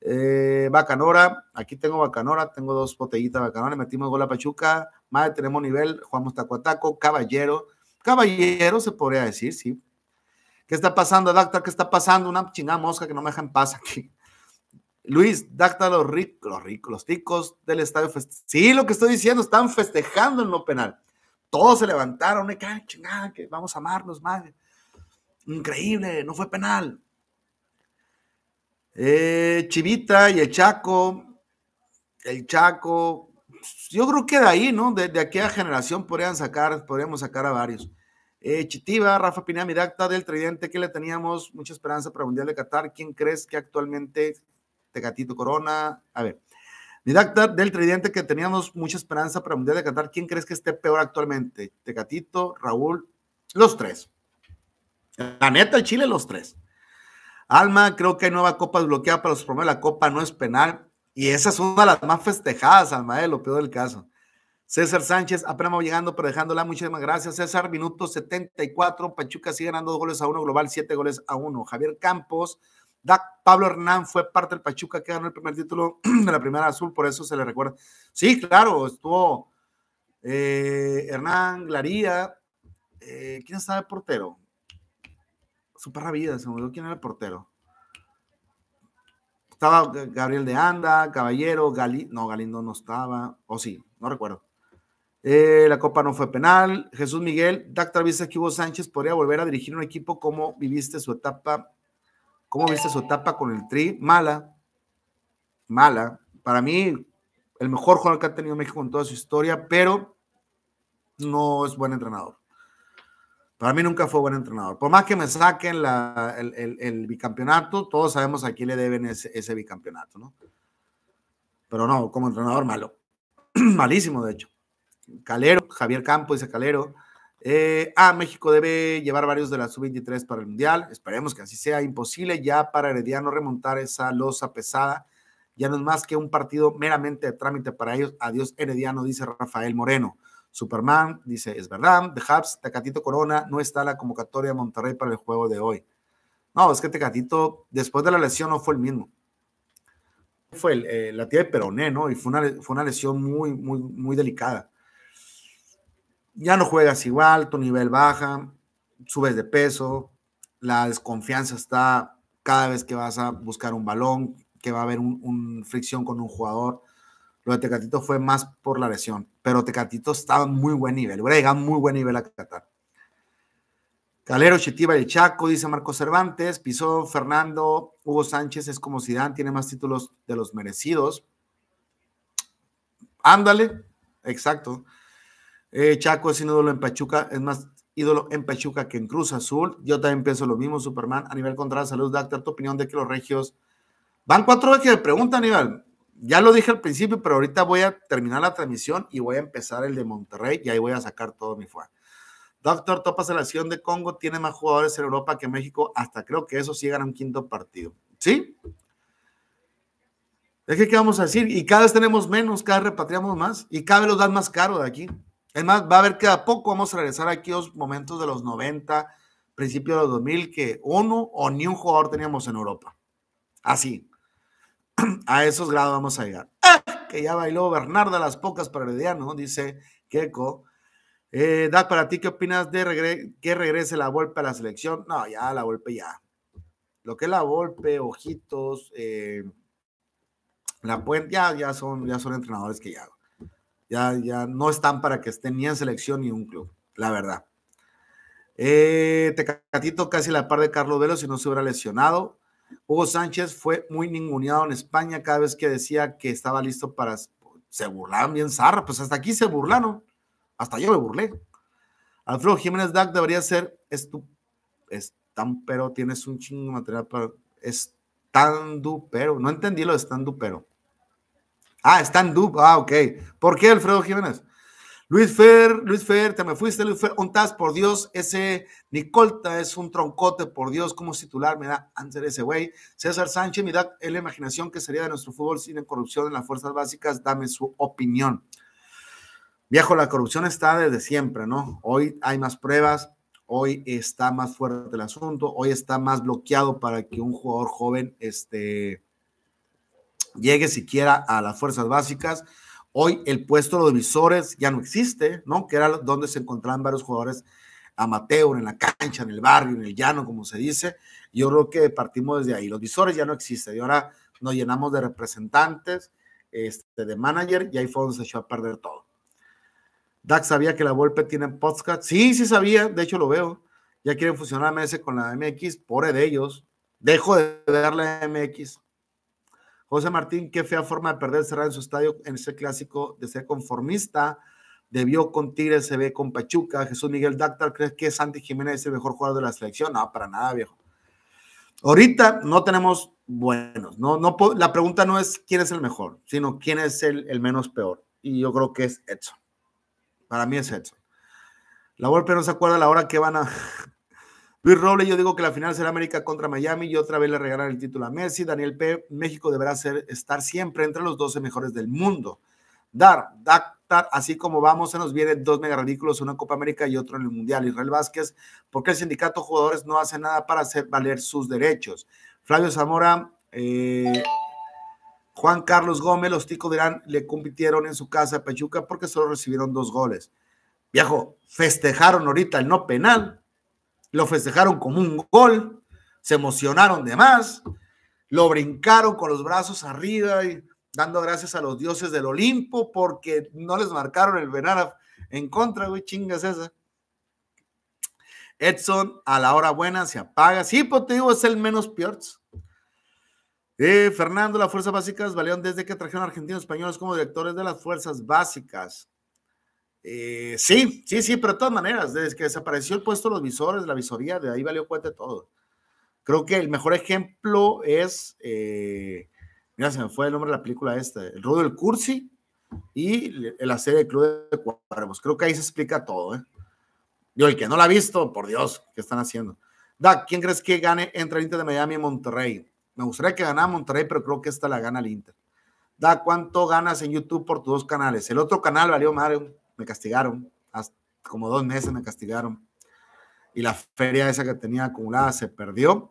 Eh, Bacanora, aquí tengo Bacanora, tengo dos botellitas de Bacanora, metimos gol a Pachuca, madre, tenemos nivel, jugamos tacuataco, caballero, caballero se podría decir, sí. ¿Qué está pasando, Dacta? ¿Qué está pasando? Una chingada mosca que no me deja en paz aquí. Luis, Dacta los ricos, los ricos, los ticos del estadio. Sí, lo que estoy diciendo, están festejando en lo penal. Todos se levantaron, me chingada, que vamos a amarnos, madre. Increíble, no fue penal. Eh, Chivita y el Chaco, el Chaco, yo creo que de ahí, ¿no? De, aquella generación podrían sacar, podríamos sacar a varios. Eh, Chitiba, Rafa Pineda Midacta, del Tridente, que le teníamos mucha esperanza para el Mundial de Qatar. ¿Quién crees que actualmente Tecatito Corona? A ver, Midacta del Tridente, que teníamos mucha esperanza para el Mundial de Qatar. ¿Quién crees que esté peor actualmente? Tecatito, Raúl, los tres. La neta, el Chile, los tres. Alma, creo que hay nueva copa desbloqueada para los promedios. La copa no es penal. Y esa es una de las más festejadas, Alma, es eh, lo peor del caso. César Sánchez, apenas llegando, pero dejándola. Muchísimas gracias, César. Minuto 74. Pachuca sigue ganando dos goles a uno, global siete goles a uno. Javier Campos, Da Pablo Hernán fue parte del Pachuca que ganó el primer título de la primera azul, por eso se le recuerda. Sí, claro, estuvo eh, Hernán Glaría. Eh, ¿Quién estaba el portero? super rabia, se me olvidó quién era el portero. Estaba Gabriel de Anda, Caballero, Galindo, no, Galindo no estaba, o sí, no recuerdo. Eh, la Copa no fue penal. Jesús Miguel, Dacta Vista que Sánchez podría volver a dirigir un equipo. ¿Cómo viviste su etapa? ¿Cómo viste su etapa con el Tri? Mala, mala. Para mí, el mejor jugador que ha tenido México en toda su historia, pero no es buen entrenador. Para mí nunca fue buen entrenador. Por más que me saquen el, bicampeonato, todos sabemos a quién le deben ese, bicampeonato, ¿no? Pero no, como entrenador malo. Malísimo, de hecho. Calero, Javier Campo dice Calero. Eh, ah, México debe llevar varios de la sub-23 para el Mundial. Esperemos que así sea. Imposible ya para Herediano remontar esa losa pesada. Ya no es más que un partido meramente de trámite para ellos. Adiós, Herediano, dice Rafael Moreno. Superman dice, es verdad, The Habs, Tecatito Corona, no está la convocatoria de Monterrey para el juego de hoy. No, es que Tecatito, después de la lesión, no fue el mismo. Fue eh, la tía de Peroné, ¿no? Y fue una, fue una lesión muy, muy, muy delicada. Ya no juegas igual, tu nivel baja, subes de peso, la desconfianza está cada vez que vas a buscar un balón, que va a haber un fricción con un jugador. Lo de Tecatito fue más por la lesión, pero Tecatito estaba en muy buen nivel, hubiera llegado muy buen nivel a Qatar. Calero, Chetiba y Chaco, dice Marco Cervantes, Piso, Fernando, Hugo Sánchez es como Zidane, tiene más títulos de los merecidos. Ándale, exacto. Eh, Chaco es ídolo en Pachuca, es más ídolo en Pachuca que en Cruz Azul. Yo también pienso lo mismo, Superman. A nivel contra la salud, Doctor, tu opinión de que los regios van cuatro veces Pregunta a nivel... Aníbal ya lo dije al principio, pero ahorita voy a terminar la transmisión y voy a empezar el de Monterrey y ahí voy a sacar todo mi fuego. Doctor, topas la selección de Congo, tiene más jugadores en Europa que México, hasta creo que eso sí gana un quinto partido. ¿Sí? Es que, ¿qué vamos a decir? Y cada vez tenemos menos, cada vez repatriamos más y cada vez los dan más caro de aquí. Es más, va a haber que a poco vamos a regresar a los momentos de los 90, principios de los 2000, que uno o ni un jugador teníamos en Europa. Así, a esos grados vamos a llegar. ¡Ah! Que ya bailó a las pocas para ¿no? dice Keiko. Eh, Dad, para ti, ¿qué opinas de que regrese la golpe a la selección? No, ya, la golpe ya. Lo que es la golpe, ojitos, eh, la puente, ya, ya, son, ya son entrenadores que ya, ya, ya no están para que estén ni en selección ni en un club, la verdad. Eh, Tecatito casi la par de Carlos Velo si no se hubiera lesionado. Hugo Sánchez fue muy ninguneado en España cada vez que decía que estaba listo para... Se burlaban bien zarra, pues hasta aquí se burlaron. Hasta yo me burlé. Alfredo Jiménez Dac debería ser tan pero tienes un chingo de material para estando pero. No entendí lo de estando pero. Ah, están du Ah, ok. ¿Por qué Alfredo Jiménez? Luis Fer, Luis Fer, te me fuiste, Luis Fer, por Dios, ese Nicolta es un troncote, por Dios, como titular, me da answer ese güey. César Sánchez, mirad la imaginación que sería de nuestro fútbol sin corrupción en las fuerzas básicas, dame su opinión. Viejo, la corrupción está desde siempre, ¿no? Hoy hay más pruebas, hoy está más fuerte el asunto, hoy está más bloqueado para que un jugador joven este, llegue siquiera a las fuerzas básicas. Hoy el puesto de los visores ya no existe, ¿no? Que era donde se encontraban varios jugadores amateur, en la cancha, en el barrio, en el llano, como se dice. Yo creo que partimos desde ahí. Los visores ya no existen y ahora nos llenamos de representantes, este, de manager, y ahí fue donde se echó a perder todo. Dax sabía que la Volpe tiene podcast. Sí, sí sabía, de hecho lo veo. Ya quieren fusionar MS con la MX, por de ellos. Dejo de ver la MX. José Martín, qué fea forma de perder cerrado en su estadio en ese clásico de ser conformista. Debió con Tigres, se ve con Pachuca. Jesús Miguel Dactar, ¿crees que Santi Jiménez es el mejor jugador de la selección? No, para nada, viejo. Ahorita no tenemos buenos. No, no, la pregunta no es quién es el mejor, sino quién es el, menos peor. Y yo creo que es Edson. Para mí es Edson. La Volpe no se acuerda la hora que van a. Luis Robles, yo digo que la final será América contra Miami y otra vez le regalarán el título a Messi. Daniel P. México deberá ser, estar siempre entre los 12 mejores del mundo. Dar, Dactar, así como vamos, se nos vienen dos mega ridículos, una en Copa América y otro en el Mundial. Israel Vázquez, porque el sindicato de jugadores no hace nada para hacer valer sus derechos? Flavio Zamora, eh, Juan Carlos Gómez, los ticos dirán, le compitieron en su casa a Pachuca porque solo recibieron dos goles. Viejo, festejaron ahorita el no penal lo festejaron como un gol, se emocionaron de más, lo brincaron con los brazos arriba y dando gracias a los dioses del Olimpo porque no les marcaron el Benaraf en contra, güey, chingas esa. Edson a la hora buena se apaga. Sí, pues te digo, es el menos peor. Eh, Fernando, las fuerzas básicas valieron desde que trajeron argentinos españoles como directores de las fuerzas básicas. Eh, sí, sí, sí, pero de todas maneras, desde que desapareció el puesto de los visores, la visoría, de ahí valió cuenta todo. Creo que el mejor ejemplo es, eh, mira, se me fue el nombre de la película esta, El Rudo del Cursi y la serie de Club de Cuervos. Creo que ahí se explica todo, Yo, ¿eh? el que no la ha visto, por Dios, ¿qué están haciendo? Da, ¿quién crees que gane entre el Inter de Miami y Monterrey? Me gustaría que ganara Monterrey, pero creo que esta la gana el Inter. Da, ¿cuánto ganas en YouTube por tus dos canales? El otro canal valió madre me castigaron, como dos meses me castigaron. Y la feria esa que tenía acumulada se perdió.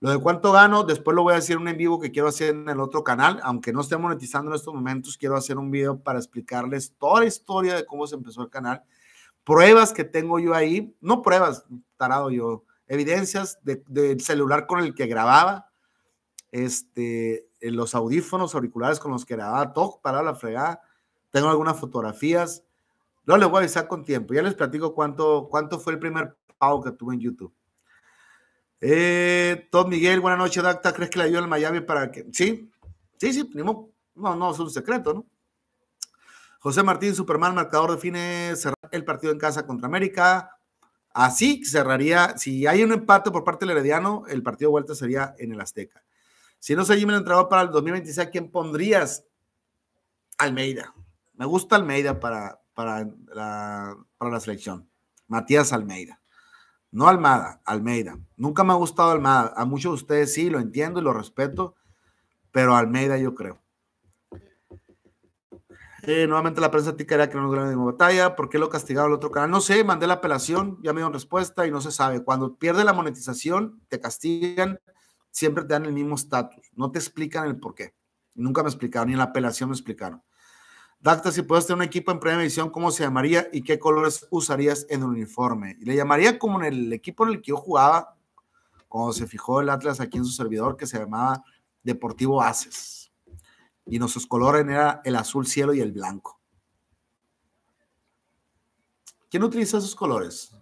Lo de cuánto gano, después lo voy a decir en un en vivo que quiero hacer en el otro canal, aunque no esté monetizando en estos momentos, quiero hacer un video para explicarles toda la historia de cómo se empezó el canal, pruebas que tengo yo ahí, no pruebas, tarado yo, evidencias del celular con el que grababa, este, los audífonos auriculares con los que grababa, todo para la fregada. Tengo algunas fotografías, no les voy a avisar con tiempo. Ya les platico cuánto, cuánto fue el primer pago que tuve en YouTube. Eh, Tom Miguel, buenas noches, Dacta. ¿Crees que la dio al Miami para que.? Sí, sí, sí, No, no, es un secreto, ¿no? José Martín, Superman, marcador define cerrar el partido en casa contra América. Así cerraría, si hay un empate por parte del Herediano, el partido de vuelta sería en el Azteca. Si no se Jimmy el para el 2026, ¿quién pondrías? Almeida. Me gusta Almeida para, para la, para la selección. Matías Almeida. No Almada, Almeida. Nunca me ha gustado Almada. A muchos de ustedes sí, lo entiendo y lo respeto, pero Almeida yo creo. nuevamente la prensa tica era que no nos la batalla. ¿Por qué lo castigaron al otro canal? No sé, mandé la apelación, ya me dieron respuesta y no se sabe. Cuando pierde la monetización, te castigan, siempre te dan el mismo estatus. No te explican el por qué. Nunca me explicaron, ni en la apelación me explicaron. Dacta, si puedes tener un equipo en primera división, ¿cómo se llamaría y qué colores usarías en el uniforme? Y le llamaría como en el equipo en el que yo jugaba, cuando se fijó el Atlas aquí en su servidor, que se llamaba Deportivo Aces. Y nuestros colores eran el azul cielo y el blanco. ¿Quién utiliza esos colores?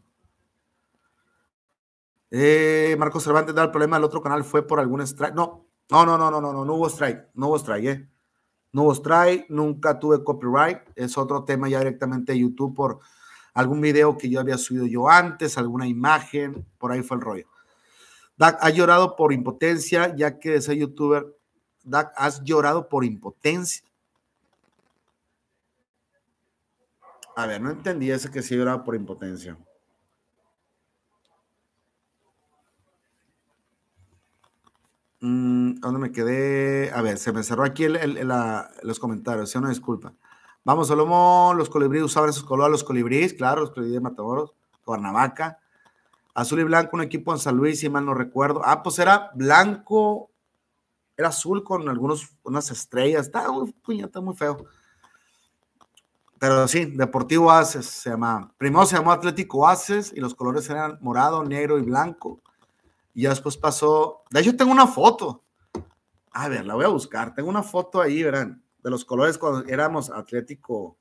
Eh, Marcos Cervantes da el problema del otro canal, fue por algún strike. No, no, no, no, no, no, no, no hubo strike, no hubo strike, eh os trae, nunca tuve copyright, es otro tema ya directamente de YouTube por algún video que yo había subido yo antes, alguna imagen, por ahí fue el rollo. Dak ha llorado por impotencia, ya que ese youtuber, Dak, has llorado por impotencia. A ver, no entendí ese que se lloraba por impotencia. Mm, ¿Dónde me quedé? A ver, se me cerró aquí los comentarios, si una disculpa. Vamos, Salomón, los colibríes usaban esos colores, los colibríes, claro, los colibríes de Matamoros, Cuernavaca. Azul y blanco, un equipo en San Luis, si mal no recuerdo. Ah, pues era blanco, era azul con algunos, unas estrellas. Está, muy feo. Pero sí, Deportivo Aces se llama. Primero se llamó Atlético Aces y los colores eran morado, negro y blanco. Y ya después pasó, de hecho tengo una foto, a ver, la voy a buscar, tengo una foto ahí, verán, de los colores cuando éramos Atlético,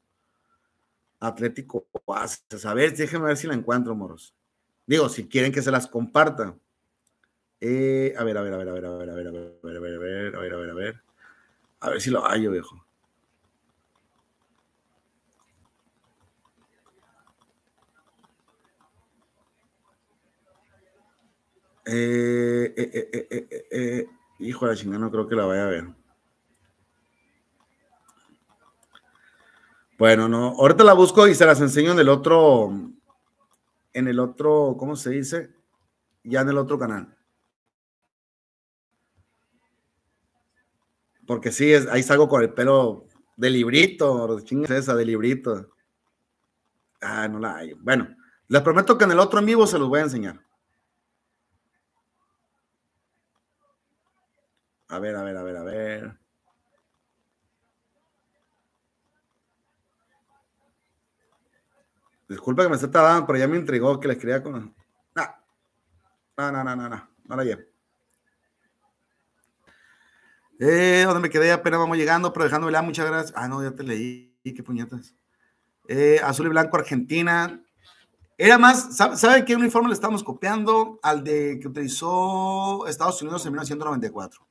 Atlético A ver, déjenme ver si la encuentro, moros. Digo, si quieren que se las comparta. a ver, a ver, a ver, a ver, a ver, a ver, a ver, a ver, a ver, a ver, a ver, a ver, a ver si lo hallo, viejo. Eh, eh, eh, eh, hijo de la chingada, no creo que la vaya a ver. Bueno, no, ahorita la busco y se las enseño en el otro, en el otro, ¿cómo se dice? Ya en el otro canal. Porque sí, es, ahí salgo con el pelo de librito, chingas esa, de librito. Ah, no la hay. Bueno, les prometo que en el otro en vivo se los voy a enseñar. A ver, a ver, a ver, a ver. Disculpa que me esté tardando, pero ya me intrigó que les quería con. Ah. No, no, no, no, no. No la llevo. Eh, donde me quedé apenas vamos llegando, pero dejándome la muchas gracias. Ah, no, ya te leí, qué puñetas. Eh, azul y blanco, Argentina. Era más, ¿saben sabe qué uniforme le estamos copiando al de que utilizó Estados Unidos en 1994?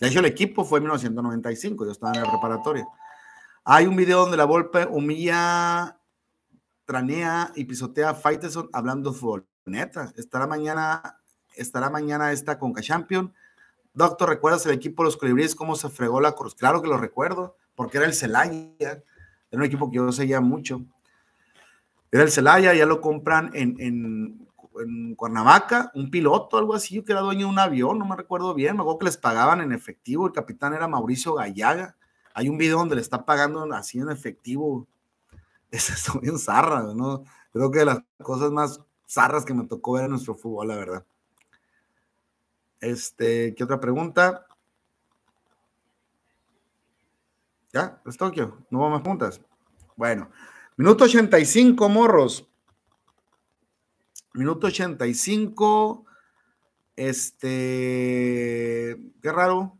De hecho, el equipo fue en 1995, yo estaba en la preparatoria. Hay un video donde la Volpe humilla, tranea y pisotea a Faiteson hablando fútbol. Neta, estará mañana, estará mañana esta Conca Champion. Doctor, ¿recuerdas el equipo de los colibríes cómo se fregó la cruz? Claro que lo recuerdo, porque era el Celaya, era un equipo que yo seguía mucho. Era el Celaya, ya lo compran en en Cuernavaca, un piloto, algo así, que era dueño de un avión, no me recuerdo bien, me acuerdo que les pagaban en efectivo, el capitán era Mauricio Gallaga, hay un video donde le está pagando así en efectivo, eso es bien zarra, ¿no? Creo que de las cosas más zarras que me tocó ver en nuestro fútbol, la verdad. Este, ¿qué otra pregunta? ¿Ya? ¿Es Tokio? ¿No vamos más juntas. Bueno, minuto 85, morros. Minuto 85. Este, qué raro,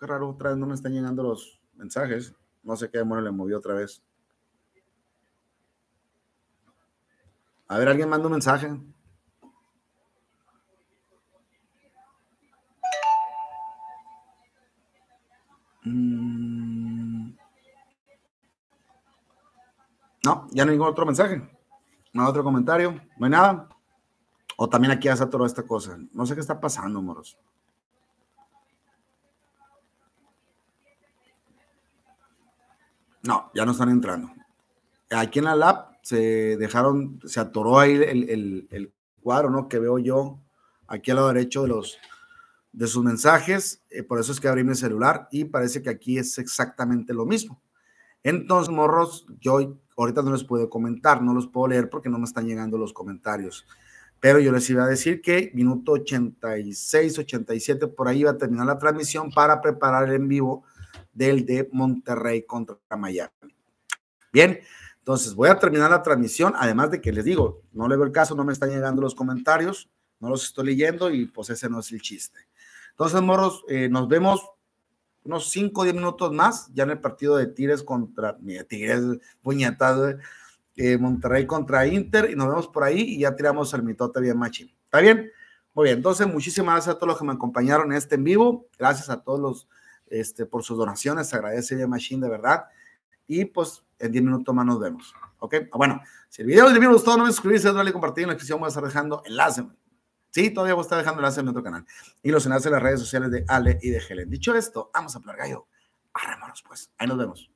qué raro, otra vez no me están llegando los mensajes. No sé qué demonio le movió otra vez. A ver, alguien manda un mensaje. Mm. No, ya no hay ningún otro mensaje. No hay otro comentario. No hay nada. O también aquí ya se atoró esta cosa. No sé qué está pasando, moros. No, ya no están entrando. Aquí en la lab se dejaron, se atoró ahí el, cuadro, ¿no? Que veo yo aquí a lado derecho de los de sus mensajes, eh, por eso es que abrí mi celular y parece que aquí es exactamente lo mismo. Entonces, morros, yo ahorita no les puedo comentar, no los puedo leer porque no me están llegando los comentarios. Pero yo les iba a decir que minuto 86, 87, por ahí va a terminar la transmisión para preparar el en vivo del de Monterrey contra Miami. Bien, entonces voy a terminar la transmisión, además de que les digo, no le veo el caso, no me están llegando los comentarios, no los estoy leyendo y pues ese no es el chiste. Entonces, morros, eh, nos vemos unos 5 o 10 minutos más, ya en el partido de Tigres contra, Tigres, puñetazo, eh. Eh, Monterrey contra Inter y nos vemos por ahí y ya tiramos el mitote bien Machine ¿Está bien? Muy bien, entonces muchísimas gracias a todos los que me acompañaron en este en vivo, gracias a todos los, este, por sus donaciones, se agradece bien machine de verdad y pues en 10 minutos más nos vemos, ¿ok? Ah, bueno, si el video les gustó, no me suscribirse, darle compartir en la descripción, voy a estar dejando enlace, sí, todavía voy a estar dejando enlace en otro canal y los enlaces en las redes sociales de Ale y de Helen. Dicho esto, vamos a hablar gallo, arrémonos pues, ahí nos vemos.